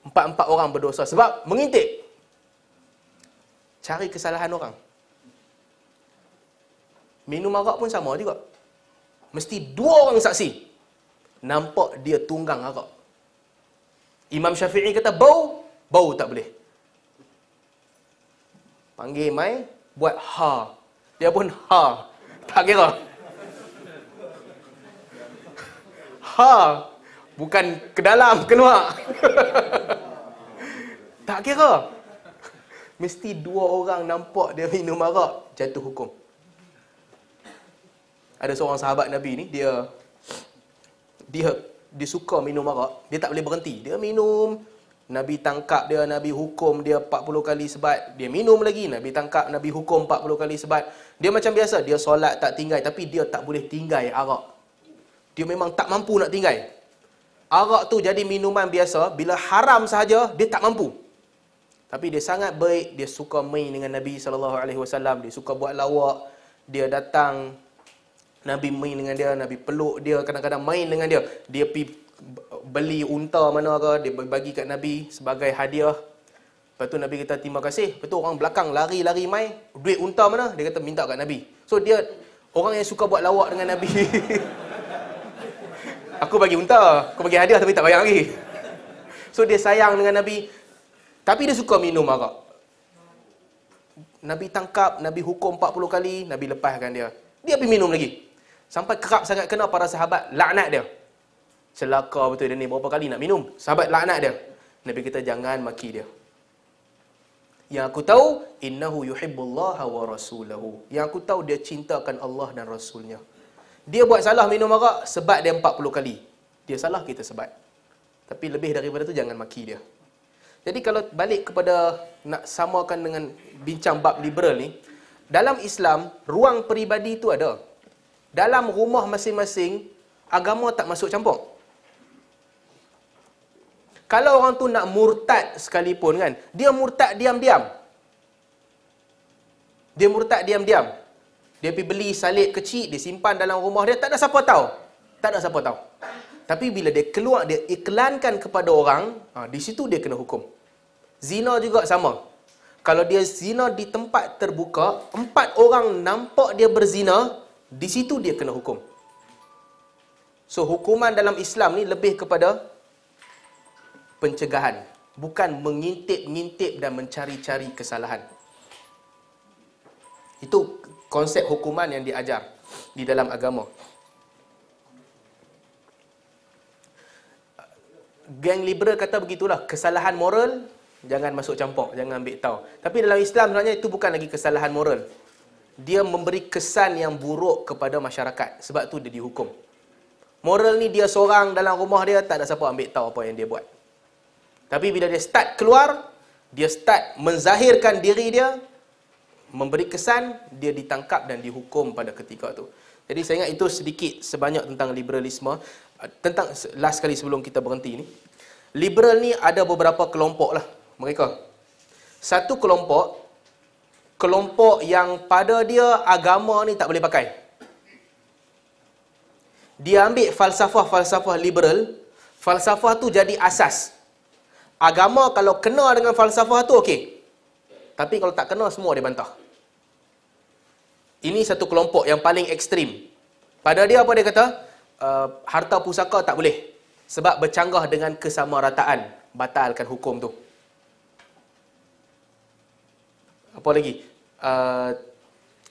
empat-empat orang berdosa sebab mengintip cari kesalahan orang minum arak pun sama juga mesti dua orang saksi nampak dia tunggang arak Imam Syafi'i kata bau, bau tak boleh. Panggil mai, buat ha. Dia pun ha. Tak kira. Ha. Bukan ke dalam, keluar. tak kira. Mesti dua orang nampak dia minum arak, jatuh hukum. Ada seorang sahabat Nabi ni, dia dia dia suka minum arak, dia tak boleh berhenti. Dia minum, Nabi tangkap dia, Nabi hukum dia 40 kali sebat, dia minum lagi, Nabi tangkap, Nabi hukum 40 kali sebat. Dia macam biasa, dia solat tak tinggal tapi dia tak boleh tinggal arak. Dia memang tak mampu nak tinggal. Arak tu jadi minuman biasa, bila haram sahaja, dia tak mampu. Tapi dia sangat baik, dia suka main dengan Nabi SAW, dia suka buat lawak, dia datang Nabi main dengan dia, Nabi peluk dia, kadang-kadang main dengan dia. Dia pi beli unta mana ke, dia bagi kat Nabi sebagai hadiah. Lepas tu Nabi kata terima kasih. Lepas tu orang belakang lari-lari main, duit unta mana? Dia kata minta kat Nabi. So dia orang yang suka buat lawak dengan Nabi. aku bagi unta, aku bagi hadiah tapi tak bayar lagi. So dia sayang dengan Nabi. Tapi dia suka minum arak. Nabi tangkap, Nabi hukum 40 kali, Nabi lepaskan dia. Dia pergi minum lagi. Sampai kerap sangat kena para sahabat laknat dia. Celaka betul dia ni berapa kali nak minum. Sahabat laknat dia. Nabi kita jangan maki dia. Yang aku tahu, innahu yuhibbullaha wa rasulahu. Yang aku tahu, dia cintakan Allah dan Rasulnya. Dia buat salah minum arak, sebat dia 40 kali. Dia salah, kita sebat. Tapi lebih daripada tu, jangan maki dia. Jadi kalau balik kepada nak samakan dengan bincang bab liberal ni, dalam Islam, ruang peribadi tu ada dalam rumah masing-masing agama tak masuk campur. Kalau orang tu nak murtad sekalipun kan, dia murtad diam-diam. Dia murtad diam-diam. Dia pergi beli salib kecil, dia simpan dalam rumah dia, tak ada siapa tahu. Tak ada siapa tahu. Tapi bila dia keluar, dia iklankan kepada orang, ha, di situ dia kena hukum. Zina juga sama. Kalau dia zina di tempat terbuka, empat orang nampak dia berzina, di situ dia kena hukum. So hukuman dalam Islam ni lebih kepada pencegahan, bukan mengintip-ngintip dan mencari-cari kesalahan. Itu konsep hukuman yang diajar di dalam agama. Gang liberal kata begitulah, kesalahan moral jangan masuk campur, jangan ambil tahu. Tapi dalam Islam sebenarnya itu bukan lagi kesalahan moral dia memberi kesan yang buruk kepada masyarakat sebab tu dia dihukum. Moral ni dia seorang dalam rumah dia tak ada siapa ambil tahu apa yang dia buat. Tapi bila dia start keluar, dia start menzahirkan diri dia, memberi kesan dia ditangkap dan dihukum pada ketika tu. Jadi saya ingat itu sedikit sebanyak tentang liberalisme tentang last kali sebelum kita berhenti ni. Liberal ni ada beberapa kelompok lah mereka. Satu kelompok kelompok yang pada dia agama ni tak boleh pakai. Dia ambil falsafah-falsafah liberal, falsafah tu jadi asas. Agama kalau kena dengan falsafah tu okey. Tapi kalau tak kena semua dia bantah. Ini satu kelompok yang paling ekstrim. Pada dia apa dia kata? Uh, harta pusaka tak boleh sebab bercanggah dengan kesamarataan, batalkan hukum tu. Apa lagi? Uh,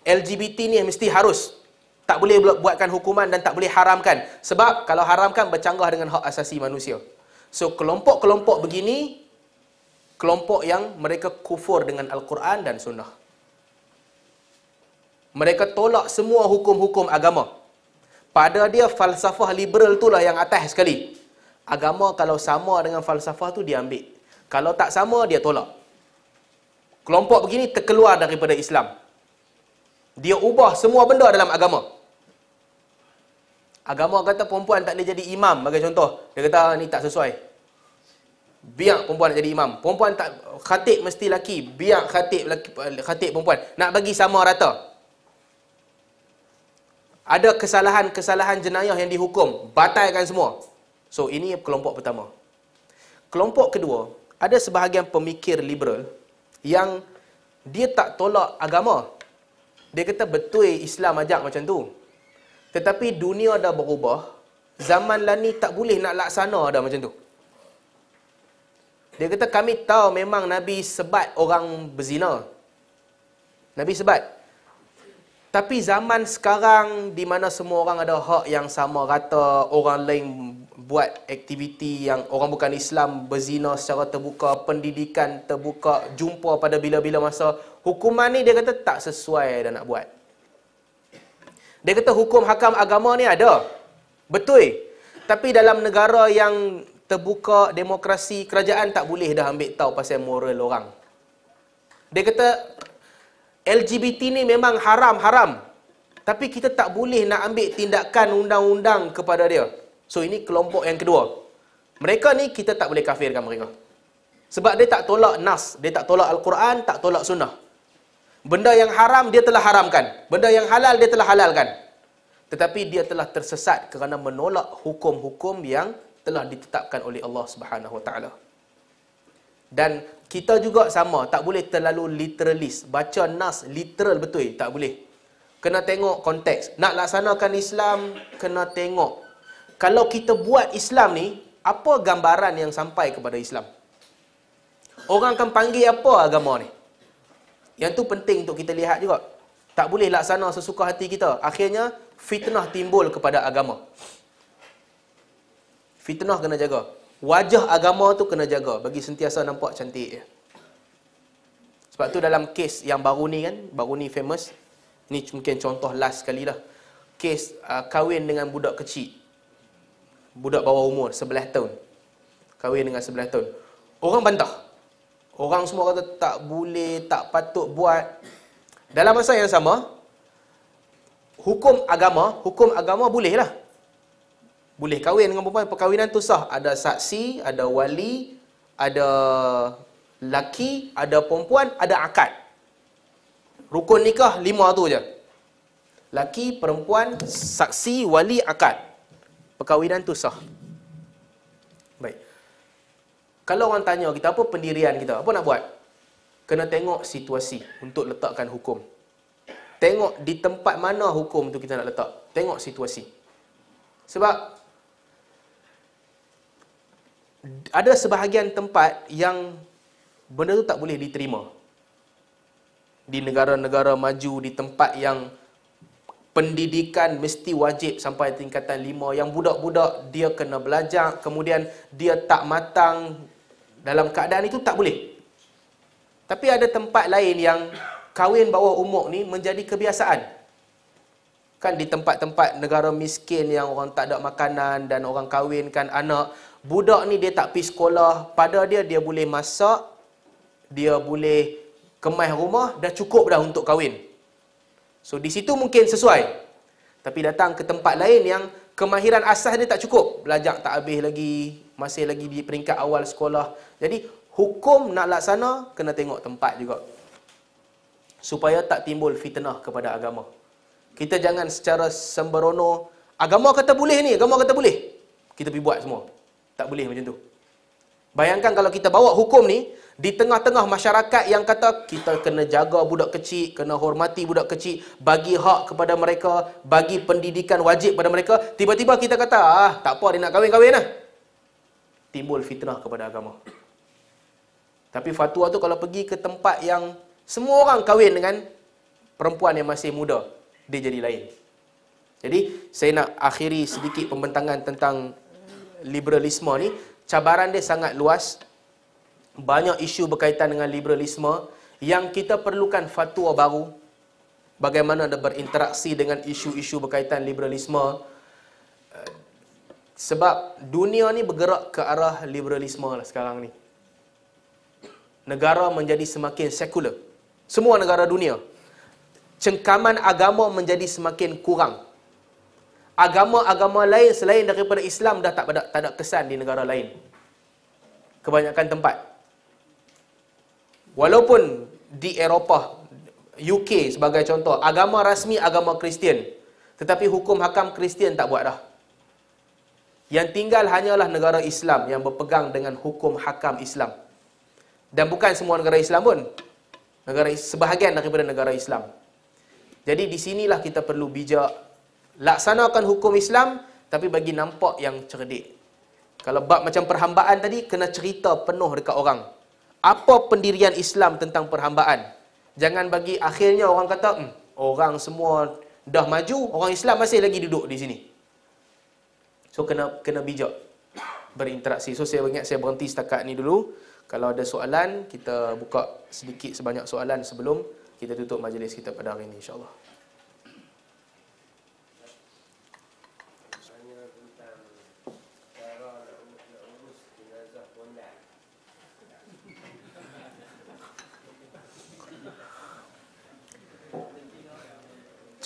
LGBT ni mesti harus tak boleh buatkan hukuman dan tak boleh haramkan sebab kalau haramkan bercanggah dengan hak asasi manusia. So kelompok-kelompok begini kelompok yang mereka kufur dengan al-Quran dan sunnah. Mereka tolak semua hukum-hukum agama. Pada dia falsafah liberal itulah yang atas sekali. Agama kalau sama dengan falsafah tu dia ambil. Kalau tak sama dia tolak. Kelompok begini terkeluar daripada Islam. Dia ubah semua benda dalam agama. Agama kata perempuan tak boleh jadi imam bagi contoh. Dia kata ah, ni tak sesuai. Biar perempuan nak jadi imam. Perempuan tak khatib mesti laki. Biar khatib laki khatib perempuan. Nak bagi sama rata. Ada kesalahan-kesalahan jenayah yang dihukum, batalkan semua. So ini kelompok pertama. Kelompok kedua, ada sebahagian pemikir liberal yang dia tak tolak agama. Dia kata betul Islam ajak macam tu. Tetapi dunia dah berubah, zaman lah ni tak boleh nak laksana dah macam tu. Dia kata kami tahu memang Nabi sebat orang berzina. Nabi sebat. Tapi zaman sekarang di mana semua orang ada hak yang sama rata, orang lain buat aktiviti yang orang bukan Islam berzina secara terbuka, pendidikan terbuka, jumpa pada bila-bila masa, hukuman ni dia kata tak sesuai dah nak buat. Dia kata hukum hakam agama ni ada. Betul. Tapi dalam negara yang terbuka demokrasi, kerajaan tak boleh dah ambil tahu pasal moral orang. Dia kata LGBT ni memang haram-haram. Tapi kita tak boleh nak ambil tindakan undang-undang kepada dia. So ini kelompok yang kedua. Mereka ni kita tak boleh kafirkan mereka. Sebab dia tak tolak nas, dia tak tolak al-Quran, tak tolak sunnah. Benda yang haram dia telah haramkan, benda yang halal dia telah halalkan. Tetapi dia telah tersesat kerana menolak hukum-hukum yang telah ditetapkan oleh Allah Subhanahu Wa Dan kita juga sama, tak boleh terlalu literalis. Baca nas literal betul, tak boleh. Kena tengok konteks. Nak laksanakan Islam, kena tengok kalau kita buat Islam ni, apa gambaran yang sampai kepada Islam? Orang akan panggil apa agama ni? Yang tu penting untuk kita lihat juga. Tak boleh laksana sesuka hati kita. Akhirnya, fitnah timbul kepada agama. Fitnah kena jaga. Wajah agama tu kena jaga. Bagi sentiasa nampak cantik. Sebab tu dalam kes yang baru ni kan, baru ni famous, ni mungkin contoh last sekali lah. Kes uh, kahwin dengan budak kecil budak bawah umur sebelah tahun kahwin dengan sebelah tahun orang bantah orang semua kata tak boleh tak patut buat dalam masa yang sama hukum agama hukum agama boleh lah boleh kahwin dengan perempuan perkahwinan tu sah ada saksi ada wali ada laki ada perempuan ada akad rukun nikah lima tu je laki perempuan saksi wali akad perkahwinan tu sah. Baik. Kalau orang tanya kita apa pendirian kita, apa nak buat? Kena tengok situasi untuk letakkan hukum. Tengok di tempat mana hukum tu kita nak letak. Tengok situasi. Sebab ada sebahagian tempat yang benda tu tak boleh diterima. Di negara-negara maju, di tempat yang pendidikan mesti wajib sampai tingkatan lima. Yang budak-budak dia kena belajar, kemudian dia tak matang dalam keadaan itu tak boleh. Tapi ada tempat lain yang kahwin bawah umur ni menjadi kebiasaan. Kan di tempat-tempat negara miskin yang orang tak ada makanan dan orang kahwinkan anak, budak ni dia tak pergi sekolah, pada dia dia boleh masak, dia boleh kemas rumah, dah cukup dah untuk kahwin. So di situ mungkin sesuai. Tapi datang ke tempat lain yang kemahiran asas ni tak cukup. Belajar tak habis lagi, masih lagi di peringkat awal sekolah. Jadi hukum nak laksana kena tengok tempat juga. Supaya tak timbul fitnah kepada agama. Kita jangan secara sembarono agama kata boleh ni, agama kata boleh. Kita pergi buat semua. Tak boleh macam tu. Bayangkan kalau kita bawa hukum ni di tengah-tengah masyarakat yang kata kita kena jaga budak kecil, kena hormati budak kecil, bagi hak kepada mereka, bagi pendidikan wajib kepada mereka, tiba-tiba kita kata, ah, tak apa dia nak kahwin-kahwin lah. Timbul fitnah kepada agama. Tapi fatwa tu kalau pergi ke tempat yang semua orang kahwin dengan perempuan yang masih muda, dia jadi lain. Jadi saya nak akhiri sedikit pembentangan tentang liberalisme ni cabaran dia sangat luas. Banyak isu berkaitan dengan liberalisme yang kita perlukan fatwa baru bagaimana ada berinteraksi dengan isu-isu berkaitan liberalisme eh, sebab dunia ni bergerak ke arah liberalisme lah sekarang ni. Negara menjadi semakin sekular. Semua negara dunia. Cengkaman agama menjadi semakin kurang agama-agama lain selain daripada Islam dah tak ada tak ada kesan di negara lain. Kebanyakan tempat. Walaupun di Eropah UK sebagai contoh, agama rasmi agama Kristian. Tetapi hukum hakam Kristian tak buat dah. Yang tinggal hanyalah negara Islam yang berpegang dengan hukum hakam Islam. Dan bukan semua negara Islam pun. Negara sebahagian daripada negara Islam. Jadi di sinilah kita perlu bijak, laksanakan hukum Islam tapi bagi nampak yang cerdik. Kalau bab macam perhambaan tadi kena cerita penuh dekat orang. Apa pendirian Islam tentang perhambaan? Jangan bagi akhirnya orang kata, hmm, orang semua dah maju, orang Islam masih lagi duduk di sini. So kena kena bijak berinteraksi. So saya ingat saya berhenti setakat ni dulu. Kalau ada soalan, kita buka sedikit sebanyak soalan sebelum kita tutup majlis kita pada hari ini insya-Allah.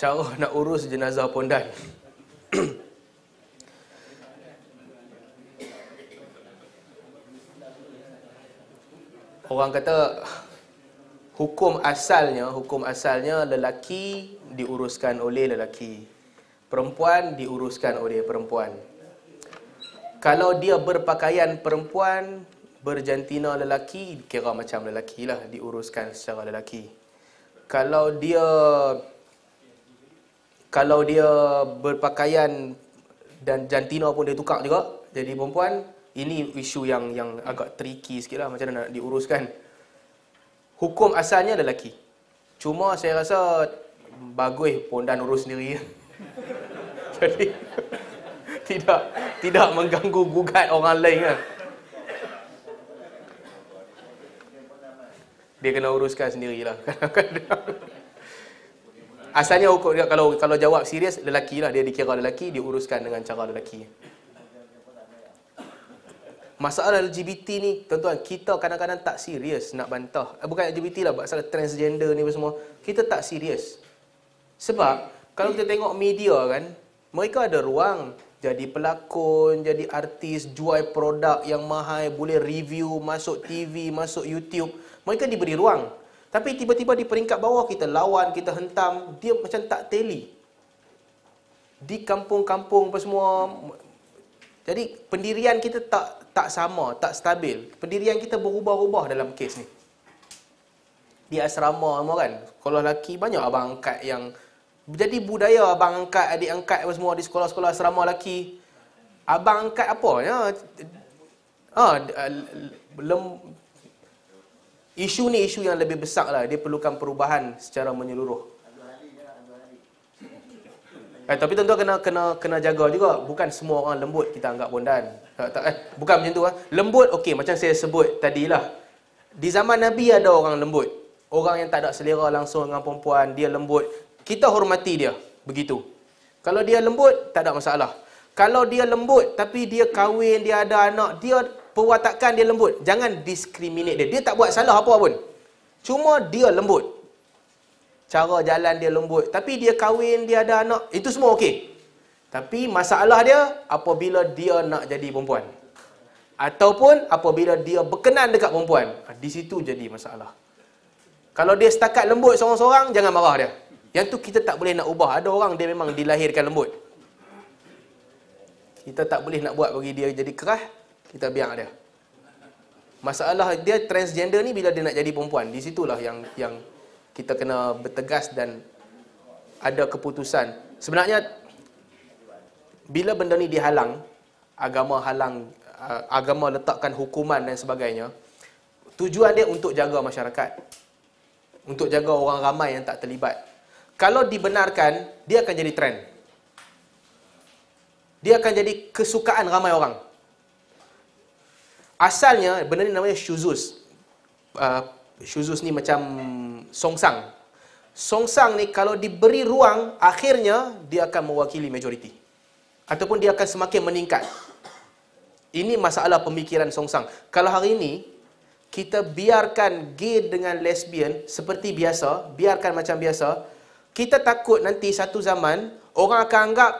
cara nak urus jenazah pondan. Orang kata hukum asalnya, hukum asalnya lelaki diuruskan oleh lelaki. Perempuan diuruskan oleh perempuan. Kalau dia berpakaian perempuan, berjantina lelaki, kira macam lelaki lah, diuruskan secara lelaki. Kalau dia kalau dia berpakaian dan jantina pun dia tukar juga jadi perempuan ini isu yang yang agak tricky sikit lah macam mana nak diuruskan hukum asalnya adalah lelaki cuma saya rasa bagus pun dan urus sendiri jadi tidak tidak mengganggu gugat orang lain kan dia kena uruskan sendirilah Asalnya hukum dia kalau kalau jawab serius lelaki lah dia dikira lelaki dia uruskan dengan cara lelaki. Masalah LGBT ni tuan-tuan kita kadang-kadang tak serius nak bantah. Eh, bukan LGBT lah masalah transgender ni semua. Kita tak serius. Sebab kalau kita tengok media kan mereka ada ruang jadi pelakon, jadi artis, jual produk yang mahal, boleh review masuk TV, masuk YouTube. Mereka diberi ruang. Tapi tiba-tiba di peringkat bawah kita lawan, kita hentam, dia macam tak teli. Di kampung-kampung apa semua. Jadi pendirian kita tak tak sama, tak stabil. Pendirian kita berubah-ubah dalam kes ni. Di asrama semua kan. Sekolah lelaki banyak abang angkat yang... Jadi budaya abang angkat, adik angkat apa semua di sekolah-sekolah asrama lelaki. Abang angkat apa? Ya? Ha, lem, Isu ni isu yang lebih besar lah. Dia perlukan perubahan secara menyeluruh. Eh, tapi tentu kena kena kena jaga juga. Bukan semua orang lembut kita anggap bondan. Tak, tak, eh, bukan macam tu lah. Lembut, okay Macam saya sebut tadi lah. Di zaman Nabi ada orang lembut. Orang yang tak ada selera langsung dengan perempuan. Dia lembut. Kita hormati dia. Begitu. Kalau dia lembut, tak ada masalah. Kalau dia lembut tapi dia kahwin, dia ada anak, dia perwatakan dia lembut. Jangan discriminate dia. Dia tak buat salah apa pun. Cuma dia lembut. Cara jalan dia lembut. Tapi dia kahwin, dia ada anak. Itu semua okey. Tapi masalah dia apabila dia nak jadi perempuan. Ataupun apabila dia berkenan dekat perempuan. Ah, di situ jadi masalah. Kalau dia setakat lembut seorang-seorang, jangan marah dia. Yang tu kita tak boleh nak ubah. Ada orang dia memang dilahirkan lembut. Kita tak boleh nak buat bagi dia jadi kerah kita biar dia. Masalah dia transgender ni bila dia nak jadi perempuan, di situlah yang yang kita kena bertegas dan ada keputusan. Sebenarnya bila benda ni dihalang, agama halang agama letakkan hukuman dan sebagainya, tujuan dia untuk jaga masyarakat. Untuk jaga orang ramai yang tak terlibat. Kalau dibenarkan, dia akan jadi trend. Dia akan jadi kesukaan ramai orang. Asalnya benda ni namanya syuzus. Uh, ah, syuzus ni macam songsang. Songsang ni kalau diberi ruang, akhirnya dia akan mewakili majoriti. Ataupun dia akan semakin meningkat. Ini masalah pemikiran songsang. Kalau hari ini, kita biarkan gay dengan lesbian seperti biasa, biarkan macam biasa, kita takut nanti satu zaman, orang akan anggap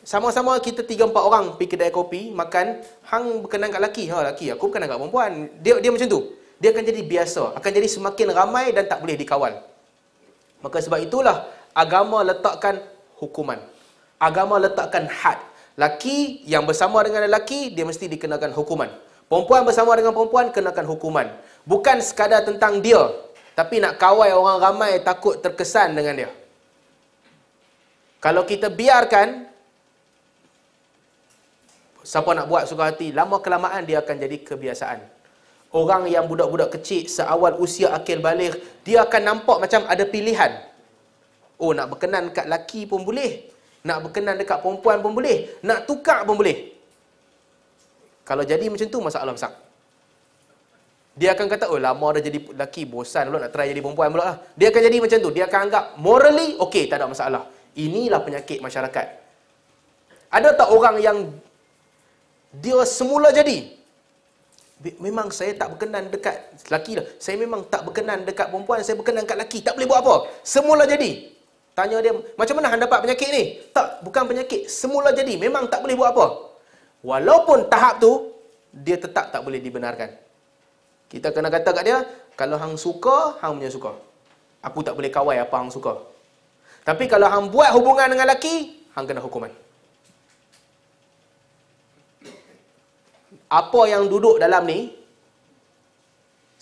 sama-sama kita tiga empat orang pergi kedai kopi makan hang berkenan kat laki ha laki aku berkenan kat perempuan. Dia dia macam tu. Dia akan jadi biasa, akan jadi semakin ramai dan tak boleh dikawal. Maka sebab itulah agama letakkan hukuman. Agama letakkan had. Laki yang bersama dengan lelaki dia mesti dikenakan hukuman. Perempuan bersama dengan perempuan kenakan hukuman. Bukan sekadar tentang dia, tapi nak kawal orang ramai takut terkesan dengan dia. Kalau kita biarkan, Siapa nak buat suka hati, lama kelamaan dia akan jadi kebiasaan. Orang yang budak-budak kecil seawal usia akil balik, dia akan nampak macam ada pilihan. Oh, nak berkenan dekat laki pun boleh. Nak berkenan dekat perempuan pun boleh. Nak tukar pun boleh. Kalau jadi macam tu, masalah besar. Dia akan kata, oh lama dah jadi laki bosan pula nak try jadi perempuan pula Dia akan jadi macam tu. Dia akan anggap morally, okay, tak ada masalah. Inilah penyakit masyarakat. Ada tak orang yang dia semula jadi memang saya tak berkenan dekat lelaki lah. Saya memang tak berkenan dekat perempuan, saya berkenan dekat lelaki. Tak boleh buat apa. Semula jadi. Tanya dia, macam mana anda dapat penyakit ni? Tak, bukan penyakit. Semula jadi. Memang tak boleh buat apa. Walaupun tahap tu, dia tetap tak boleh dibenarkan. Kita kena kata kat dia, kalau hang suka, hang punya suka. Aku tak boleh kawai apa hang suka. Tapi kalau hang buat hubungan dengan lelaki, hang kena hukuman. apa yang duduk dalam ni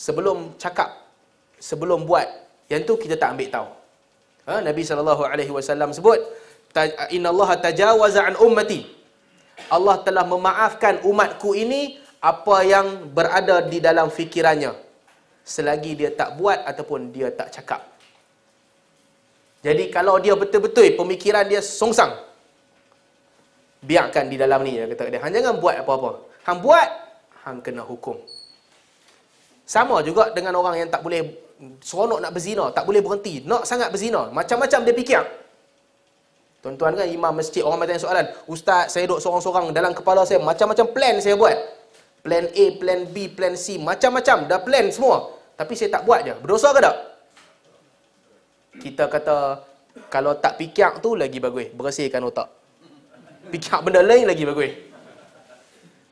sebelum cakap sebelum buat yang tu kita tak ambil tahu ha? Nabi saw sebut inna Allah tajawaza ummati Allah telah memaafkan umatku ini apa yang berada di dalam fikirannya selagi dia tak buat ataupun dia tak cakap jadi kalau dia betul-betul pemikiran dia songsang biarkan di dalam ni dia kata dia ha, jangan buat apa-apa Hang buat, hang kena hukum. Sama juga dengan orang yang tak boleh seronok nak berzina, tak boleh berhenti, nak sangat berzina. Macam-macam dia fikir. Tuan-tuan kan imam masjid orang bertanya soalan, "Ustaz, saya duduk seorang-seorang dalam kepala saya macam-macam plan saya buat. Plan A, plan B, plan C, macam-macam dah plan semua. Tapi saya tak buat je. Berdosa ke tak?" Kita kata kalau tak pikir tu lagi bagus, bersihkan otak. Pikir benda lain lagi bagus.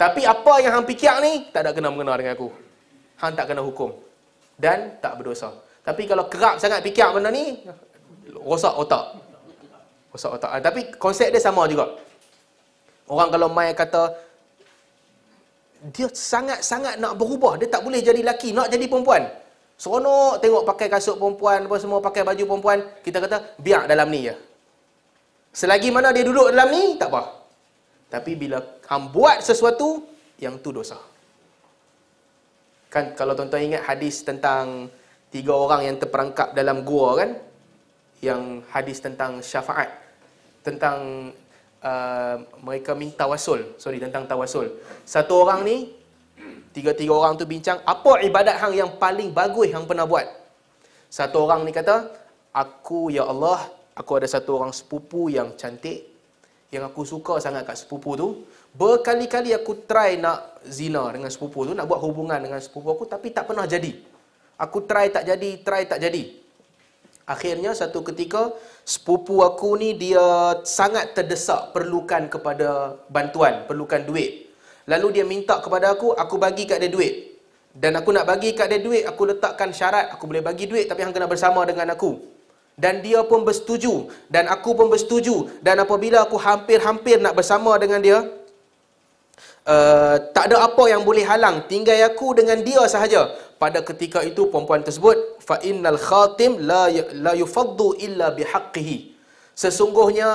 Tapi apa yang hang fikir ni tak ada kena mengena dengan aku. Hang tak kena hukum dan tak berdosa. Tapi kalau kerap sangat fikir benda ni rosak otak. Rosak otak. Ah, tapi konsep dia sama juga. Orang kalau mai kata dia sangat-sangat nak berubah, dia tak boleh jadi laki, nak jadi perempuan. Seronok tengok pakai kasut perempuan apa semua pakai baju perempuan, kita kata biar dalam ni je. Selagi mana dia duduk dalam ni, tak apa. Tapi bila hang buat sesuatu yang tu dosa. Kan kalau tuan-tuan ingat hadis tentang tiga orang yang terperangkap dalam gua kan? Yang hadis tentang syafaat. Tentang Uh, mereka minta tawasul sorry tentang tawasul satu orang ni tiga-tiga orang tu bincang apa ibadat hang yang paling bagus yang pernah buat satu orang ni kata aku ya Allah aku ada satu orang sepupu yang cantik yang aku suka sangat kat sepupu tu berkali-kali aku try nak zina dengan sepupu tu nak buat hubungan dengan sepupu aku tapi tak pernah jadi aku try tak jadi try tak jadi akhirnya satu ketika sepupu aku ni dia sangat terdesak perlukan kepada bantuan perlukan duit lalu dia minta kepada aku aku bagi kat dia duit dan aku nak bagi kat dia duit aku letakkan syarat aku boleh bagi duit tapi hang kena bersama dengan aku dan dia pun bersetuju dan aku pun bersetuju dan apabila aku hampir-hampir nak bersama dengan dia uh, tak ada apa yang boleh halang tinggal aku dengan dia sahaja pada ketika itu perempuan tersebut fa innal khatim la la yufaddu illa bihaqqihi sesungguhnya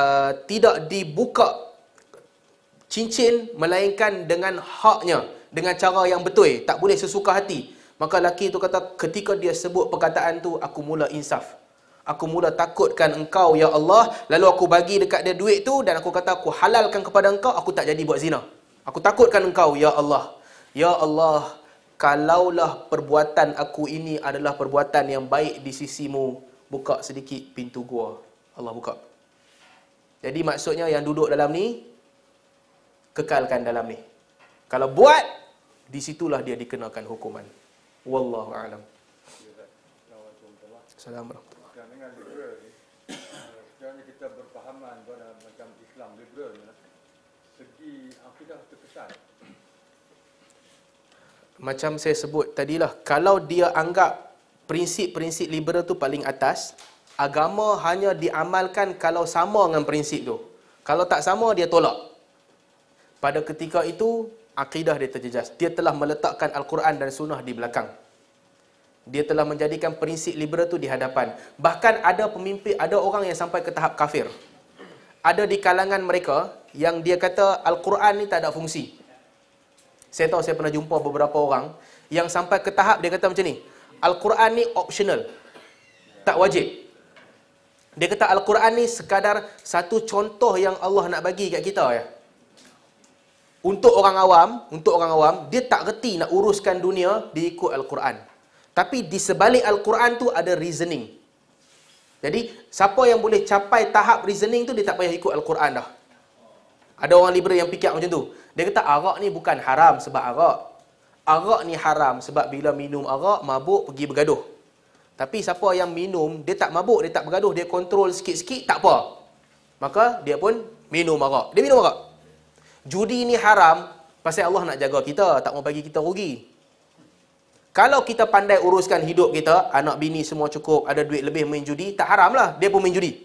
uh, tidak dibuka cincin melainkan dengan haknya dengan cara yang betul tak boleh sesuka hati Maka lelaki itu kata, ketika dia sebut perkataan tu, aku mula insaf. Aku mula takutkan engkau, Ya Allah. Lalu aku bagi dekat dia duit tu dan aku kata, aku halalkan kepada engkau, aku tak jadi buat zina. Aku takutkan engkau, Ya Allah. Ya Allah, kalaulah perbuatan aku ini adalah perbuatan yang baik di sisimu, buka sedikit pintu gua. Allah buka. Jadi maksudnya yang duduk dalam ni, kekalkan dalam ni. Kalau buat, disitulah dia dikenakan hukuman. Wallahu a'lam. Assalamualaikum. Eh, macam Macam saya sebut tadilah, kalau dia anggap prinsip-prinsip liberal tu paling atas, agama hanya diamalkan kalau sama dengan prinsip tu. Kalau tak sama, dia tolak. Pada ketika itu, akidah dia terjejas. Dia telah meletakkan Al-Quran dan Sunnah di belakang. Dia telah menjadikan prinsip liberal itu di hadapan. Bahkan ada pemimpin, ada orang yang sampai ke tahap kafir. Ada di kalangan mereka yang dia kata Al-Quran ni tak ada fungsi. Saya tahu saya pernah jumpa beberapa orang yang sampai ke tahap dia kata macam ni. Al-Quran ni optional. Tak wajib. Dia kata Al-Quran ni sekadar satu contoh yang Allah nak bagi kat kita ya untuk orang awam, untuk orang awam, dia tak reti nak uruskan dunia dia al-Quran. Tapi di sebalik al-Quran tu ada reasoning. Jadi siapa yang boleh capai tahap reasoning tu dia tak payah ikut al-Quran dah. Ada orang liberal yang fikir macam tu. Dia kata arak ni bukan haram sebab arak. Arak ni haram sebab bila minum arak mabuk pergi bergaduh. Tapi siapa yang minum dia tak mabuk, dia tak bergaduh, dia kontrol sikit-sikit tak apa. Maka dia pun minum arak. Dia minum arak judi ni haram pasal Allah nak jaga kita, tak mau bagi kita rugi. Kalau kita pandai uruskan hidup kita, anak bini semua cukup, ada duit lebih main judi, tak haram lah. Dia pun main judi.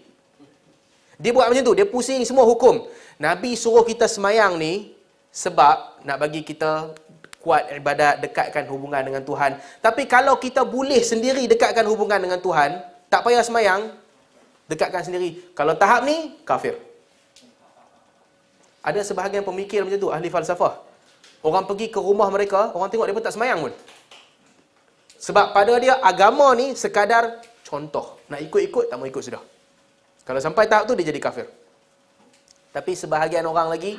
Dia buat macam tu, dia pusing semua hukum. Nabi suruh kita semayang ni, sebab nak bagi kita kuat ibadat, dekatkan hubungan dengan Tuhan. Tapi kalau kita boleh sendiri dekatkan hubungan dengan Tuhan, tak payah semayang, dekatkan sendiri. Kalau tahap ni, kafir. Ada sebahagian pemikir macam tu, ahli falsafah. Orang pergi ke rumah mereka, orang tengok dia pun tak semayang pun. Sebab pada dia, agama ni sekadar contoh. Nak ikut-ikut, tak mau ikut sudah. Kalau sampai tahap tu, dia jadi kafir. Tapi sebahagian orang lagi,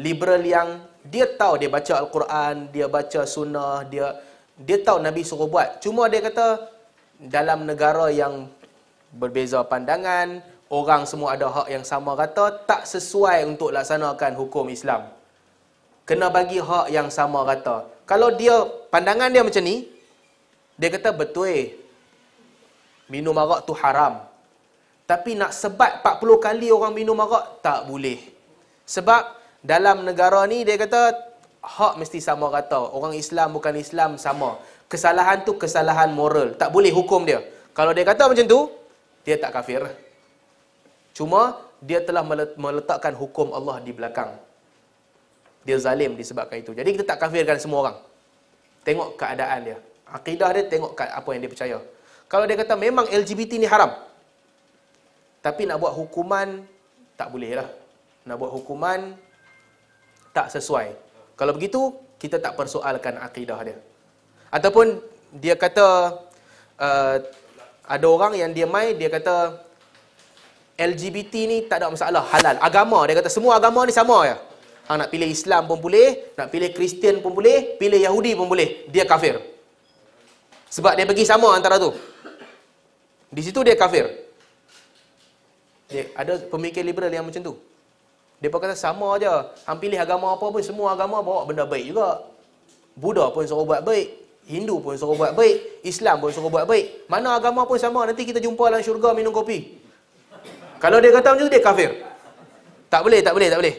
liberal yang dia tahu dia baca Al-Quran, dia baca sunnah, dia dia tahu Nabi suruh buat. Cuma dia kata, dalam negara yang berbeza pandangan, orang semua ada hak yang sama rata tak sesuai untuk laksanakan hukum Islam. Kena bagi hak yang sama rata. Kalau dia pandangan dia macam ni, dia kata betul. Eh. Minum arak tu haram. Tapi nak sebat 40 kali orang minum arak tak boleh. Sebab dalam negara ni dia kata hak mesti sama rata. Orang Islam bukan Islam sama. Kesalahan tu kesalahan moral. Tak boleh hukum dia. Kalau dia kata macam tu, dia tak kafir. Cuma dia telah meletakkan hukum Allah di belakang. Dia zalim disebabkan itu. Jadi kita tak kafirkan semua orang. Tengok keadaan dia. Akidah dia tengok apa yang dia percaya. Kalau dia kata memang LGBT ni haram. Tapi nak buat hukuman, tak boleh lah. Nak buat hukuman, tak sesuai. Kalau begitu, kita tak persoalkan akidah dia. Ataupun dia kata, uh, ada orang yang dia mai, dia kata, LGBT ni tak ada masalah halal. Agama dia kata semua agama ni sama ya. Hang nak pilih Islam pun boleh, nak pilih Kristian pun boleh, pilih Yahudi pun boleh. Dia kafir. Sebab dia pergi sama antara tu. Di situ dia kafir. Dia, ada pemikir liberal yang macam tu. Dia pun kata sama aja. Hang pilih agama apa pun semua agama bawa benda baik juga. Buddha pun suruh buat baik. Hindu pun suruh buat baik. Islam pun suruh buat baik. Mana agama pun sama. Nanti kita jumpa dalam syurga minum kopi. Kalau dia kata macam tu dia kafir. Tak boleh, tak boleh, tak boleh.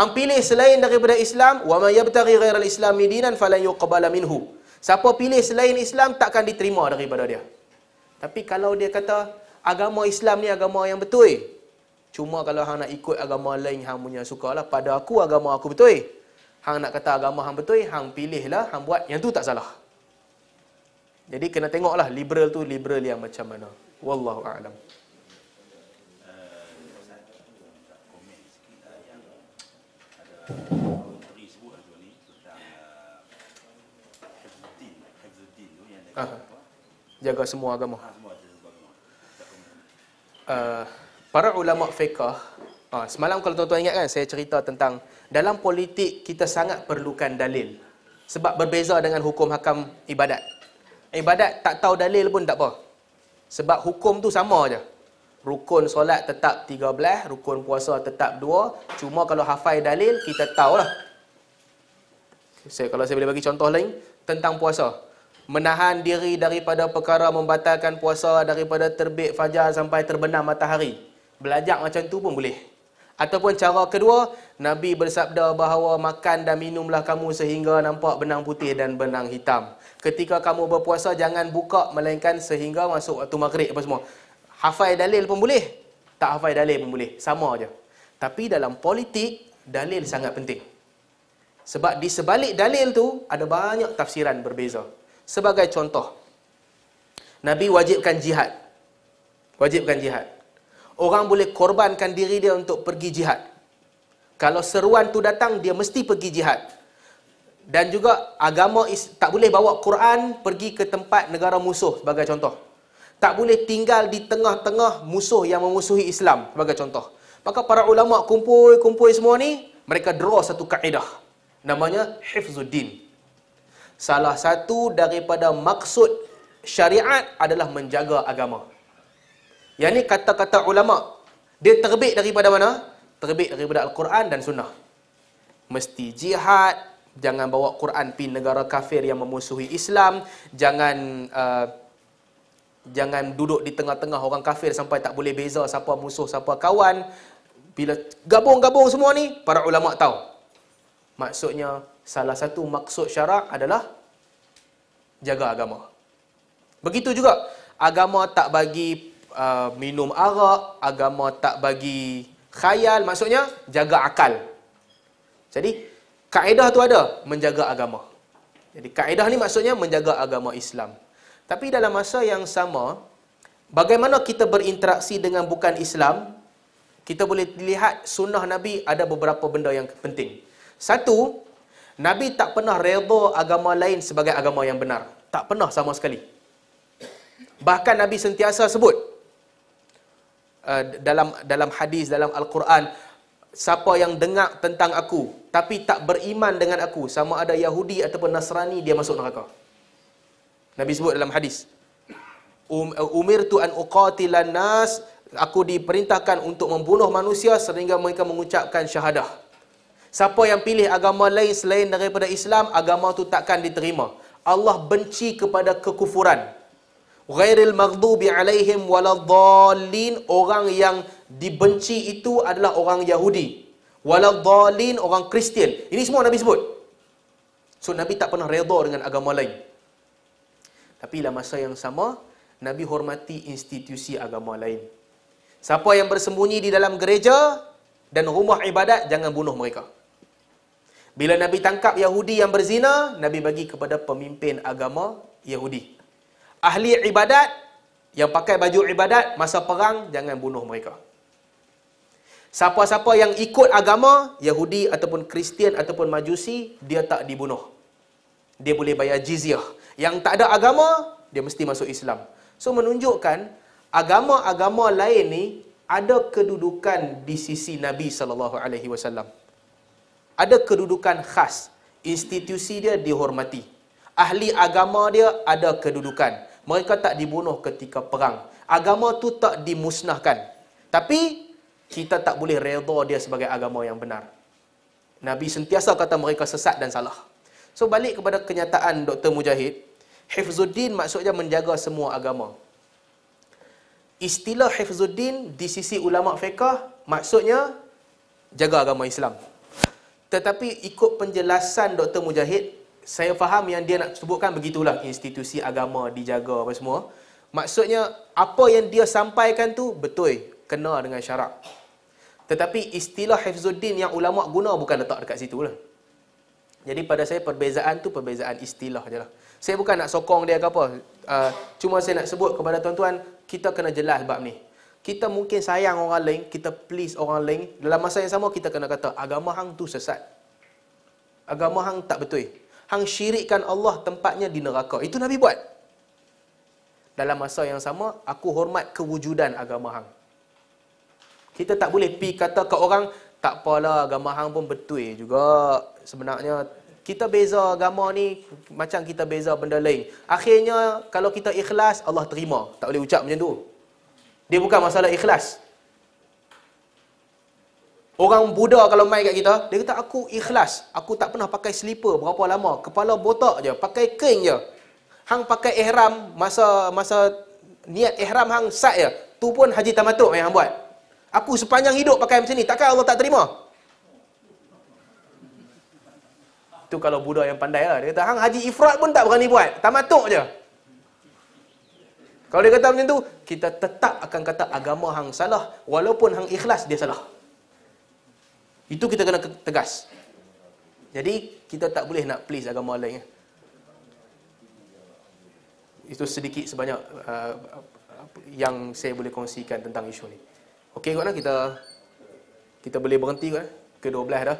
Hang pilih selain daripada Islam, wa may yabtaghi ghairal Islam dinan falan yuqbala minhu. Siapa pilih selain Islam takkan diterima daripada dia. Tapi kalau dia kata agama Islam ni agama yang betul. Cuma kalau hang nak ikut agama lain hang punya sukalah. Pada aku agama aku betul. Hang nak kata agama hang betul, hang pilihlah, hang buat yang tu tak salah. Jadi kena tengoklah liberal tu liberal yang macam mana. Wallahu a'lam. Ah, jaga semua agama. Uh, para ulama fiqah, uh, semalam kalau tuan-tuan ingat kan saya cerita tentang dalam politik kita sangat perlukan dalil. Sebab berbeza dengan hukum hakam ibadat. Ibadat tak tahu dalil pun tak apa. Sebab hukum tu sama aja rukun solat tetap 13, rukun puasa tetap 2. Cuma kalau hafai dalil, kita tahu lah. kalau saya boleh bagi contoh lain, tentang puasa. Menahan diri daripada perkara membatalkan puasa daripada terbit fajar sampai terbenam matahari. Belajar macam tu pun boleh. Ataupun cara kedua, Nabi bersabda bahawa makan dan minumlah kamu sehingga nampak benang putih dan benang hitam. Ketika kamu berpuasa, jangan buka melainkan sehingga masuk waktu maghrib apa semua. Hafal dalil pun boleh. Tak hafal dalil pun boleh. Sama aja. Tapi dalam politik, dalil sangat penting. Sebab di sebalik dalil tu, ada banyak tafsiran berbeza. Sebagai contoh, Nabi wajibkan jihad. Wajibkan jihad. Orang boleh korbankan diri dia untuk pergi jihad. Kalau seruan tu datang, dia mesti pergi jihad. Dan juga agama tak boleh bawa Quran pergi ke tempat negara musuh sebagai contoh tak boleh tinggal di tengah-tengah musuh yang memusuhi Islam sebagai contoh maka para ulama kumpul-kumpul semua ni mereka draw satu kaedah namanya hifzuddin salah satu daripada maksud syariat adalah menjaga agama yang ni kata-kata ulama dia terbit daripada mana terbit daripada al-Quran dan sunnah mesti jihad jangan bawa Quran pin negara kafir yang memusuhi Islam jangan uh, Jangan duduk di tengah-tengah orang kafir sampai tak boleh beza siapa musuh, siapa kawan. Bila gabung-gabung semua ni, para ulama tahu. Maksudnya, salah satu maksud syarak adalah jaga agama. Begitu juga, agama tak bagi uh, minum arak, agama tak bagi khayal, maksudnya jaga akal. Jadi, kaedah tu ada, menjaga agama. Jadi, kaedah ni maksudnya menjaga agama Islam. Tapi dalam masa yang sama, bagaimana kita berinteraksi dengan bukan Islam, kita boleh lihat sunnah Nabi ada beberapa benda yang penting. Satu, Nabi tak pernah redha agama lain sebagai agama yang benar. Tak pernah sama sekali. Bahkan Nabi sentiasa sebut uh, dalam dalam hadis dalam al-Quran siapa yang dengar tentang aku tapi tak beriman dengan aku sama ada Yahudi ataupun Nasrani dia masuk neraka. Nabi sebut dalam hadis. Um, umir tu an uqatilan nas. Aku diperintahkan untuk membunuh manusia sehingga mereka mengucapkan syahadah. Siapa yang pilih agama lain selain daripada Islam, agama tu takkan diterima. Allah benci kepada kekufuran. Ghairil maghdubi alaihim waladhalin. Orang yang dibenci itu adalah orang Yahudi. Waladhalin, orang Kristian. Ini semua Nabi sebut. So, Nabi tak pernah reda dengan agama lain. Tapi dalam masa yang sama, Nabi hormati institusi agama lain. Siapa yang bersembunyi di dalam gereja dan rumah ibadat, jangan bunuh mereka. Bila Nabi tangkap Yahudi yang berzina, Nabi bagi kepada pemimpin agama Yahudi. Ahli ibadat yang pakai baju ibadat masa perang, jangan bunuh mereka. Siapa-siapa yang ikut agama, Yahudi ataupun Kristian ataupun Majusi, dia tak dibunuh dia boleh bayar jizyah. Yang tak ada agama, dia mesti masuk Islam. So menunjukkan agama-agama lain ni ada kedudukan di sisi Nabi saw. Ada kedudukan khas, institusi dia dihormati. Ahli agama dia ada kedudukan. Mereka tak dibunuh ketika perang. Agama tu tak dimusnahkan. Tapi kita tak boleh reda dia sebagai agama yang benar. Nabi sentiasa kata mereka sesat dan salah. So balik kepada kenyataan Dr. Mujahid, Hifzuddin maksudnya menjaga semua agama. Istilah Hifzuddin di sisi ulama fiqah maksudnya jaga agama Islam. Tetapi ikut penjelasan Dr. Mujahid, saya faham yang dia nak sebutkan begitulah institusi agama dijaga apa semua. Maksudnya apa yang dia sampaikan tu betul kena dengan syarak. Tetapi istilah Hifzuddin yang ulama guna bukan letak dekat situ lah. Jadi pada saya perbezaan tu perbezaan istilah je lah. Saya bukan nak sokong dia ke apa. Uh, cuma saya nak sebut kepada tuan-tuan, kita kena jelas bab ni. Kita mungkin sayang orang lain, kita please orang lain. Dalam masa yang sama, kita kena kata, agama hang tu sesat. Agama hang tak betul. Hang syirikkan Allah tempatnya di neraka. Itu Nabi buat. Dalam masa yang sama, aku hormat kewujudan agama hang. Kita tak boleh pi kata ke orang, tak apalah agama hang pun betul juga sebenarnya kita beza agama ni macam kita beza benda lain. Akhirnya kalau kita ikhlas Allah terima. Tak boleh ucap macam tu. Dia bukan masalah ikhlas. Orang Buddha kalau mai kat kita, dia kata aku ikhlas. Aku tak pernah pakai selipar berapa lama. Kepala botak je, pakai keng je. Hang pakai ihram masa masa niat ihram hang sat je. Tu pun Haji Tamatuk yang hang buat. Aku sepanjang hidup pakai macam ni, takkan Allah tak terima? tu kalau budak yang pandai lah. Dia kata, hang haji ifrat pun tak berani buat. Tamatuk je. Kalau dia kata macam tu, kita tetap akan kata agama hang salah. Walaupun hang ikhlas, dia salah. Itu kita kena tegas. Jadi, kita tak boleh nak please agama lain. Itu sedikit sebanyak uh, yang saya boleh kongsikan tentang isu ni. Okey, kawan lah, kita kita boleh berhenti kan? Ke 12 dah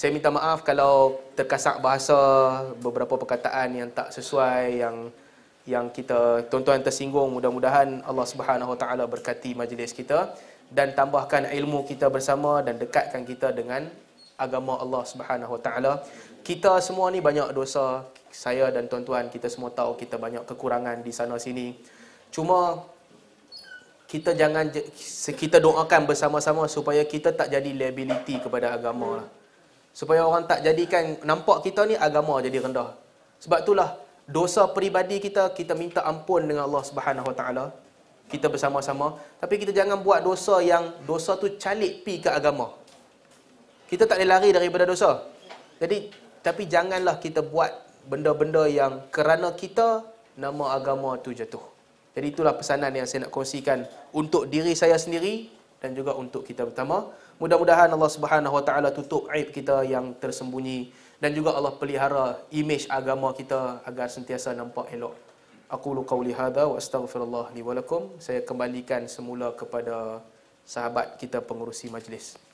saya minta maaf kalau terkasak bahasa beberapa perkataan yang tak sesuai yang yang kita tuan-tuan tersinggung mudah-mudahan Allah Subhanahu Wa Taala berkati majlis kita dan tambahkan ilmu kita bersama dan dekatkan kita dengan agama Allah Subhanahu Wa Taala. Kita semua ni banyak dosa. Saya dan tuan-tuan kita semua tahu kita banyak kekurangan di sana sini. Cuma kita jangan kita doakan bersama-sama supaya kita tak jadi liability kepada agama lah. Supaya orang tak jadikan nampak kita ni agama jadi rendah. Sebab itulah dosa peribadi kita kita minta ampun dengan Allah Subhanahu Wa Taala. Kita bersama-sama tapi kita jangan buat dosa yang dosa tu calik pi ke agama. Kita tak boleh lari daripada dosa. Jadi tapi janganlah kita buat benda-benda yang kerana kita nama agama tu jatuh. Jadi itulah pesanan yang saya nak kongsikan untuk diri saya sendiri dan juga untuk kita bersama. Mudah-mudahan Allah Subhanahu Wa Taala tutup aib kita yang tersembunyi dan juga Allah pelihara imej agama kita agar sentiasa nampak elok. Aku lu qauli hadza wa astaghfirullah li Saya kembalikan semula kepada sahabat kita pengurusi majlis.